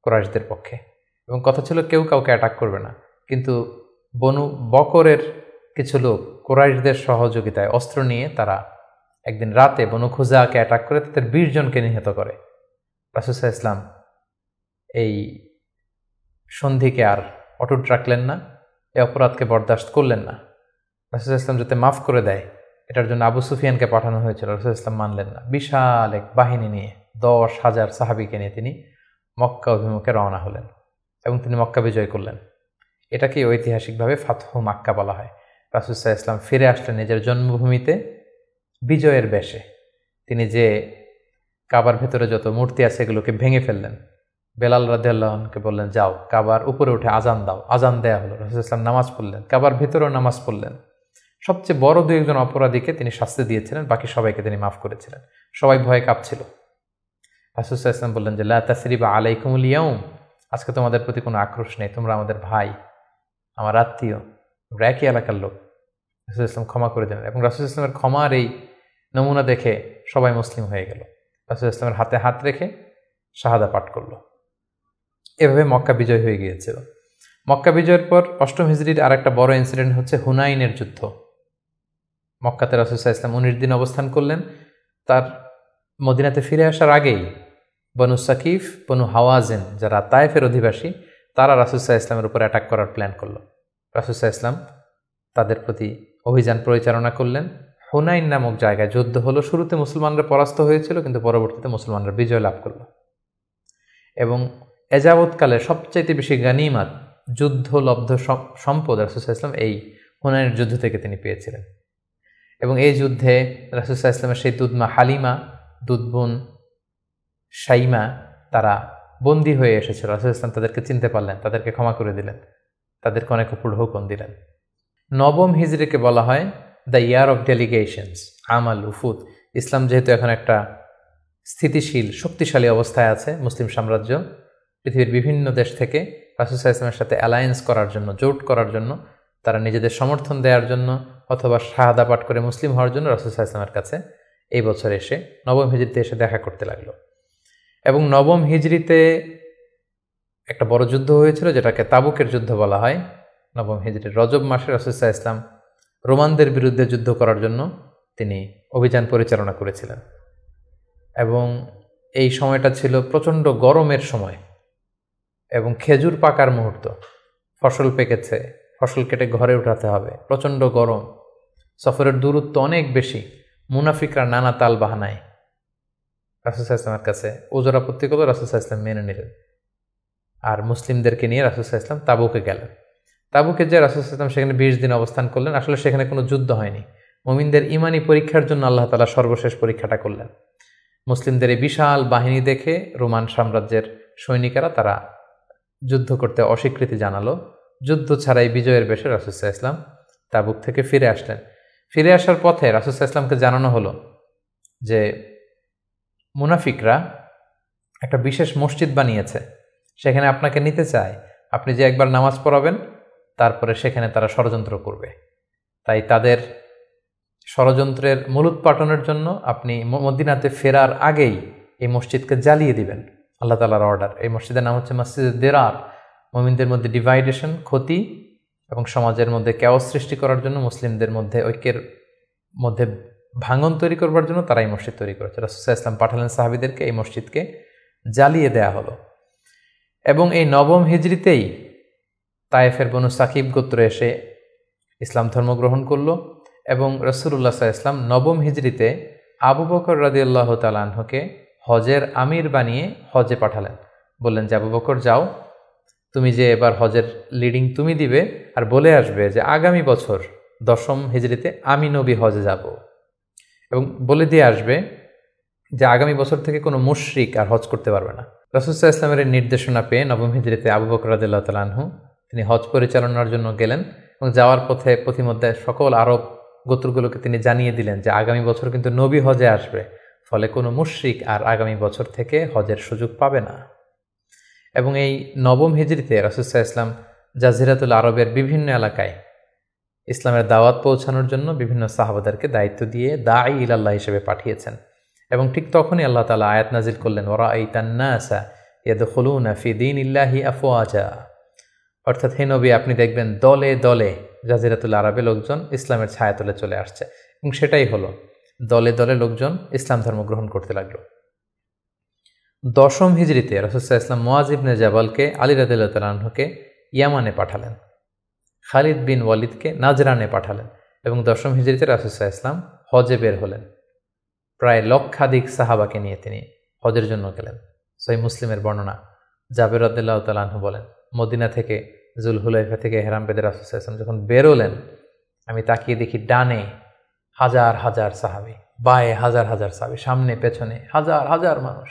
কোরাইশদের পক্ষে এবং কথা ছিল কেউ কাউকে অ্যাটাক করবে না কিন্তু বনু বকরের কিছু লোক কোরাইশদের সহযোগিতায় অস্ত্র নিয়ে তারা একদিন রাতে বনু খুজাকে অ্যাটাক করে তাদের বিশ জনকে নিহত করে রাসুসা ইসলাম এই সন্ধিকে আর অটুট রাখলেন না এ অপরাধকে বরদাস্ত করলেন না রসুল ইসলাম যাতে মাফ করে দেয় এটার জন্য আবু সুফিয়ানকে পাঠানো হয়েছিল রসুল ইসলাম মানলেন না বিশাল এক বাহিনী নিয়ে দশ হাজার সাহাবিকে নিয়ে তিনি মক্কা অভিমুখে রওনা হলেন এবং তিনি মক্কা বিজয় করলেন এটাকে ঐতিহাসিকভাবে ফাতহ মাক্কা বলা হয় রাসুসাহ ইসলাম ফিরে আসলেন নিজের জন্মভূমিতে বিজয়ের বেশে তিনি যে কাবার ভেতরে যত মূর্তি আছে এগুলোকে ভেঙে ফেললেন বেলাল রাদেল্লাহকে বললেন যাও কাবার উপরে উঠে আজান দাও আজান দেয়া হলো রসুল ইসলাম নামাজ পড়লেন কাবার ভেতরেও নামাজ পড়লেন সবচেয়ে বড় দু একজন অপরাধীকে তিনি শাস্তি দিয়েছিলেন বাকি সবাইকে তিনি মাফ করেছিলেন সবাই ভয়ে কাঁপছিল রাসুসাহ ইসলাম বললেন যে লাসরিবা আলাইকুমুল ইয়াউম আজকে তোমাদের প্রতি কোনো আক্রোশ নেই তোমরা আমাদের ভাই আমার আত্মীয় তোমরা একই এলাকার লোক রাসুল ইসলাম ক্ষমা করে দিলেন এবং রাসুল ইসলামের ক্ষমার এই নমুনা দেখে সবাই মুসলিম হয়ে গেল রাসুল ইসলামের হাতে হাত রেখে শাহাদা পাঠ করলো এভাবে মক্কা বিজয় হয়ে গিয়েছিল মক্কা বিজয়ের পর অষ্টম হিজড়ির আর একটা বড় ইনসিডেন্ট হচ্ছে হুনাইনের যুদ্ধ মক্কাতে রাসুসা ইসলাম উনিশ দিন অবস্থান করলেন তার মদিনাতে ফিরে আসার আগেই বনু সাকিফ বনু হাওয়াজেন যারা তায়েফের অধিবাসী তারা রাসুসা ইসলামের উপর অ্যাটাক করার প্ল্যান করলো রাসুসা ইসলাম তাদের প্রতি অভিযান পরিচালনা করলেন হুনাইন নামক জায়গায় যুদ্ধ হলো শুরুতে মুসলমানরা পরাস্ত হয়েছিল কিন্তু পরবর্তীতে মুসলমানরা বিজয় লাভ করলো এবং এজাবৎকালে সবচাইতে বেশি গানিমাত যুদ্ধলব্ধ সম্পদ রাসুসাহ ইসলাম এই হুনাইনের যুদ্ধ থেকে তিনি পেয়েছিলেন এবং এই যুদ্ধে রাসুসাহ ইসলামের সেই দুধমা হালিমা দুধবোন সাইমা তারা বন্দী হয়ে এসেছিল রাসুল ইসলাম তাদেরকে চিনতে পারলেন তাদেরকে ক্ষমা করে দিলেন তাদেরকে অনেক উপর হুকুন দিলেন নবম হিজড়িকে বলা হয় দ্য ইয়ার অফ ডেলিগেশনস আমাল উফুদ ইসলাম যেহেতু এখন একটা স্থিতিশীল শক্তিশালী অবস্থায় আছে মুসলিম সাম্রাজ্য পৃথিবীর বিভিন্ন দেশ থেকে রাসুসাহ ইসলামের সাথে অ্যালায়েন্স করার জন্য জোট করার জন্য তারা নিজেদের সমর্থন দেওয়ার জন্য অথবা শাহাদা পাঠ করে মুসলিম হওয়ার জন্য রাসুসাহ ইসলামের কাছে এই বছর এসে নবম হিজড়িতে এসে দেখা করতে লাগলো এবং নবম হিজড়িতে একটা বড় যুদ্ধ হয়েছিল যেটাকে তাবুকের যুদ্ধ বলা হয় নবম হিজড়ির রজব মাসে সাহা ইসলাম রোমানদের বিরুদ্ধে যুদ্ধ করার জন্য তিনি অভিযান পরিচালনা করেছিলেন এবং এই সময়টা ছিল প্রচণ্ড গরমের সময় এবং খেজুর পাকার মুহূর্ত ফসল পেকেছে ফসল কেটে ঘরে উঠাতে হবে প্রচণ্ড গরম সফরের দূরত্ব অনেক বেশি মুনাফিকরা নানা তাল বাহানায় রাসুসা ইসলামের কাছে ওজোর আপত্তি করলো রাসুসা ইসলাম মেনে নিলেন আর মুসলিমদেরকে নিয়ে রাসুসা ইসলাম তাবুকে গেলেন তাবুকে যে রাসুসা ইসলাম সেখানে বিশ দিন অবস্থান করলেন আসলে সেখানে কোনো যুদ্ধ হয়নি মোমিনদের ইমানি পরীক্ষার জন্য আল্লাহ তালা সর্বশেষ পরীক্ষাটা করলেন মুসলিমদের এই বিশাল বাহিনী দেখে রোমান সাম্রাজ্যের সৈনিকেরা তারা যুদ্ধ করতে অস্বীকৃতি জানালো যুদ্ধ ছাড়াই বিজয়ের বেশে রাসুসা ইসলাম তাবুক থেকে ফিরে আসলেন ফিরে আসার পথে রাসুসা ইসলামকে জানানো হলো যে মুনাফিকরা একটা বিশেষ মসজিদ বানিয়েছে সেখানে আপনাকে নিতে চায় আপনি যে একবার নামাজ পড়াবেন তারপরে সেখানে তারা ষড়যন্ত্র করবে তাই তাদের ষড়যন্ত্রের মূলোৎপাটনের জন্য আপনি মদিনাতে ফেরার আগেই এই মসজিদকে জ্বালিয়ে দিবেন আল্লাহ তালার অর্ডার এই মসজিদের নাম হচ্ছে মসজিদের দেরার মমিনদের মধ্যে ডিভাইডেশন ক্ষতি এবং সমাজের মধ্যে ক্যাওস সৃষ্টি করার জন্য মুসলিমদের মধ্যে ঐক্যের মধ্যে ভাঙন তৈরি করবার জন্য তারা এই মসজিদ তৈরি করেছে রাসুসাহ ইসলাম পাঠালেন সাহাবিদেরকে এই মসজিদকে জ্বালিয়ে দেয়া হলো এবং এই নবম হিজড়িতেই তায়েফের বনু সাকিব গোত্র এসে ইসলাম ধর্ম গ্রহণ করলো এবং রসুল্লাহ সাহা ইসলাম নবম হিজড়িতে আবু বকর আল্লাহ তালাহকে হজের আমির বানিয়ে হজে পাঠালেন বললেন যে আবু বকর যাও তুমি যে এবার হজের লিডিং তুমি দিবে আর বলে আসবে যে আগামী বছর দশম হিজড়িতে আমি নবী হজে যাব এবং বলে দিয়ে আসবে যে আগামী বছর থেকে কোনো মুশরিক আর হজ করতে পারবে না রসুসাহ ইসলামের নির্দেশনা পেয়ে নবম হিজড়িতে আবু বকর আদিল্লাহ তালাহু তিনি হজ পরিচালনার জন্য গেলেন এবং যাওয়ার পথে পথিমধ্যে সকল আরব গোত্রগুলোকে তিনি জানিয়ে দিলেন যে আগামী বছর কিন্তু নবী হজে আসবে ফলে কোনো মুশ্রিক আর আগামী বছর থেকে হজের সুযোগ পাবে না এবং এই নবম হিজড়িতে রাসুসাহ ইসলাম জাজিরাতুল আরবের বিভিন্ন এলাকায় ইসলামের দাওয়াত পৌঁছানোর জন্য বিভিন্ন সাহাবাদারকে দায়িত্ব দিয়ে দা ইল আল্লাহ হিসেবে পাঠিয়েছেন এবং ঠিক তখনই আল্লাহ তালা আয়াত নাজিল করলেন ওরা এই তান্নাসা ইয়াদুন আফি দিন ইল্লাহি আফওয়াজা অর্থাৎ হে নবী আপনি দেখবেন দলে দলে জাজিরাতুল আরবে লোকজন ইসলামের ছায়াতলে চলে আসছে এবং সেটাই হলো দলে দলে লোকজন ইসলাম ধর্ম গ্রহণ করতে লাগলো দশম হিজড়িতে রসুল্লাহ ইসলাম মোয়াজিবনে জাবালকে আলী রাদিল্লাহকে ইয়ামানে পাঠালেন খালিদ বিন ওয়ালিদকে নাজরানে পাঠালেন এবং দশম হিজড়িতে রাসুসাহ ইসলাম হজে বের হলেন প্রায় লক্ষাধিক সাহাবাকে নিয়ে তিনি হজের জন্য গেলেন সই মুসলিমের বর্ণনা জাবের আদুল্লাহ তালাহু বলেন মদিনা থেকে জুল হুলাইফা থেকে হেরাম বেদের রাসুসাহ ইসলাম যখন বেরোলেন আমি তাকিয়ে দেখি ডানে হাজার হাজার সাহাবি বায়ে হাজার হাজার সাহাবি সামনে পেছনে হাজার হাজার মানুষ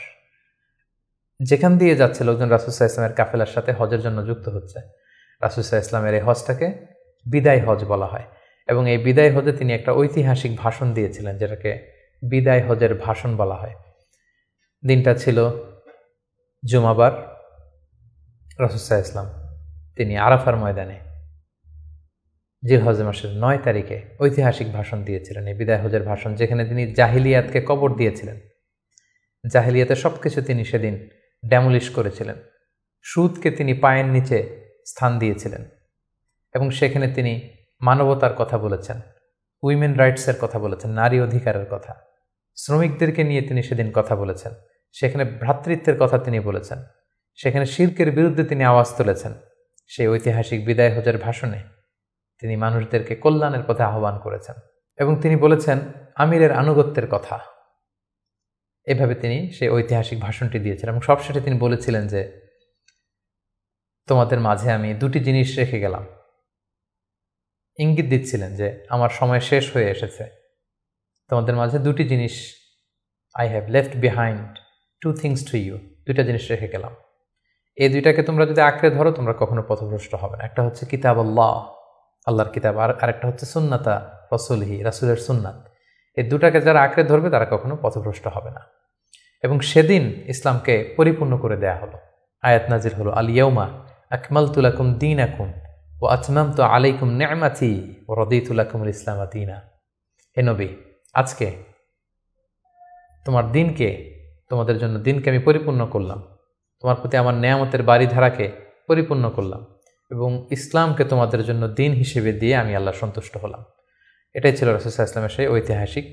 যেখান দিয়ে যাচ্ছে লোকজন রাসুসাহ ইসলামের কাফেলার সাথে হজের জন্য যুক্ত হচ্ছে রাসুসাহ ইসলামের এই হজটাকে বিদায় হজ বলা হয় এবং এই বিদায় হজে তিনি একটা ঐতিহাসিক ভাষণ দিয়েছিলেন যেটাকে বিদায় হজের ভাষণ বলা হয় দিনটা ছিল জুমাবার রাসুসাহ ইসলাম তিনি আরাফার ময়দানে জিলহজ মাসের নয় তারিখে ঐতিহাসিক ভাষণ দিয়েছিলেন এই বিদায় হজের ভাষণ যেখানে তিনি জাহিলিয়াতকে কবর দিয়েছিলেন জাহিলিয়াতে সব কিছু তিনি সেদিন ড্যামোলিশ করেছিলেন সুদকে তিনি পায়ের নিচে স্থান দিয়েছিলেন এবং সেখানে তিনি মানবতার কথা বলেছেন উইমেন রাইটসের কথা বলেছেন নারী অধিকারের কথা শ্রমিকদেরকে নিয়ে তিনি সেদিন কথা বলেছেন সেখানে ভ্রাতৃত্বের কথা তিনি বলেছেন সেখানে শিল্পের বিরুদ্ধে তিনি আওয়াজ তুলেছেন সেই ঐতিহাসিক বিদায় হজের ভাষণে তিনি মানুষদেরকে কল্যাণের পথে আহ্বান করেছেন এবং তিনি বলেছেন আমিরের আনুগত্যের কথা এভাবে তিনি সেই ঐতিহাসিক ভাষণটি দিয়েছিলেন এবং সবশেষে তিনি বলেছিলেন যে তোমাদের মাঝে আমি দুটি জিনিস রেখে গেলাম ইঙ্গিত দিচ্ছিলেন যে আমার সময় শেষ হয়ে এসেছে তোমাদের মাঝে দুটি জিনিস I have left behind two things to you দুইটা জিনিস রেখে গেলাম এই দুইটাকে তোমরা যদি আঁকড়ে ধরো তোমরা কখনো পথভ্রষ্ট হবে না একটা হচ্ছে কিতাব আল্লাহ আল্লাহর কিতাব আর আরেকটা হচ্ছে সুন্নাতা রসুলহি রাসুলের সুন্নাত এই দুটাকে যারা আঁকড়ে ধরবে তারা কখনো পথভ্রষ্ট হবে না এবং সেদিন ইসলামকে পরিপূর্ণ করে দেয়া হলো আয়াত নাজির হলো আলিয়াউমা আকমাল তুলাকুম দিন আকুম ও আতমাম তো আলাইকুম নেমাথি ও রদি তুলাকুমুল ইসলাম আতিনা হে নবী আজকে তোমার দিনকে তোমাদের জন্য দিনকে আমি পরিপূর্ণ করলাম তোমার প্রতি আমার নেয়ামতের বাড়িধারাকে পরিপূর্ণ করলাম এবং ইসলামকে তোমাদের জন্য দিন হিসেবে দিয়ে আমি আল্লাহ সন্তুষ্ট হলাম এটাই ছিল রসুল্লাহ ইসলামের সেই ঐতিহাসিক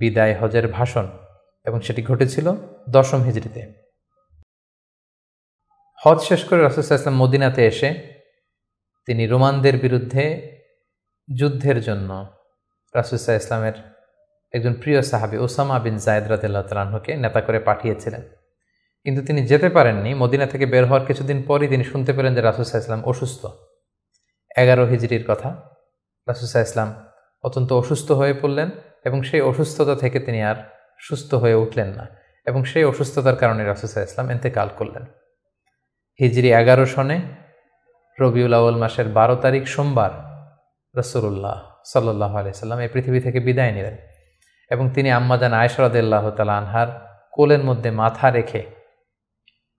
বিদায় হজের ভাষণ এবং সেটি ঘটেছিল দশম হিজড়িতে হজ শেষ করে রসুল্লাহ ইসলাম মদিনাতে এসে তিনি রোমানদের বিরুদ্ধে যুদ্ধের জন্য রাসুসাহ ইসলামের একজন প্রিয় সাহাবি ওসামা বিন জায়দ রাতিল্লাহ তালাহকে নেতা করে পাঠিয়েছিলেন কিন্তু তিনি যেতে পারেননি মদিনা থেকে বের হওয়ার কিছুদিন পরই তিনি শুনতে পেলেন যে রাসুসাহ ইসলাম অসুস্থ এগারো হিজড়ির কথা রাসুসাহ ইসলাম অত্যন্ত অসুস্থ হয়ে পড়লেন এবং সেই অসুস্থতা থেকে তিনি আর সুস্থ হয়ে উঠলেন না এবং সেই অসুস্থতার কারণে রাসুসা ইসলাম এতেকাল করলেন হিজড়ি এগারো সনে রবিউল আউল মাসের বারো তারিখ সোমবার রসুল্লাহ সাল্লাহ আলিয়াল্লাম এই পৃথিবী থেকে বিদায় নিলেন এবং তিনি আম্মাজান আয়সরাদ আল্লাহ তালা আনহার কোলের মধ্যে মাথা রেখে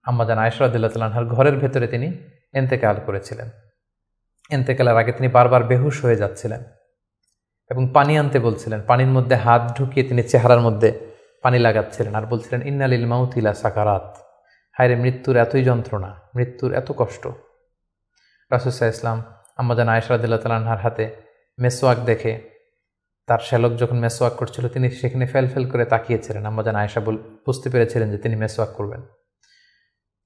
আম্মাজান আয়সরাদুল্লাহার ঘরের ভেতরে তিনি এন্তেকাল করেছিলেন এন্তেকালের আগে তিনি বারবার বেহুশ হয়ে যাচ্ছিলেন এবং পানি আনতে বলছিলেন পানির মধ্যে হাত ঢুকিয়ে তিনি চেহারার মধ্যে পানি লাগাচ্ছিলেন আর বলছিলেন ইন্নালিল মাউতিলা সাকারাত হায়রে মৃত্যুর এতই যন্ত্রণা মৃত্যুর এত কষ্ট রাসুসা ইসলাম আম্মাজান আয়সরাদুল্লাহ তালাহার হাতে মেসোয়াক দেখে তার শ্যালক যখন মেসোয়াক করছিল তিনি সেখানে ফেল ফেল করে তাকিয়েছিলেন আম্মাজান আয়েশা বুঝতে পেরেছিলেন যে তিনি মেসোয়াক করবেন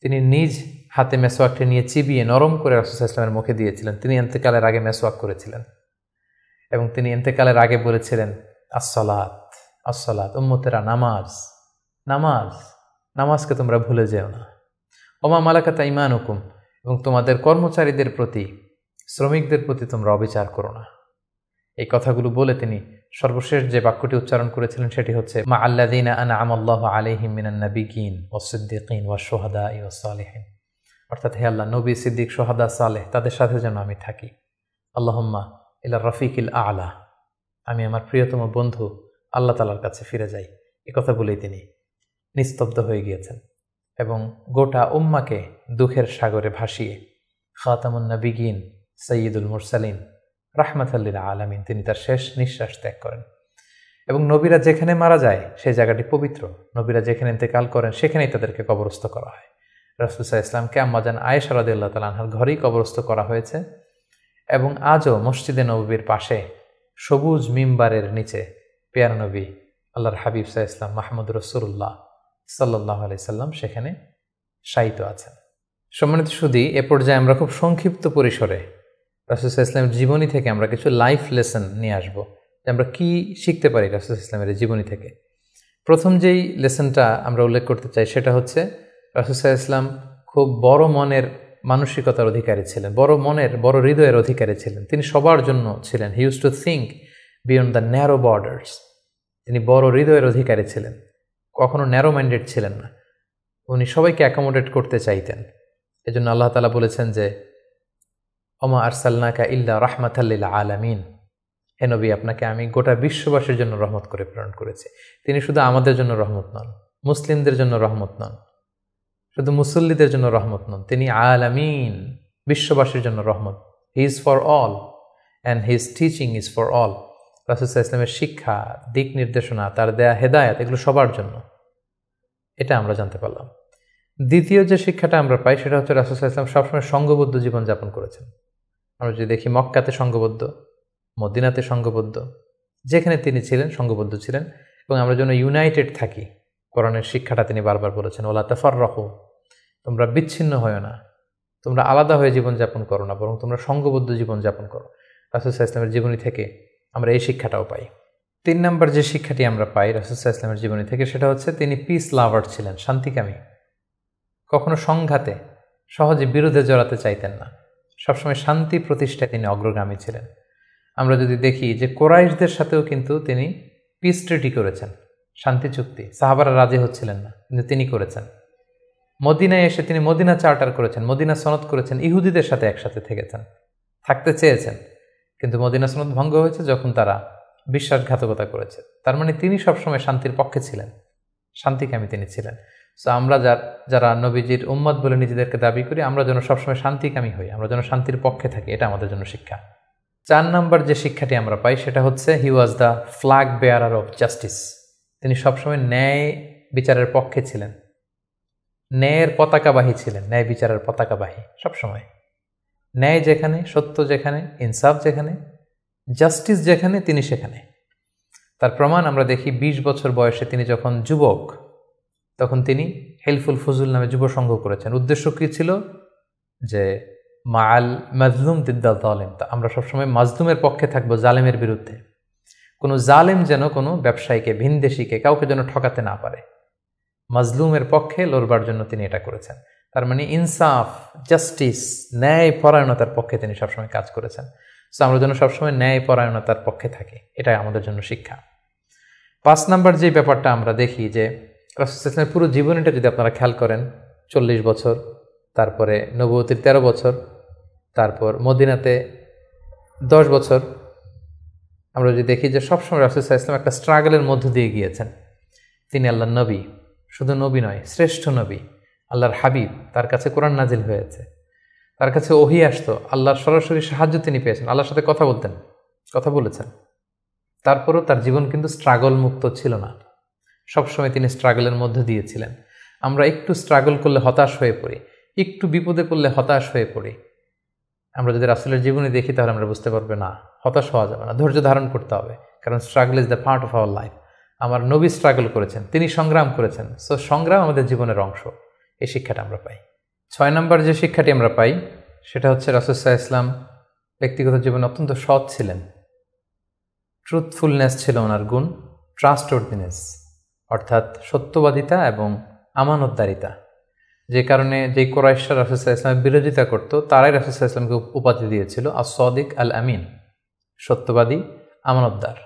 তিনি নিজ হাতে মেসোয়াকটি নিয়ে চিবিয়ে নরম করে রাসুসাহ ইসলামের মুখে দিয়েছিলেন তিনি এন্তেকালের আগে মেসোয়াক করেছিলেন এবং তিনি এন্তেকালের আগে বলেছিলেন আসলাত আসলাত উম্মতেরা নামাজ নামাজ নামাজকে তোমরা ভুলে যেও না ওমা মালাকাতা ইমান হুকুম এবং তোমাদের কর্মচারীদের প্রতি শ্রমিকদের প্রতি তোমরা অবিচার করো না এই কথাগুলো বলে তিনি সর্বশেষ যে বাক্যটি উচ্চারণ করেছিলেন সেটি হচ্ছে মা দিন আনা আমল্লাহ আলহিম ও সিদ্দিকিন ওয়া সোহাদা ইউ সালেহিন অর্থাৎ হে আল্লাহ নবী সিদ্দিক সোহাদা সালেহ তাদের সাথে যেন আমি থাকি আল্লাহম্মা ইলা রফিকিল আলা আমি আমার প্রিয়তম বন্ধু আল্লাহ তালার কাছে ফিরে যাই কথা বলেই তিনি নিস্তব্ধ হয়ে গিয়েছেন এবং গোটা উম্মাকে দুঃখের সাগরে ভাসিয়ে খাতামুন্নবিগিন সৈয়দুল মুরসালিন রাহমাতাল্লিল আলামিন তিনি তার শেষ নিঃশ্বাস ত্যাগ করেন এবং নবীরা যেখানে মারা যায় সেই জায়গাটি পবিত্র নবীরা যেখানে ইন্তেকাল করেন সেখানেই তাদেরকে কবরস্থ করা হয় রাসুলসাহ ইসলামকে আম্মাজান আয়েশা রদুল্লাহ তালাহার ঘরেই কবরস্থ করা হয়েছে এবং আজও মসজিদে নবীর পাশে সবুজ মিম্বারের নিচে পেয়ার আল্লাহর হাবিব সাহ ইসলাম মাহমুদ রসুল্লাহ সাল্লাহ আলি সাল্লাম সেখানে শায়িত আছেন সম্মানিত সুদী এ পর্যায়ে আমরা খুব সংক্ষিপ্ত পরিসরে রাসুস ইসলামের জীবনী থেকে আমরা কিছু লাইফ লেসন নিয়ে আসবো যে আমরা কি শিখতে পারি রাসুস ইসলামের জীবনী থেকে প্রথম যেই লেসনটা আমরা উল্লেখ করতে চাই সেটা হচ্ছে রাসুসাহ ইসলাম খুব বড় মনের মানসিকতার অধিকারী ছিলেন বড় মনের বড় হৃদয়ের অধিকারী ছিলেন তিনি সবার জন্য ছিলেন he use to think beyond the narrow borders তিনি বড় হৃদয়ের অধিকারী ছিলেন কখনো ন্যারো মাইন্ডেড ছিলেন না উনি সবাইকে অ্যাকোমোডেট করতে চাইতেন এজন্য আল্লাহ তালা বলেছেন যে অমা আরসাল্লাকা ইল্লা রহমাতাল্লিল আলামিন হে নবী আপনাকে আমি গোটা বিশ্ববাসীর জন্য রহমত করে প্রেরণ করেছি তিনি শুধু আমাদের জন্য রহমত নন মুসলিমদের জন্য রহমত নন শুধু মুসল্লিদের জন্য রহমত নন তিনি আলামিন বিশ্ববাসীর জন্য রহমত he is for all and his teaching is for all রাসুসা ইসলামের শিক্ষা দিক নির্দেশনা তার দেয়া হেদায়াত এগুলো সবার জন্য এটা আমরা জানতে পারলাম দ্বিতীয় যে শিক্ষাটা আমরা পাই সেটা হচ্ছে রাসুসা ইসলাম সবসময় সঙ্গবদ্ধ জীবনযাপন করেছেন আমরা যদি দেখি মক্কাতে সংঘবদ্ধ মদিনাতে সংঘবদ্ধ যেখানে তিনি ছিলেন সংঘবদ্ধ ছিলেন এবং আমরা যেন ইউনাইটেড থাকি কোরআনের শিক্ষাটা তিনি বারবার বলেছেন ওলা তেফার রহ তোমরা বিচ্ছিন্ন হয় না তোমরা আলাদা হয়ে জীবনযাপন করো না বরং তোমরা সংঘবদ্ধ জীবনযাপন করো রাসুলসাহ ইসলামের জীবনী থেকে আমরা এই শিক্ষাটাও পাই তিন নম্বর যে শিক্ষাটি আমরা পাই রাসুলসাহ ইসলামের জীবনী থেকে সেটা হচ্ছে তিনি পিস লাভার ছিলেন শান্তিকামী কখনো সংঘাতে সহজে বিরোধে জড়াতে চাইতেন না সবসময় শান্তি প্রতিষ্ঠায় তিনি অগ্রগামী ছিলেন আমরা যদি দেখি যে কোরাইশদের সাথেও কিন্তু তিনি পিস ট্রিটি করেছেন শান্তি চুক্তি সাহাবারা রাজি হচ্ছিলেন না কিন্তু তিনি করেছেন মদিনায় এসে তিনি মদিনা চার্টার করেছেন মদিনা সনদ করেছেন ইহুদিদের সাথে একসাথে থেকেছেন থাকতে চেয়েছেন কিন্তু মদিনা সনদ ভঙ্গ হয়েছে যখন তারা বিশ্বাসঘাতকতা করেছে তার মানে তিনি সবসময় শান্তির পক্ষে ছিলেন শান্তিকামী তিনি ছিলেন সো আমরা যারা নবীজির উম্মত বলে নিজেদেরকে দাবি করি আমরা যেন সবসময় শান্তিকামী হই আমরা যেন শান্তির পক্ষে থাকি এটা আমাদের জন্য শিক্ষা চার নাম্বার যে শিক্ষাটি আমরা পাই সেটা হচ্ছে he was the flag bearer of justice তিনি সবসময় ন্যায় বিচারের পক্ষে ছিলেন ন্যায়ের পতাকাবাহী ছিলেন ন্যায় বিচারের পতাকাবাহী সবসময় ন্যায় যেখানে সত্য যেখানে ইনসাফ যেখানে জাস্টিস যেখানে তিনি সেখানে তার প্রমাণ আমরা দেখি ২০ বছর বয়সে তিনি যখন যুবক তখন তিনি হেলফুল ফজুল নামে যুব সংঘ করেছেন উদ্দেশ্য কী ছিল যে মা আল মাজলুম দিদ্দাল তালেম তো আমরা সবসময় মাজলুমের পক্ষে থাকবো জালেমের বিরুদ্ধে কোনো জালেম যেন কোনো ব্যবসায়ীকে ভিনদেশিকে কাউকে যেন ঠকাতে না পারে মাজলুমের পক্ষে লড়বার জন্য তিনি এটা করেছেন তার মানে ইনসাফ জাস্টিস ন্যায় পরায়ণতার পক্ষে তিনি সবসময় কাজ করেছেন সো আমরা যেন সবসময় ন্যায় পরায়ণতার পক্ষে থাকি এটাই আমাদের জন্য শিক্ষা পাঁচ নাম্বার যে ব্যাপারটা আমরা দেখি যে রাসুলের পুরো জীবনীটা যদি আপনারা খেয়াল করেন চল্লিশ বছর তারপরে নবতির ১৩ বছর তারপর মদিনাতে দশ বছর আমরা যদি দেখি যে সবসময় রাসুল ইসলাম একটা স্ট্রাগলের মধ্য দিয়ে গিয়েছেন তিনি আল্লাহ নবী শুধু নবী নয় শ্রেষ্ঠ নবী আল্লাহর হাবিব তার কাছে কোরআন নাজিল হয়েছে তার কাছে ওহি আসতো আল্লাহর সরাসরি সাহায্য তিনি পেয়েছেন আল্লাহর সাথে কথা বলতেন কথা বলেছেন তারপরও তার জীবন কিন্তু স্ট্রাগল মুক্ত ছিল না সবসময় তিনি স্ট্রাগলের মধ্যে দিয়েছিলেন আমরা একটু স্ট্রাগল করলে হতাশ হয়ে পড়ি একটু বিপদে পড়লে হতাশ হয়ে পড়ি আমরা যদি রাসুলের জীবনে দেখি তাহলে আমরা বুঝতে পারবো না হতাশ হওয়া যাবে না ধৈর্য ধারণ করতে হবে কারণ struggle is the part of our life আমার নবী স্ট্রাগল করেছেন তিনি সংগ্রাম করেছেন সো সংগ্রাম আমাদের জীবনের অংশ এই শিক্ষাটা আমরা পাই ছয় নম্বর যে শিক্ষাটি আমরা পাই সেটা হচ্ছে রাসুসাহ ইসলাম ব্যক্তিগত জীবনে অত্যন্ত সৎ ছিলেন ট্রুথফুলনেস ছিল ওনার গুণ ট্রাস্টওয়ার্দিনেস অর্থাৎ সত্যবাদিতা এবং আমানতদারিতা যে কারণে যে কোরাইশরা রাসুসাহ ইসলামের বিরোধিতা করত তারাই রাসুসাহ ইসলামকে উপাধি দিয়েছিল আর সদিক আল আমিন সত্যবাদী আমানতদার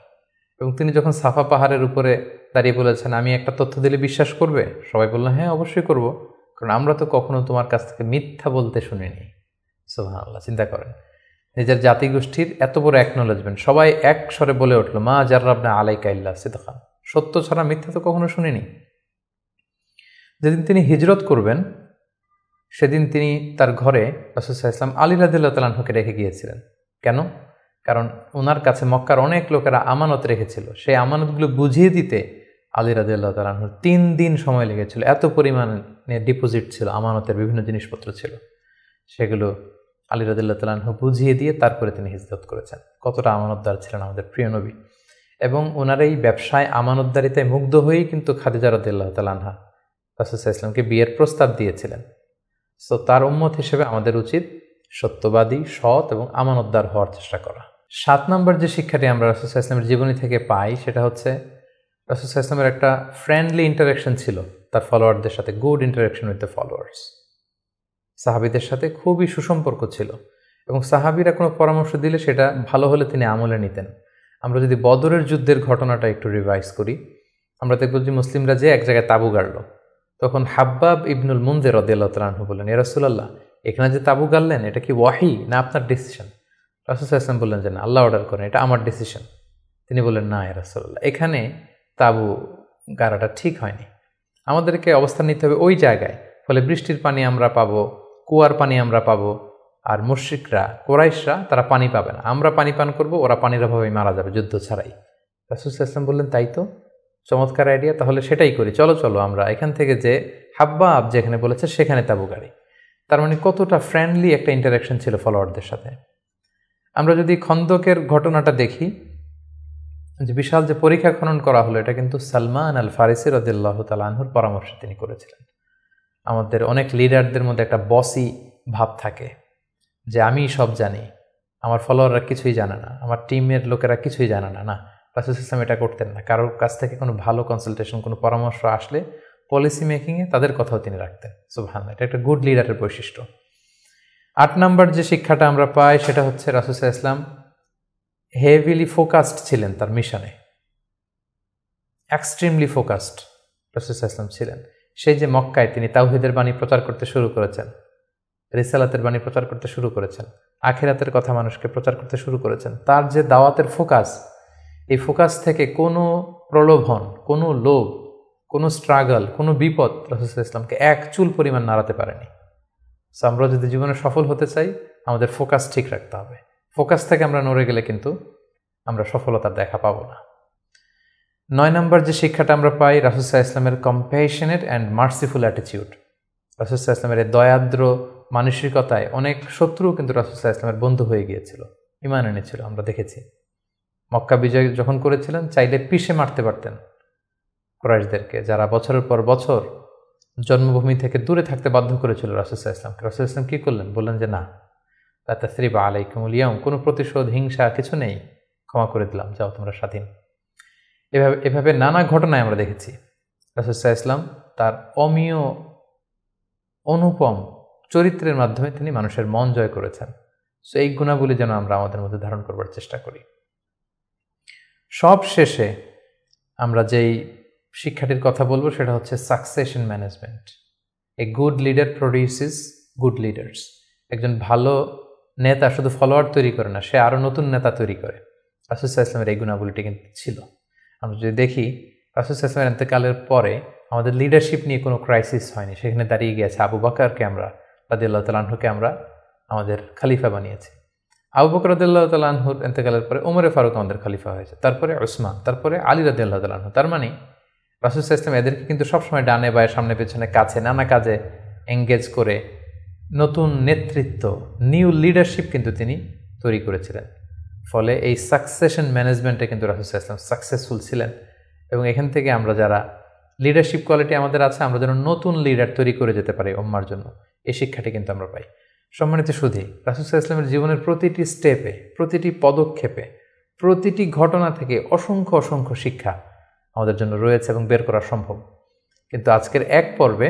এবং তিনি যখন সাফা পাহাড়ের উপরে দাঁড়িয়ে বলেছেন আমি একটা তথ্য দিলে বিশ্বাস করবে সবাই বললেন হ্যাঁ অবশ্যই করব কারণ আমরা তো কখনো তোমার কাছ থেকে মিথ্যা বলতে শুনিনি সোহান আল্লাহ চিন্তা করেন নিজের জাতিগোষ্ঠীর এত বড় অ্যাকনোলেজমেন্ট সবাই এক স্বরে বলে উঠলো মা জার্রাবনা আলাইকা ইল্লা সিদ্দান সত্য ছাড়া মিথ্যা তো কখনো শুনিনি যেদিন তিনি হিজরত করবেন সেদিন তিনি তার ঘরে রসুল্লাহ ইসলাম আলী রাদিল্লা তালাহুকে রেখে গিয়েছিলেন কেন কারণ ওনার কাছে মক্কার অনেক লোকেরা আমানত রেখেছিল সেই আমানতগুলো বুঝিয়ে দিতে আলী রাদিল্লা তালাহুর তিন দিন সময় লেগেছিল এত পরিমাণে ডিপোজিট ছিল আমানতের বিভিন্ন জিনিসপত্র ছিল সেগুলো আলী রাদিল্লা তালাহু বুঝিয়ে দিয়ে তারপরে তিনি হিজরত করেছেন কতটা আমানতদার ছিলেন আমাদের প্রিয় নবী এবং ওনার এই ব্যবসায় আমানতদারিতায় মুগ্ধ হয়েই কিন্তু খাদিজা রদুল্লাহ তালানহা রাসুসাহ ইসলামকে বিয়ের প্রস্তাব দিয়েছিলেন সো তার উম্মত হিসেবে আমাদের উচিত সত্যবাদী সৎ এবং আমানতদার হওয়ার চেষ্টা করা সাত নম্বর যে শিক্ষাটি আমরা রাসুসাহ ইসলামের জীবনী থেকে পাই সেটা হচ্ছে রাসুসাহ ইসলামের একটা ফ্রেন্ডলি ইন্টারাকশন ছিল তার ফলোয়ারদের সাথে good interaction with the followers সাহাবিদের সাথে খুবই সুসম্পর্ক ছিল এবং সাহাবিরা কোনো পরামর্শ দিলে সেটা ভালো হলে তিনি আমলে নিতেন আমরা যদি বদরের যুদ্ধের ঘটনাটা একটু রিভাইজ করি আমরা দেখব যে মুসলিমরা যে এক জায়গায় তাবু গাড়ল তখন হাব্বাব ইবনুল মুনজের রদেলাতরানহু বললেন এরাসুল্লাহ এখানে যে তাবু গাড়লেন এটা কি ওয়াহি না আপনার ডিসিশন রাসুল ইসলাম বললেন যে না আল্লাহ অর্ডার করেন এটা আমার ডিসিশন তিনি বললেন না এরাসুল্লাহ এখানে তাবু গাড়াটা ঠিক হয়নি আমাদেরকে অবস্থান নিতে হবে ওই জায়গায় ফলে বৃষ্টির পানি আমরা পাবো কুয়ার পানি আমরা পাবো আর মুশ্রিকরা কোরাইশরা তারা পানি পাবে না আমরা পানি পান করব ওরা পানির অভাবে মারা যাবে যুদ্ধ ছাড়াই রাসুল বললেন তাই তো চমৎকার আইডিয়া তাহলে সেটাই করি চলো চলো আমরা এখান থেকে যে হাব্বা হাব্বাব যেখানে বলেছে সেখানে তাবু গাড়ি তার মানে কতটা ফ্রেন্ডলি একটা ইন্টারাকশন ছিল ফলোয়ারদের সাথে আমরা যদি খন্দকের ঘটনাটা দেখি যে বিশাল যে পরীক্ষা খনন করা হলো এটা কিন্তু সালমান আল ফারিসি রদিল্লাহ তালাহুর পরামর্শে তিনি করেছিলেন আমাদের অনেক লিডারদের মধ্যে একটা বসি ভাব থাকে যে আমি সব জানি আমার ফলোয়াররা কিছুই জানে না আমার টিমের লোকেরা কিছুই জানে না না রাসুল ইসলাম এটা করতেন না কারোর কাছ থেকে কোনো ভালো কনসালটেশন কোনো পরামর্শ আসলে পলিসি মেকিংয়ে তাদের কথাও তিনি রাখতেন সুবহান এটা একটা গুড লিডারের বৈশিষ্ট্য আট নাম্বার যে শিক্ষাটা আমরা পাই সেটা হচ্ছে রাসুসা ইসলাম হেভিলি ফোকাসড ছিলেন তার মিশনে এক্সট্রিমলি ফোকাসড রাসুসা ইসলাম ছিলেন সেই যে মক্কায় তিনি তাউহিদের বাণী প্রচার করতে শুরু করেছেন রেসালাতের বাণী প্রচার করতে শুরু করেছেন আখেরাতের কথা মানুষকে প্রচার করতে শুরু করেছেন তার যে দাওয়াতের ফোকাস এই ফোকাস থেকে কোনো প্রলোভন কোনো লোভ কোনো স্ট্রাগল কোনো বিপদ রসুল ইসলামকে এক চুল পরিমাণ নাড়াতে পারেনি সো আমরা যদি জীবনে সফল হতে চাই আমাদের ফোকাস ঠিক রাখতে হবে ফোকাস থেকে আমরা নড়ে গেলে কিন্তু আমরা সফলতার দেখা পাবো না নয় নম্বর যে শিক্ষাটা আমরা পাই রাসুসাহ ইসলামের কম্প্যাশনেট অ্যান্ড মার্সিফুল অ্যাটিটিউড রাসুসাহ ইসলামের দয়াদ্র মানসিকতায় অনেক শত্রু কিন্তু রাসুলসাহ ইসলামের বন্ধু হয়ে গিয়েছিল ইমান এনেছিল আমরা দেখেছি মক্কা বিজয় যখন করেছিলেন চাইলে পিষে মারতে পারতেন ক্রয়েশদেরকে যারা বছরের পর বছর জন্মভূমি থেকে দূরে থাকতে বাধ্য করেছিল রাসুলসাহ ইসলামকে রাসুল ইসলাম কী করলেন বললেন যে না শ্রী বা কুমুল ইয়াম কোনো প্রতিশোধ হিংসা কিছু নেই ক্ষমা করে দিলাম যাও তোমরা স্বাধীন এভাবে এভাবে নানা ঘটনায় আমরা দেখেছি রাসুলসাহ ইসলাম তার অমীয় অনুপম চরিত্রের মাধ্যমে তিনি মানুষের মন জয় করেছেন সো এই গুণাবলী যেন আমরা আমাদের মধ্যে ধারণ করবার চেষ্টা করি সব শেষে আমরা যেই শিক্ষাটির কথা বলবো সেটা হচ্ছে succession management a good leader produces good leaders একজন ভালো নেতা শুধু ফলোয়ার তৈরি করে না সে আরও নতুন নেতা তৈরি করে রাসুসাহ ইসলামের এই গুণাবলীটি কিন্তু ছিল আমরা যদি দেখি রাসুসাহ ইসলামের এতেকালের পরে আমাদের লিডারশিপ নিয়ে কোনো ক্রাইসিস হয়নি সেখানে দাঁড়িয়ে গিয়েছে আবু বাকারকে আমরা রাদিল্লাহ তালাহুকে আমরা আমাদের খালিফা বানিয়েছি আবু বকর রদুল্লাহ তালাহুর এতেকালের পরে উমরে ফারুক আমাদের খালিফা হয়েছে তারপরে ওসমান তারপরে আলী রদুল্লাহ তালাহু তার মানে রাসুল ইসলাম এদেরকে কিন্তু সবসময় ডানে বায়ের সামনে পেছনে কাছে নানা কাজে এঙ্গেজ করে নতুন নেতৃত্ব নিউ লিডারশিপ কিন্তু তিনি তৈরি করেছিলেন ফলে এই সাকসেশন ম্যানেজমেন্টে কিন্তু রাসুল ইসলাম সাকসেসফুল ছিলেন এবং এখান থেকে আমরা যারা লিডারশিপ কোয়ালিটি আমাদের আছে আমরা যেন নতুন লিডার তৈরি করে যেতে পারি ওম্মার জন্য এই শিক্ষাটি কিন্তু আমরা পাই সম্মানিত সুধী রাসুসাহ ইসলামের জীবনের প্রতিটি স্টেপে প্রতিটি পদক্ষেপে প্রতিটি ঘটনা থেকে অসংখ্য অসংখ্য শিক্ষা আমাদের জন্য রয়েছে এবং বের করা সম্ভব কিন্তু আজকের এক পর্বে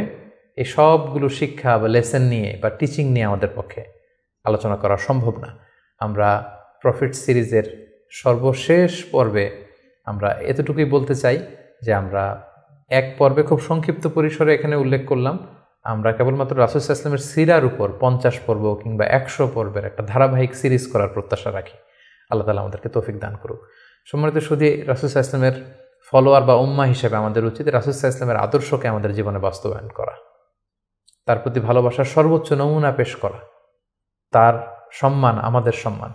এই সবগুলো শিক্ষা বা লেসেন নিয়ে বা টিচিং নিয়ে আমাদের পক্ষে আলোচনা করা সম্ভব না আমরা প্রফিট সিরিজের সর্বশেষ পর্বে আমরা এতটুকুই বলতে চাই যে আমরা এক পর্বে খুব সংক্ষিপ্ত পরিসরে এখানে উল্লেখ করলাম আমরা কেবলমাত্র রাসুল ইসলামের সিরার উপর পঞ্চাশ পর্ব কিংবা একশো পর্বের একটা ধারাবাহিক সিরিজ করার প্রত্যাশা রাখি আল্লাহ তালা আমাদেরকে তৌফিক দান করুক সম্মানিত শুধু রাসুল ইসলামের ফলোয়ার বা উম্মা হিসেবে আমাদের উচিত রাসুল ইসলামের আদর্শকে আমাদের জীবনে বাস্তবায়ন করা তার প্রতি ভালোবাসার সর্বোচ্চ নমুনা পেশ করা তার সম্মান আমাদের সম্মান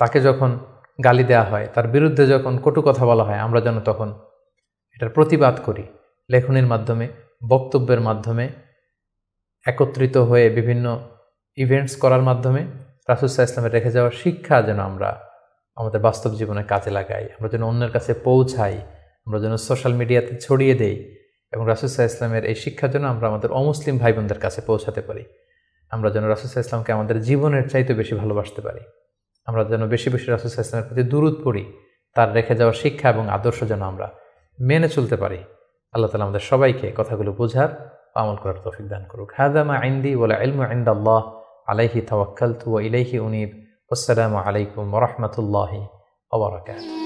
তাকে যখন গালি দেওয়া হয় তার বিরুদ্ধে যখন কটু কথা বলা হয় আমরা যেন তখন এটার প্রতিবাদ করি লেখনের মাধ্যমে বক্তব্যের মাধ্যমে একত্রিত হয়ে বিভিন্ন ইভেন্টস করার মাধ্যমে রাসুসাহ ইসলামের রেখে যাওয়ার শিক্ষা যেন আমরা আমাদের বাস্তব জীবনে কাজে লাগাই আমরা যেন অন্যের কাছে পৌঁছাই আমরা যেন সোশ্যাল মিডিয়াতে ছড়িয়ে দেই এবং রাসুসাহ ইসলামের এই শিক্ষা যেন আমরা আমাদের অমুসলিম ভাই বোনদের কাছে পৌঁছাতে পারি আমরা যেন রাসুসাহ ইসলামকে আমাদের জীবনের চাইতে বেশি ভালোবাসতে পারি আমরা যেন বেশি বেশি রাসুসাহ ইসলামের প্রতি দূরত পড়ি তার রেখে যাওয়া শিক্ষা এবং আদর্শ যেন আমরা মেনে চলতে পারি আল্লাহ তালা আমাদের সবাইকে কথাগুলো বোঝার আমল করার তৌফিক দান করুক হাদামা আইন্দি ওলা ইলম আইন্দ আল্লাহ আলাইহি তওয়াক্কালতু ওয়া ইলাইহি উনিব আসসালামু আলাইকুম ওয়া রাহমাতুল্লাহি ওয়া বারাকাতুহু